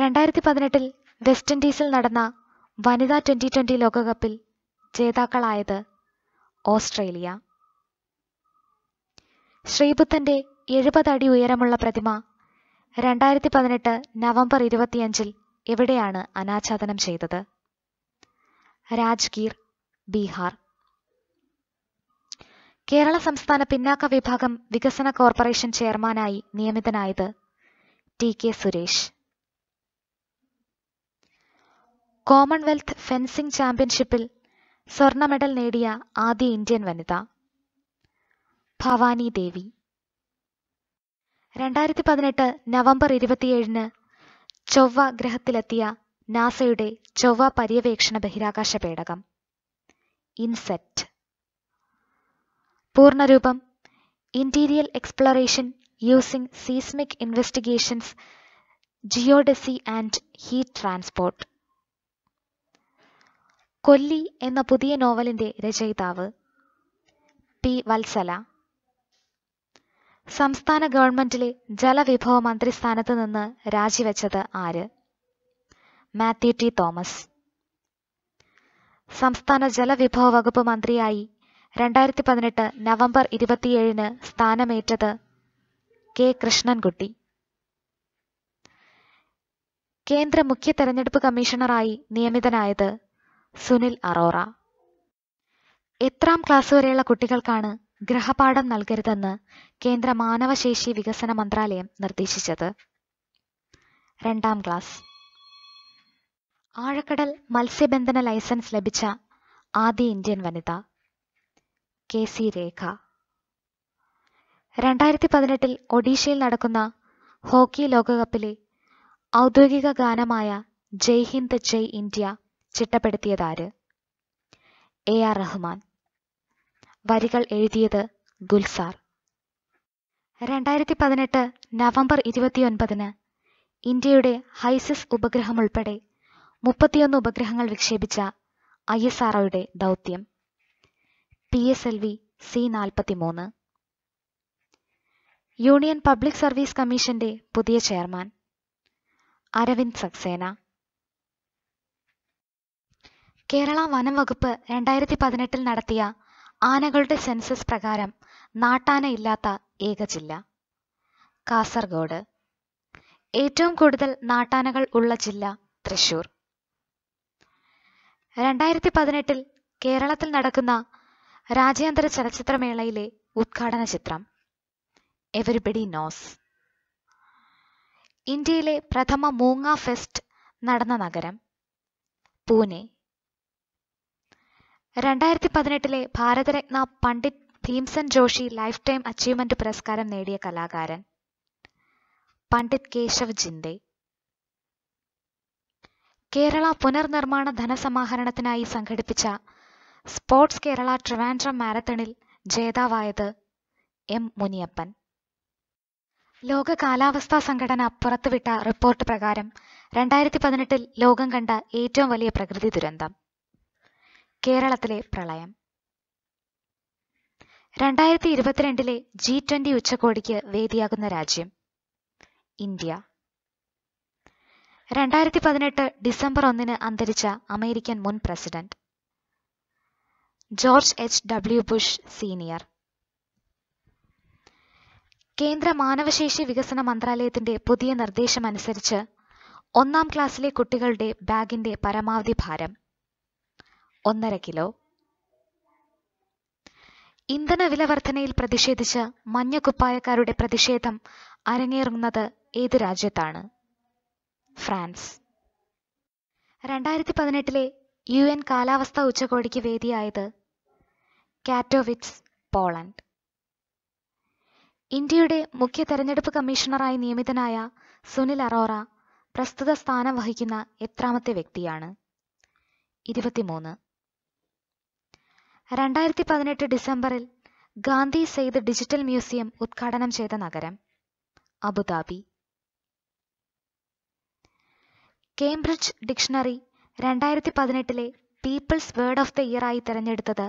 രണ്ടായിരത്തി പതിനെട്ടിൽ വെസ്റ്റ് ഇൻഡീസിൽ നടന്ന വനിതാ ട്വന്റി ട്വന്റി ലോകകപ്പിൽ ജേതാക്കളായത് ഓസ്ട്രേലിയ ശ്രീബുദ്ധന്റെ എഴുപത് അടി ഉയരമുള്ള പ്രതിമ രണ്ടായിരത്തി പതിനെട്ട് നവംബർ ഇരുപത്തിയഞ്ചിൽ എവിടെയാണ് അനാച്ഛാദനം ചെയ്തത് രാജ്ഗീർ ബീഹാർ കേരള സംസ്ഥാന പിന്നാക്ക വിഭാഗം വികസന കോർപ്പറേഷൻ ചെയർമാനായി നിയമിതനായത് T K Suresh Commonwealth fencing ചാമ്പ്യൻഷിപ്പിൽ സ്വർണ്ണ മെഡൽ നേടിയ ആദ്യ ഇന്ത്യൻ വനിത ഭവാനി ദേവി രണ്ടായിരത്തി പതിനെട്ട് നവംബർ ഇരുപത്തിയേഴിന് ചൊവ്വ ഗ്രഹത്തിലെത്തിയ നാസയുടെ ചൊവ്വ പര്യവേക്ഷണ ബഹിരാകാശ പേടകം ഇൻസെറ്റ് പൂർണ്ണരൂപം interior exploration using seismic investigations geodesy and heat transport കൊല്ലി എന്ന പുതിയ നോവലിന്റെ രചയിതാവ് പി വത്സല സംസ്ഥാന ഗവൺമെന്റിലെ ജലവിഭവ മന്ത്രി സ്ഥാനത്ത് നിന്ന് രാജിവെച്ചത് ആര് മാത്യു ടി തോമസ് സംസ്ഥാന ജലവിഭവ വകുപ്പ് മന്ത്രിയായി രണ്ടായിരത്തി പതിനെട്ട് നവംബർ ഇരുപത്തിയേഴിന് സ്ഥാനമേറ്റത് കെ കൃഷ്ണൻകുട്ടി കേന്ദ്ര മുഖ്യ തെരഞ്ഞെടുപ്പ് കമ്മീഷണറായി നിയമിതനായത് സുനിൽ അറോറ എത്രാം ക്ലാസ് വരെയുള്ള കുട്ടികൾക്കാണ് ഗ്രഹപാഠം നൽകരുതെന്ന് കേന്ദ്ര മാനവശേഷി വികസന മന്ത്രാലയം നിർദ്ദേശിച്ചത് രണ്ടാം ക്ലാസ് ആഴക്കടൽ മത്സ്യബന്ധന ലൈസൻസ് ലഭിച്ച ആദ്യ ഇന്ത്യൻ വനിത കെ സി രേഖ രണ്ടായിരത്തി പതിനെട്ടിൽ ഒഡീഷയിൽ നടക്കുന്ന ഹോക്കി ലോകകപ്പിലെ ഔദ്യോഗിക ഗാനമായ ജയ് ഹിന്ദ് ജയ് ഇന്ത്യ ചിട്ടപ്പെടുത്തിയതാര് എ ആർ റഹ്മാൻ വരികൾ എഴുതിയത് ഗുൽസാർ രണ്ടായിരത്തി പതിനെട്ട് നവംബർ ഇരുപത്തിയൊൻപതിന് ഇന്ത്യയുടെ ഹൈസിസ് ഉപഗ്രഹം ഉൾപ്പെടെ മുപ്പത്തിയൊന്ന് ഉപഗ്രഹങ്ങൾ വിക്ഷേപിച്ച ഐ എസ് ആർ ദൗത്യം P S L V C മൂന്ന് യൂണിയൻ പബ്ലിക് സർവീസ് കമ്മീഷന്റെ പുതിയ ചെയർമാൻ അരവിന്ദ് സക്സേന കേരള വനം വകുപ്പ് രണ്ടായിരത്തി പതിനെട്ടിൽ നടത്തിയ ആനകളുടെ സെൻസസ് പ്രകാരം നാട്ടാന ഇല്ലാത്ത ഏക ജില്ല കാസർഗോഡ് ഏറ്റവും കൂടുതൽ നാട്ടാനകൾ ഉള്ള ജില്ല തൃശൂർ രണ്ടായിരത്തി പതിനെട്ടിൽ കേരളത്തിൽ നടക്കുന്ന രാജ്യാന്തര ചലച്ചിത്രമേളയിലെ ഉദ്ഘാടന ചിത്രം എവരിബഡി നോസ് ഇന്ത്യയിലെ പ്രഥമ മൂങ്ങ ഫെസ്റ്റ് നടന്ന നഗരം പൂനെ രണ്ടായിരത്തി പതിനെട്ടിലെ Bharat Ratna Pandit Bhimsen Joshi lifetime achievement പുരസ്കാരം നേടിയ കലാകാരൻ പണ്ഡിറ്റ് കേശവ് ജിന്തേ കേരള പുനർനിർമ്മാണ ധനസമാഹരണത്തിനായി സംഘടിപ്പിച്ച സ്പോർട്സ് കേരള ട്രിവാൻഡ്രം മാരത്തണിൽ ജേതാവായത് എം മുനിയപ്പൻ ലോക കാലാവസ്ഥാ സംഘടന പുറത്തുവിട്ട റിപ്പോർട്ട് പ്രകാരം രണ്ടായിരത്തി പതിനെട്ടിൽ ലോകം കണ്ട ഏറ്റവും വലിയ പ്രകൃതി ദുരന്തം കേരളത്തിലെ പ്രളയം രണ്ടായിരത്തി ഇരുപത്തിരണ്ടിലെ ജി ട്വന്റി ഉച്ചകോടിക്ക് വേദിയാകുന്ന രാജ്യം ഇന്ത്യ രണ്ടായിരത്തി പതിനെട്ട് ഡിസംബർ ഒന്നിന് അന്തരിച്ച അമേരിക്കൻ മുൻ president George H W Bush senior കേന്ദ്ര മാനവശേഷി വികസന മന്ത്രാലയത്തിന്റെ പുതിയ നിർദ്ദേശമനുസരിച്ച് ഒന്നാം ക്ലാസ്സിലെ കുട്ടികളുടെ ബാഗിന്റെ പരമാവധി ഭാരം ഒന്നര കിലോ ഇന്ധന വില വർധനയിൽ പ്രതിഷേധിച്ച് മഞ്ഞക്കുപ്പായക്കാരുടെ പ്രതിഷേധം അരങ്ങേറുന്നത് ഏത് രാജ്യത്താണ് ഫ്രാൻസ് രണ്ടായിരത്തി പതിനെട്ടിലെ യു എൻ കാലാവസ്ഥ ഉച്ചകോടിക്ക് വേദിയായത് കാറ്റോവിറ്റ്സ് പോളണ്ട് ഇന്ത്യയുടെ മുഖ്യ തെരഞ്ഞെടുപ്പ് കമ്മീഷണറായി നിയമിതനായ സുനിൽ അറോറ പ്രസ്തുത സ്ഥാനം വഹിക്കുന്ന എത്രാമത്തെ വ്യക്തിയാണ് ഇരുപത്തിമൂന്ന് രണ്ടായിരത്തി പതിനെട്ട് ഡിസംബറിൽ ഗാന്ധി സെയ്ദ് ഡിജിറ്റൽ മ്യൂസിയം ഉദ്ഘാടനം ചെയ്ത നഗരം അബുദാബി കേംബ്രിഡ്ജ് ഡിക്ഷണറി രണ്ടായിരത്തി പതിനെട്ടിലെ people's word of the year ആയി തിരഞ്ഞെടുത്തത്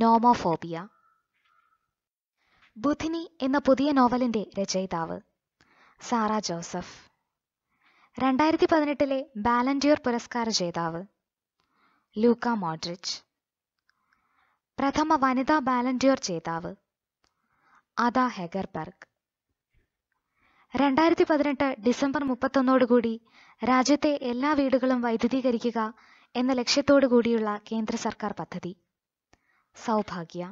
നോമോഫോബിയ ബുധിനി എന്ന പുതിയ നോവലിന്റെ രചയിതാവ് സാറ ജോസഫ് രണ്ടായിരത്തി പതിനെട്ടിലെ ബാലൻഡിയർ പുരസ്കാര ജേതാവ് ലൂക്ക മോഡ്രിച്ച് പ്രഥമ വനിതാ ബാലൻഡിയർ ജേതാവ് അദ ഹെഗർബർഗ് രണ്ടായിരത്തി പതിനെട്ട് ഡിസംബർ മുപ്പത്തൊന്നോടുകൂടി രാജ്യത്തെ എല്ലാ വീടുകളും വൈദ്യുതീകരിക്കുക എന്ന ലക്ഷ്യത്തോടു കൂടിയുള്ള കേന്ദ്ര സർക്കാർ പദ്ധതി സൗഭാഗ്യ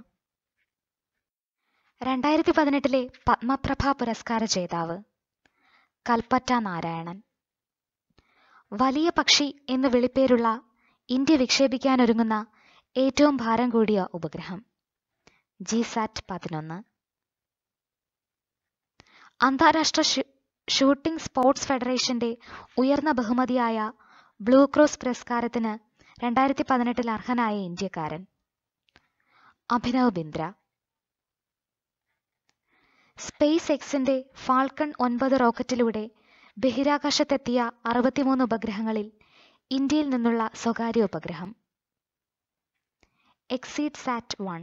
രണ്ടായിരത്തി പതിനെട്ടിലെ പത്മപ്രഭ പുരസ്കാര ജേതാവ് കൽപ്പറ്റ നാരായണൻ വലിയ പക്ഷി എന്ന് വിളിപ്പേരുള്ള ഇന്ത്യ വിക്ഷേപിക്കാനൊരുങ്ങുന്ന ഏറ്റവും ഭാരം കൂടിയ ഉപഗ്രഹം ജിസാറ്റ് പതിനൊന്ന് അന്താരാഷ്ട്ര ഷൂട്ടിംഗ് സ്പോർട്സ് ഫെഡറേഷന്റെ ഉയർന്ന ബഹുമതിയായ ബ്ലൂ ക്രോസ് പുരസ്കാരത്തിന് രണ്ടായിരത്തി പതിനെട്ടിൽ അർഹനായ ഇന്ത്യക്കാരൻ അഭിനവ് ബിന്ദ്ര സ്പേസ് എക്സിന്റെ ഫാൾക്കൺ ഒൻപത് റോക്കറ്റിലൂടെ ബഹിരാകാശത്തെത്തിയ അറുപത്തിമൂന്ന് ഉപഗ്രഹങ്ങളിൽ ഇന്ത്യയിൽ നിന്നുള്ള സ്വകാര്യ ഉപഗ്രഹം എക്സീഡ് സാറ്റ് വൺ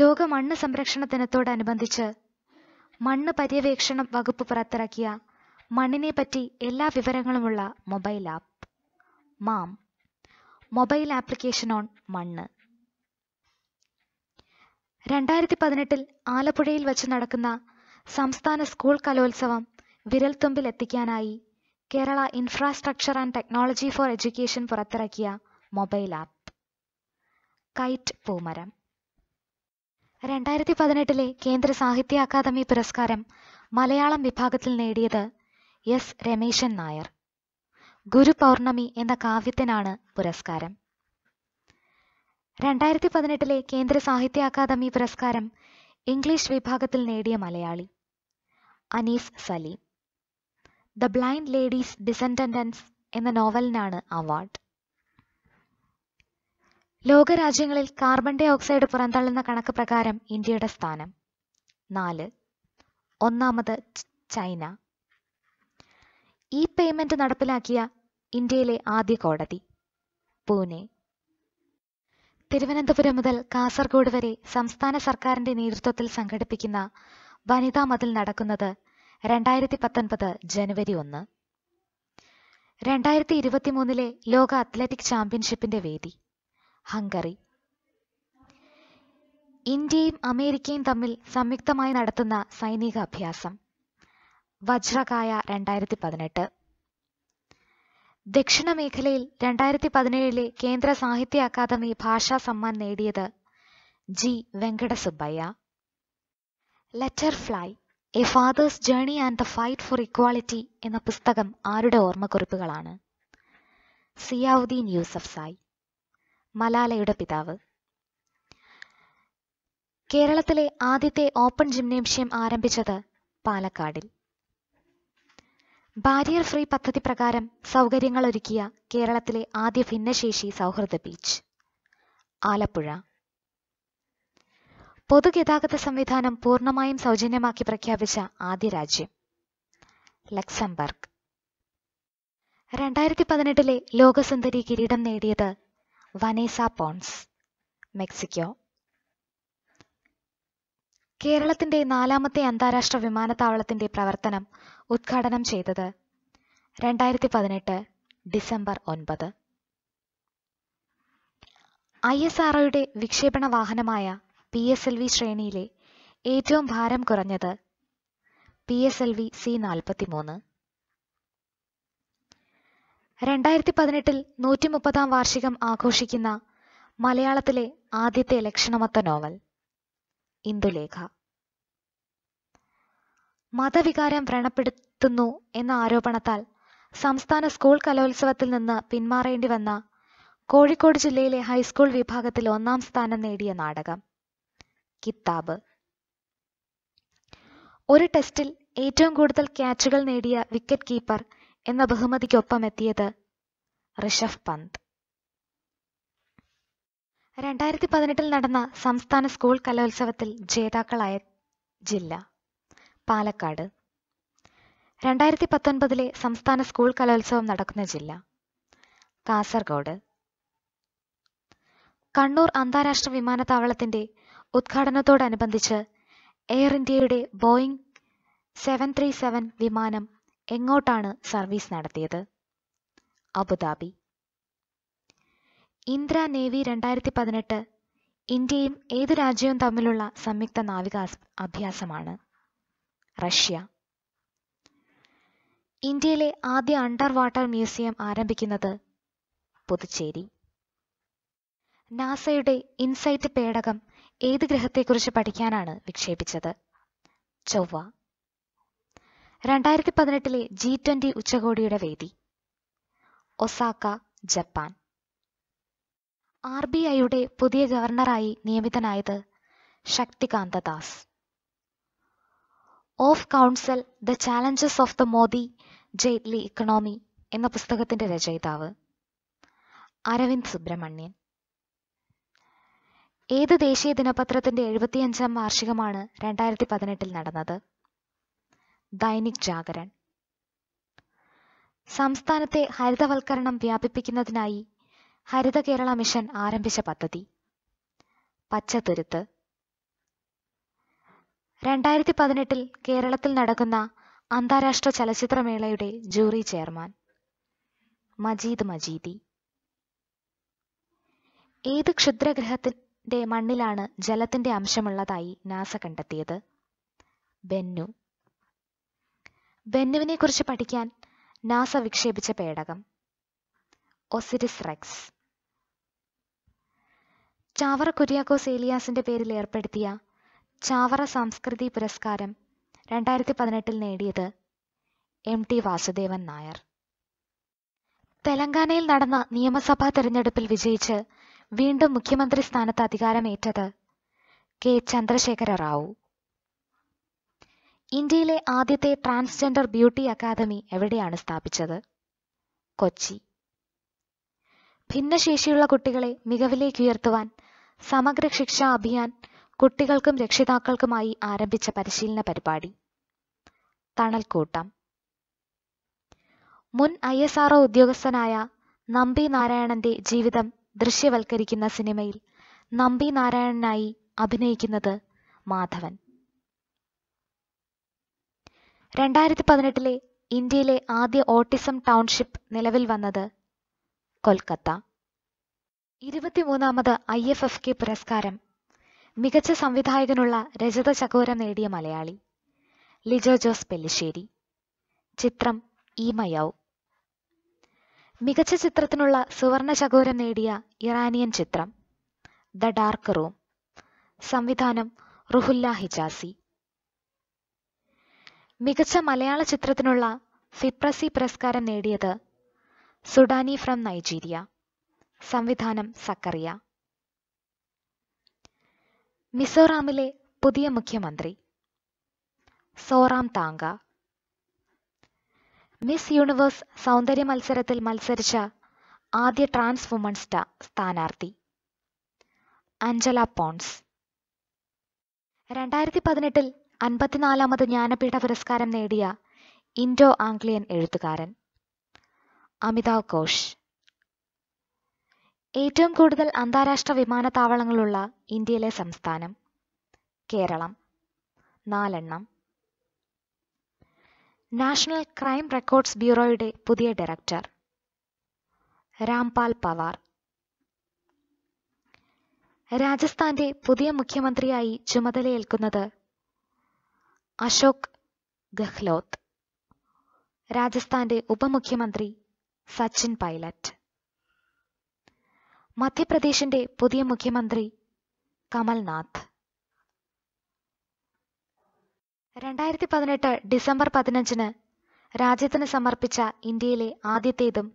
ലോക മണ്ണ് സംരക്ഷണ ദിനത്തോടനുബന്ധിച്ച് മണ്ണ് പര്യവേക്ഷണം വകുപ്പ് പുറത്തിറക്കിയ മണ്ണിനെ പറ്റി എല്ലാ വിവരങ്ങളുമുള്ള മൊബൈൽ ആപ്പ് മാം മൊബൈൽ ആപ്ലിക്കേഷൻ ഓൺ മണ്ണ് രണ്ടായിരത്തി പതിനെട്ടിൽ ആലപ്പുഴയിൽ വച്ച് നടക്കുന്ന സംസ്ഥാന സ്കൂൾ കലോത്സവം വിരൽത്തുമ്പിൽ എത്തിക്കാനായി Kerala infrastructure and technology for education പുറത്തിറക്കിയ മൊബൈൽ ആപ്പ് കൈറ്റ് പൂമരം രണ്ടായിരത്തി പതിനെട്ടിലെ കേന്ദ്ര സാഹിത്യ അക്കാദമി പുരസ്കാരം മലയാളം വിഭാഗത്തിൽ നേടിയത് എസ് രമേശൻ നായർ ഗുരു പൗർണമി എന്ന കാവ്യത്തിനാണ് പുരസ്കാരം രണ്ടായിരത്തി പതിനെട്ടിലെ കേന്ദ്ര സാഹിത്യ അക്കാദമി പുരസ്കാരം ഇംഗ്ലീഷ് വിഭാഗത്തിൽ നേടിയ Malayali Anees Salim the blind lady's descendants എന്ന നോവലിനാണ് അവാർഡ് ലോകരാജ്യങ്ങളിൽ കാർബൺ ഡൈ ഓക്സൈഡ് പുറന്തള്ളുന്ന കണക്ക് പ്രകാരം ഇന്ത്യയുടെ സ്ഥാനം നാല് ഒന്നാമത് ചൈന ഇ പേയ്മെന്റ് നടപ്പിലാക്കിയ ഇന്ത്യയിലെ ആദ്യ കോടതി പൂനെ തിരുവനന്തപുരം മുതൽ കാസർഗോഡ് വരെ സംസ്ഥാന സർക്കാരിന്റെ നേതൃത്വത്തിൽ സംഘടിപ്പിക്കുന്ന വനിതാ മതിൽ നടക്കുന്നത് രണ്ടായിരത്തി പത്തൊൻപത് ജനുവരി ഒന്ന് രണ്ടായിരത്തി ഇരുപത്തിമൂന്നിലെ ലോക അത്ലറ്റിക് ചാമ്പ്യൻഷിപ്പിന്റെ വേദി ഹംഗറി ഇന്ത്യയും അമേരിക്കയും തമ്മിൽ സംയുക്തമായി നടത്തുന്ന സൈനിക അഭ്യാസം വജ്രകായ രണ്ടായിരത്തി പതിനെട്ട് ദക്ഷിണ മേഖലയിൽ രണ്ടായിരത്തി പതിനേഴിലെ കേന്ദ്ര സാഹിത്യ അക്കാദമി ഭാഷാ സമ്മാൻ നേടിയത് G Venkatasubbiah let her fly a father's journey and the fight for equality എന്ന പുസ്തകം ആരുടെ ഓർമ്മക്കുറിപ്പുകളാണ് സിയാവുദ്ദീൻ യൂസഫ് സായി മലാലയുടെ പിതാവ് കേരളത്തിലെ ആദ്യത്തെ ഓപ്പൺ ജിംനേഷ്യം ആരംഭിച്ചത് പാലക്കാടിൽ ബാരിയർ ഫ്രീ പദ്ധതി പ്രകാരം സൗകര്യങ്ങൾ ഒരുക്കിയ കേരളത്തിലെ ആദ്യ ഭിന്നശേഷി സൗഹൃദ ബീച്ച് ആലപ്പുഴ പൊതുഗതാഗത സംവിധാനം പൂർണ്ണമായും സൗജന്യമാക്കി പ്രഖ്യാപിച്ച ആദ്യ രാജ്യം ലക്സംബർഗ് രണ്ടായിരത്തി പതിനെട്ടിലെ ലോകസുന്ദരി കിരീടം നേടിയത് വനേസ പോൺസ് മെക്സിക്കോ കേരളത്തിന്റെ നാലാമത്തെ അന്താരാഷ്ട്ര വിമാനത്താവളത്തിന്റെ പ്രവർത്തനം ഉദ്ഘാടനം ചെയ്തത് രണ്ടായിരത്തി പതിനെട്ട് ഡിസംബർ ഒൻപത് ഐ എസ് ഒയുടെ വിക്ഷേപണ വാഹനമായ പി എസ് എൽ വി ശ്രേണിയിലെ ഏറ്റവും ഭാരം കുറഞ്ഞത് P S L V C മൂന്ന് രണ്ടായിരത്തി പതിനെട്ടിൽ നൂറ്റി മുപ്പതാം വാർഷികം ആഘോഷിക്കുന്ന മലയാളത്തിലെ ആദ്യത്തെ ലക്ഷണമൊത്ത നോവൽ ഇന്ദുലേഖ മതവികാരം വ്രണപ്പെടുത്തുന്നു എന്ന ആരോപണത്താൽ സംസ്ഥാന സ്കൂൾ കലോത്സവത്തിൽ നിന്ന് പിന്മാറേണ്ടി വന്ന കോഴിക്കോട് ജില്ലയിലെ ഹൈസ്കൂൾ വിഭാഗത്തിൽ ഒന്നാം സ്ഥാനം നേടിയ നാടകം കിത്താബ് ഒരു ടെസ്റ്റിൽ ഏറ്റവും കൂടുതൽ ക്യാച്ചുകൾ നേടിയ വിക്കറ്റ് കീപ്പർ എന്ന എത്തിയത് ഋഷഭ് പന്ത് രണ്ടായിരത്തി പതിനെട്ടിൽ നടന്ന സംസ്ഥാന സ്കൂൾ കലോത്സവത്തിൽ ജേതാക്കളായ ജില്ല പാലക്കാട് രണ്ടായിരത്തി പത്തൊൻപതിലെ സംസ്ഥാന സ്കൂൾ കലോത്സവം നടക്കുന്ന ജില്ല കാസർഗോഡ് കണ്ണൂർ അന്താരാഷ്ട്ര വിമാനത്താവളത്തിന്റെ ഉദ്ഘാടനത്തോടനുബന്ധിച്ച് എയർ ഇന്ത്യയുടെ ബോയിംഗ് സെവൻ ത്രീ സെവൻ വിമാനം എങ്ങോട്ടാണ് സർവീസ് നടത്തിയത് അബുദാബി ഇന്ദ്ര നേവി രണ്ടായിരത്തി പതിനെട്ട് ഇന്ത്യയും ഏത് രാജ്യവും തമ്മിലുള്ള സംയുക്ത നാവിക അഭ്യാസമാണ് റഷ്യ ഇന്ത്യയിലെ ആദ്യ അണ്ടർ വാട്ടർ മ്യൂസിയം ആരംഭിക്കുന്നത് പുതുച്ചേരി നാസയുടെ ഇൻസൈറ്റ് പേടകം ഏത് ഗ്രഹത്തെക്കുറിച്ച് പഠിക്കാനാണ് വിക്ഷേപിച്ചത് ചൊവ്വ രണ്ടായിരത്തി പതിനെട്ടിലെ ജി ട്വന്റി ഉച്ചകോടിയുടെ വേദി ഒസാക്ക ജപ്പാൻ ആർ ബി ഐയുടെ പുതിയ ഗവർണറായി നിയമിതനായത് Shaktikanta Das of counsel the challenges of the Modi Jaitley economy എന്ന പുസ്തകത്തിന്റെ രചയിതാവ് അരവിന്ദ് സുബ്രഹ്മണ്യൻ ഏത് ദേശീയ ദിനപത്രത്തിന്റെ എഴുപത്തിയഞ്ചാം വാർഷികമാണ് രണ്ടായിരത്തി പതിനെട്ടിൽ നടന്നത് ദൈനിക് ജാഗരൺ സംസ്ഥാനത്തെ ഹരിതവൽക്കരണം വ്യാപിപ്പിക്കുന്നതിനായി ഹരിത കേരള മിഷൻ ആരംഭിച്ച പദ്ധതി പച്ചതുരുത്ത് രണ്ടായിരത്തി പതിനെട്ടിൽ കേരളത്തിൽ നടക്കുന്ന അന്താരാഷ്ട്ര ചലച്ചിത്രമേളയുടെ ജൂറി ചെയർമാൻ മജീദ് മജീദി ഏത് ക്ഷുദ്രഗ്രഹത്തിന്റെ മണ്ണിലാണ് ജലത്തിന്റെ അംശമുള്ളതായി നാസ കണ്ടെത്തിയത് ബെന്നു കുറിച്ച് പഠിക്കാൻ നാസ വിക്ഷേപിച്ച പേടകം ഒസിരിസ് റെക്സ് ചാവറ കുര്യാക്കോസ് ഏലിയാസിന്റെ പേരിൽ ഏർപ്പെടുത്തിയ ചാവറ സാംസ്കൃതി പുരസ്കാരം രണ്ടായിരത്തി പതിനെട്ടിൽ നേടിയത് എം ടി വാസുദേവൻ നായർ തെലങ്കാനയിൽ നടന്ന നിയമസഭാ തെരഞ്ഞെടുപ്പിൽ വിജയിച്ച് വീണ്ടും മുഖ്യമന്ത്രി സ്ഥാനത്ത് അധികാരമേറ്റത് കെ ചന്ദ്രശേഖര റാവു ഇന്ത്യയിലെ ആദ്യത്തെ ട്രാൻസ്ജെൻഡർ ബ്യൂട്ടി അക്കാദമി എവിടെയാണ് സ്ഥാപിച്ചത് കൊച്ചി ഭിന്നശേഷിയുള്ള കുട്ടികളെ മികവിലേക്ക് ഉയർത്തുവാൻ സമഗ്ര ശിക്ഷാ അഭിയാൻ കുട്ടികൾക്കും രക്ഷിതാക്കൾക്കുമായി ആരംഭിച്ച പരിശീലന പരിപാടി തണൽക്കൂട്ടം മുൻ ഐ എസ് ആർഒ ഉദ്യോഗസ്ഥനായ നമ്പി നാരായണന്റെ ജീവിതം ദൃശ്യവൽക്കരിക്കുന്ന സിനിമയിൽ നമ്പി നാരായണനായി അഭിനയിക്കുന്നത് മാധവൻ രണ്ടായിരത്തി പതിനെട്ടിലെ ഇന്ത്യയിലെ ആദ്യ ഓട്ടിസം ടൗൺഷിപ്പ് നിലവിൽ വന്നത് കൊൽക്കത്ത ഇരുപത്തിമൂന്നാമത് ഐ എഫ് എഫ് കെ പുരസ്കാരം മികച്ച സംവിധായകനുള്ള രജത ചകോരം നേടിയ മലയാളി ലിജോ ജോസ് പെല്ലിശ്ശേരി ചിത്രം ഈമയാവ് മികച്ച ചിത്രത്തിനുള്ള സുവർണ ചകോരം നേടിയ ഇറാനിയൻ ചിത്രം ദ ഡാർക്ക് റൂം സംവിധാനം റുഹുല്ല ഹിജാസി മികച്ച മലയാള ചിത്രത്തിനുള്ള ഫിപ്രസി പുരസ്കാരം നേടിയത് സുഡാനി ഫ്രം നൈജീരിയ സംവിധാനം സക്കറിയ മിസോറാമിലെ പുതിയ മുഖ്യമന്ത്രി സോറാം താങ്ക മിസ് യൂണിവേഴ്സ് സൗന്ദര്യ മത്സരത്തിൽ മത്സരിച്ച ആദ്യ ട്രാൻസ് വുമൺ സ്റ്റാ സ്ഥാനാർത്ഥി അഞ്ജല പോൺസ് രണ്ടായിരത്തി പതിനെട്ടിൽ അൻപത്തിനാലാമത് ജ്ഞാനപീഠ പുരസ്കാരം നേടിയ ഇൻഡോ ആംഗ്ലിയൻ എഴുത്തുകാരൻ അമിതാവ് ഘോഷ് ഏറ്റവും കൂടുതൽ അന്താരാഷ്ട്ര വിമാനത്താവളങ്ങളുള്ള ഇന്ത്യയിലെ സംസ്ഥാനം കേരളം നാലെണ്ണം നാഷണൽ ക്രൈം റെക്കോർഡ്സ് ബ്യൂറോയുടെ പുതിയ ഡയറക്ടർ രാംപാൽ പവാർ രാജസ്ഥാന്റെ പുതിയ മുഖ്യമന്ത്രിയായി ചുമതലയേൽക്കുന്നത് അശോക് ഗെഹ്ലോത്ത് രാജസ്ഥാന്റെ ഉപമുഖ്യമന്ത്രി സച്ചിൻ പൈലറ്റ് മധ്യപ്രദേശിന്റെ പുതിയ മുഖ്യമന്ത്രി കമൽനാഥ് രണ്ടായിരത്തി പതിനെട്ട് ഡിസംബർ പതിനഞ്ചിന് രാജ്യത്തിന് സമർപ്പിച്ച ഇന്ത്യയിലെ ആദ്യത്തേതും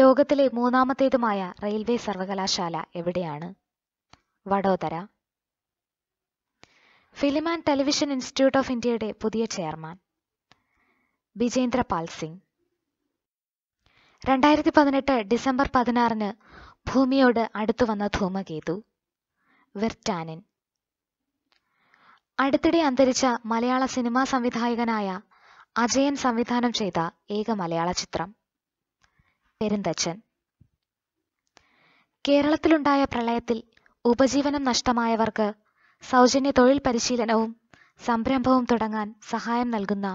ലോകത്തിലെ മൂന്നാമത്തേതുമായ റെയിൽവേ സർവകലാശാല എവിടെയാണ് Vadodara film and television institute of ഇന്ത്യയുടെ പുതിയ ചെയർമാൻ ബിജേന്ദ്ര പാൽ സിംഗ് രണ്ടായിരത്തി പതിനെട്ട് ഡിസംബർ പതിനാറിന് ഭൂമിയോട് അടുത്തു വന്ന ധൂമകേതു വെർട്ടാനിൻ അടുത്തിടെ അന്തരിച്ച മലയാള സിനിമാ സംവിധായകനായ അജയൻ സംവിധാനം ചെയ്ത ഏക മലയാള ചിത്രം പെരുന്തച്ചൻ കേരളത്തിലുണ്ടായ പ്രളയത്തിൽ ഉപജീവനം നഷ്ടമായവർക്ക് സൗജന്യ തൊഴിൽ പരിശീലനവും സംരംഭവും തുടങ്ങാൻ സഹായം നൽകുന്ന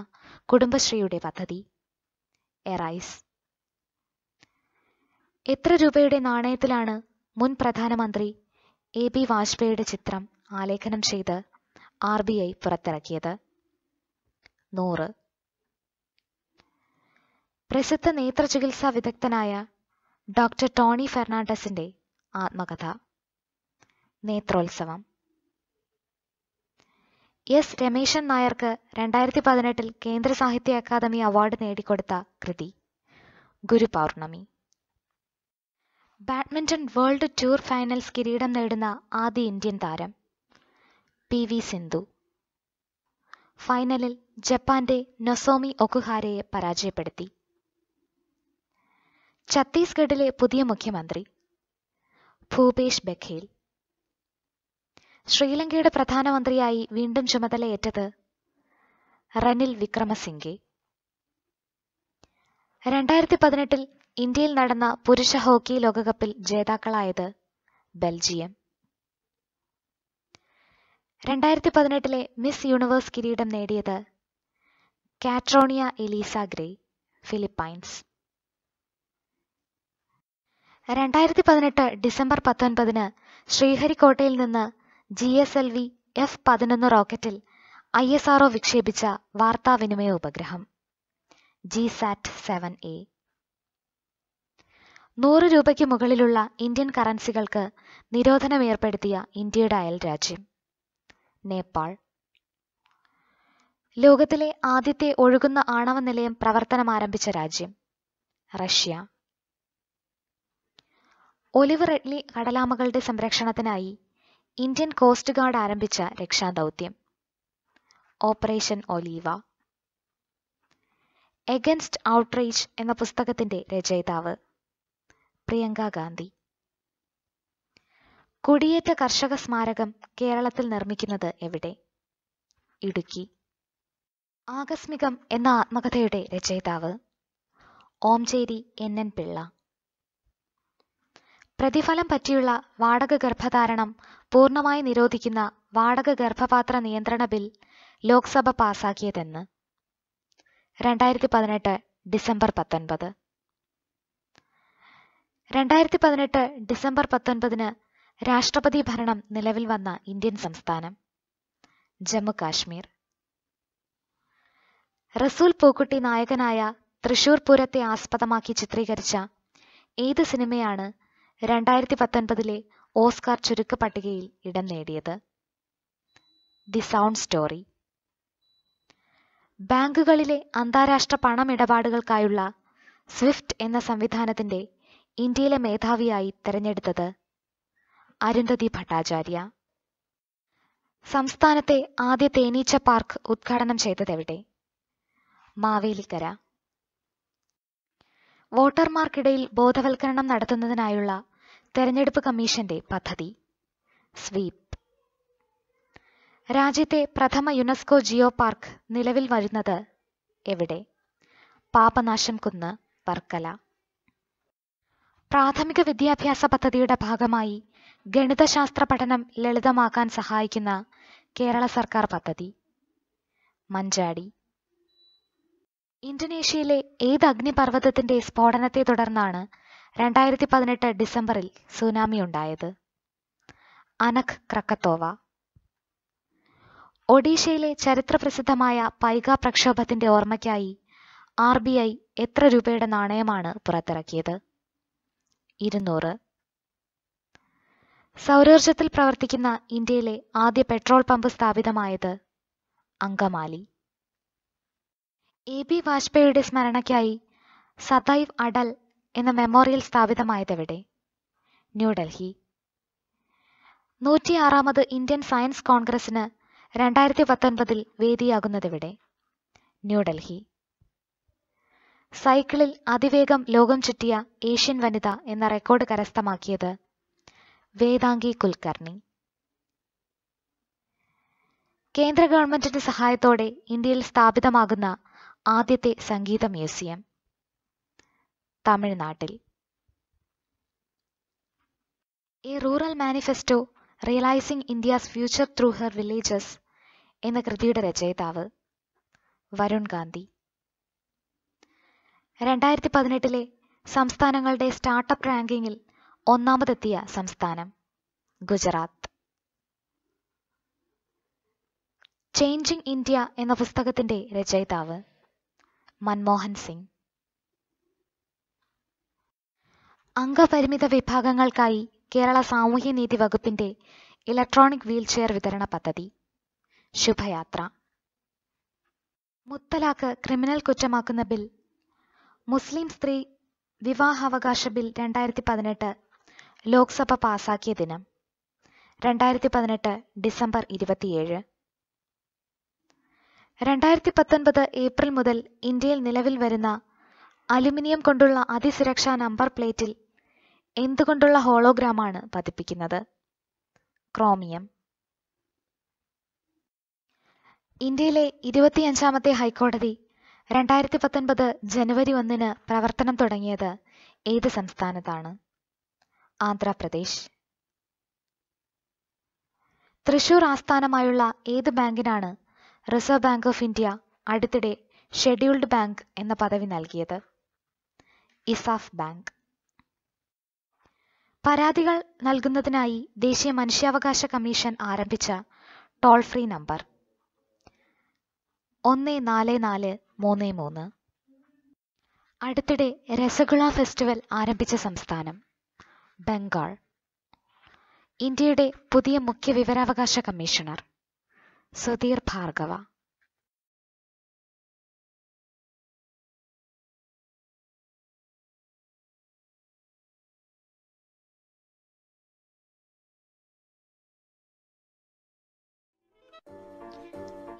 കുടുംബശ്രീയുടെ പദ്ധതി എറൈസ് എത്ര രൂപയുടെ നാണയത്തിലാണ് മുൻ പ്രധാനമന്ത്രി എ ബി വാജ്പേയിയുടെ ചിത്രം ആലേഖനം ചെയ്ത് ആർ ബി ഐ പുറത്തിറക്കിയത് നൂറ് പ്രസിദ്ധ നേത്ര ചികിത്സാ വിദഗ്ധനായ ഡോക്ടർ ടോണി ഫെർണാണ്ടസിന്റെ ആത്മകഥ നേത്രോത്സവം എസ് രമേശൻ നായർക്ക് രണ്ടായിരത്തി പതിനെട്ടിൽ കേന്ദ്ര സാഹിത്യ അക്കാദമി അവാർഡ് നേടിക്കൊടുത്ത കൃതി Guru Pournami badminton world tour finals കിരീടം നേടുന്ന ആദ്യ ഇന്ത്യൻ താരം പി വി സിന്ധു ഫൈനലിൽ ജപ്പാന്റെ നൊസോമി ഒക്കുഹാരയെ പരാജയപ്പെടുത്തി ഛത്തീസ്ഗഡിലെ പുതിയ മുഖ്യമന്ത്രി ഭൂപേഷ് ബഖേൽ ശ്രീലങ്കയുടെ പ്രധാനമന്ത്രിയായി വീണ്ടും ചുമതലയേറ്റത് റനിൽ വിക്രമസിംഗെ രണ്ടായിരത്തി പതിനെട്ടിൽ ഇന്ത്യയിൽ നടന്ന പുരുഷ ഹോക്കി ലോകകപ്പിൽ ജേതാക്കളായത് ബെൽജിയം രണ്ടായിരത്തി പതിനെട്ടിലെ മിസ് യൂണിവേഴ്സ് കിരീടം നേടിയത് കാട്രോണിയ എലീസ ഗ്രേ ഫിലിപ്പൈൻസ് രണ്ടായിരത്തി പതിനെട്ട് ഡിസംബർ പത്തൊൻപതിന് ശ്രീഹരിക്കോട്ടയിൽ നിന്ന് G S L V F പതിനൊന്ന് റോക്കറ്റിൽ ഐ എസ് ആർഒ വിക്ഷേപിച്ച വാർത്താവിനിമയ ഉപഗ്രഹം ജി സാറ്റ് സെവൻ എ നൂറ് രൂപയ്ക്ക് മുകളിലുള്ള ഇന്ത്യൻ കറൻസികൾക്ക് നിരോധനം ഏർപ്പെടുത്തിയ ഇന്ത്യയുടെ അയൽ രാജ്യം നേപ്പാൾ ലോകത്തിലെ ആദ്യത്തെ ഒഴുകുന്ന ആണവ നിലയം പ്രവർത്തനം ആരംഭിച്ച രാജ്യം റഷ്യ ഒലിവ് റെഡ്ലി കടലാമകളുടെ സംരക്ഷണത്തിനായി ഇന്ത്യൻ കോസ്റ്റ് ഗാർഡ് ആരംഭിച്ച രക്ഷാദൗത്യം ഓപ്പറേഷൻ ഒലീവ എഗൻസ്റ്റ് ഔട്ട്റീച്ച് എന്ന പുസ്തകത്തിന്റെ രചയിതാവ് പ്രിയങ്ക ഗാന്ധി കുടിയേറ്റ കർഷക സ്മാരകം കേരളത്തിൽ നിർമ്മിക്കുന്നത് എവിടെ ഇടുക്കി ആകസ്മികം എന്ന ആത്മകഥയുടെ രചയിതാവ് ഓംചേരി എൻ എൻ പിള്ള പ്രതിഫലം പറ്റിയുള്ള വാടക ഗർഭധാരണം പൂർണ്ണമായി നിരോധിക്കുന്ന വാടക ഗർഭപാത്ര നിയന്ത്രണ ബിൽ ലോക്സഭ പാസാക്കിയതെന്ന് രണ്ടായിരത്തി പതിനെട്ട് ഡിസംബർ പത്തൊൻപത് രണ്ടായിരത്തി പതിനെട്ട് ഡിസംബർ പത്തൊൻപതിന് രാഷ്ട്രപതി ഭരണം നിലവിൽ വന്ന ഇന്ത്യൻ സംസ്ഥാനം ജമ്മു കാശ്മീർ റസൂൽ പൂക്കുട്ടി നായകനായ തൃശൂർ പൂരത്തെ ആസ്പദമാക്കി ചിത്രീകരിച്ച ഏത് സിനിമയാണ് രണ്ടായിരത്തി പത്തൊൻപതിലെ ഓസ്കാർ ചുരുക്ക പട്ടികയിൽ ഇടം നേടിയത് ദി സൗണ്ട് സ്റ്റോറി ബാങ്കുകളിലെ അന്താരാഷ്ട്ര പണമിടപാടുകൾക്കായുള്ള സ്വിഫ്റ്റ് എന്ന സംവിധാനത്തിന്റെ ഇന്ത്യയിലെ മേധാവിയായി തെരഞ്ഞെടുത്തത് അരുന്ധതി ഭട്ടാചാര്യ സംസ്ഥാനത്തെ ആദ്യ തേനീച്ച പാർക്ക് ഉദ്ഘാടനം ചെയ്തതെവിടെ മാവേലിക്കര വോട്ടർമാർക്കിടയിൽ ബോധവൽക്കരണം നടത്തുന്നതിനായുള്ള തെരഞ്ഞെടുപ്പ് കമ്മീഷന്റെ പദ്ധതി സ്വീപ് രാജ്യത്തെ പ്രഥമ യുനെസ്കോ ജിയോ പാർക്ക് നിലവിൽ വരുന്നത് എവിടെ പാപനാശം കുന്ന് വർക്കല പ്രാഥമിക വിദ്യാഭ്യാസ പദ്ധതിയുടെ ഭാഗമായി ഗണിതശാസ്ത്ര പഠനം ലളിതമാക്കാൻ സഹായിക്കുന്ന കേരള സർക്കാർ പദ്ധതി മഞ്ചാടി ഇന്തോനേഷ്യയിലെ ഏത് അഗ്നിപർവ്വതത്തിന്റെ സ്ഫോടനത്തെ തുടർന്നാണ് രണ്ടായിരത്തി പതിനെട്ട് ഡിസംബറിൽ സുനാമി ഉണ്ടായത് അനഖ് ക്രക്കത്തോവ ഒഡീഷയിലെ ചരിത്രപ്രസിദ്ധമായ പൈക പ്രക്ഷോഭത്തിന്റെ ഓർമ്മയ്ക്കായി ആർ ബി ഐ എത്ര രൂപയുടെ നാണയമാണ് പുറത്തിറക്കിയത് ഇരുന്നൂറ് സൗരോർജത്തിൽ പ്രവർത്തിക്കുന്ന ഇന്ത്യയിലെ ആദ്യ പെട്രോൾ പമ്പ് സ്ഥാപിതമായത് അങ്കമാലി എ ബി വാജ്പേയിയുടെ സ്മരണയ്ക്കായി സദൈവ് അടൽ എന്ന മെമ്മോറിയൽ സ്ഥാപിതമായതെവിടെ ന്യൂഡൽഹി നൂറ്റിയാറാമത് ഇന്ത്യൻ സയൻസ് കോൺഗ്രസിന് രണ്ടായിരത്തി പത്തൊൻപതിൽ വേദിയാകുന്നതെവിടെ ന്യൂഡൽഹി സൈക്കിളിൽ അതിവേഗം ലോകം ചുറ്റിയ ഏഷ്യൻ വനിത എന്ന റെക്കോർഡ് കരസ്ഥമാക്കിയത് വേദാംഗി കുൽക്കർണി കേന്ദ്ര ഗവൺമെന്റിന്റെ സഹായത്തോടെ ഇന്ത്യയിൽ സ്ഥാപിതമാകുന്ന ആദ്യത്തെ സംഗീത മ്യൂസിയം തമിഴ്നാട്ടിൽ ഈ rural manifesto realising India's future through her villages എന്ന കൃതിയുടെ രചയിതാവ് വരുൺ ഗാന്ധി രണ്ടായിരത്തി പതിനെട്ടിലെ സംസ്ഥാനങ്ങളുടെ സ്റ്റാർട്ടപ്പ് റാങ്കിങ്ങിൽ ഒന്നാമതെത്തിയ സംസ്ഥാനം ഗുജറാത്ത് ചേഞ്ചിങ് ഇന്ത്യ എന്ന പുസ്തകത്തിന്റെ രചയിതാവ് മൻമോഹൻ സിംഗ് അംഗപരിമിത വിഭാഗങ്ങൾക്കായി കേരള സാമൂഹ്യനീതി വകുപ്പിന്റെ ഇലക്ട്രോണിക് വീൽചെയർ വിതരണ പദ്ധതി ശുഭയാത്ര മുത്തലാഖ് ക്രിമിനൽ കുറ്റമാക്കുന്ന ബിൽ മുസ്ലിം സ്ത്രീ വിവാഹാവകാശ ബിൽ രണ്ടായിരത്തി പതിനെട്ട് ലോക്സഭ പാസാക്കിയ ദിനം രണ്ടായിരത്തി പതിനെട്ട് ഡിസംബർ ഇരുപത്തിയേഴ് രണ്ടായിരത്തി പത്തൊൻപത് ഏപ്രിൽ മുതൽ ഇന്ത്യയിൽ നിലവിൽ വരുന്ന അലുമിനിയം കൊണ്ടുള്ള അതിസുരക്ഷാ നമ്പർ പ്ലേറ്റിൽ എന്തുകൊണ്ടുള്ള ഹോളോഗ്രാമാണ് പതിപ്പിക്കുന്നത് ക്രോമിയം ഇന്ത്യയിലെ ഇരുപത്തിയഞ്ചാമത്തെ ഹൈക്കോടതി രണ്ടായിരത്തി പത്തൊൻപത് ജനുവരി ഒന്നിന് പ്രവർത്തനം തുടങ്ങിയത് ഏത് സംസ്ഥാനത്താണ് ആന്ധ്രാപ്രദേശ് തൃശൂർ ആസ്ഥാനമായുള്ള ഏത് ബാങ്കിനാണ് റിസർവ് ബാങ്ക് ഓഫ് ഇന്ത്യ അടുത്തിടെ ഷെഡ്യൂൾഡ് ബാങ്ക് എന്ന പദവി നൽകിയത് ഇസാഫ് ബാങ്ക് പരാതികൾ നൽകുന്നതിനായി ദേശീയ മനുഷ്യാവകാശ കമ്മീഷൻ ആരംഭിച്ച ടോൾ ഫ്രീ നമ്പർ ഒന്ന് നാല് നാല് മൂന്ന് മൂന്ന് അടുത്തിടെ രസഗുള ഫെസ്റ്റിവൽ ആരംഭിച്ച സംസ്ഥാനം ബംഗാൾ ഇന്ത്യയുടെ പുതിയ മുഖ്യ വിവരാവകാശ കമ്മീഷണർ സുധീർ ഭാർഗവ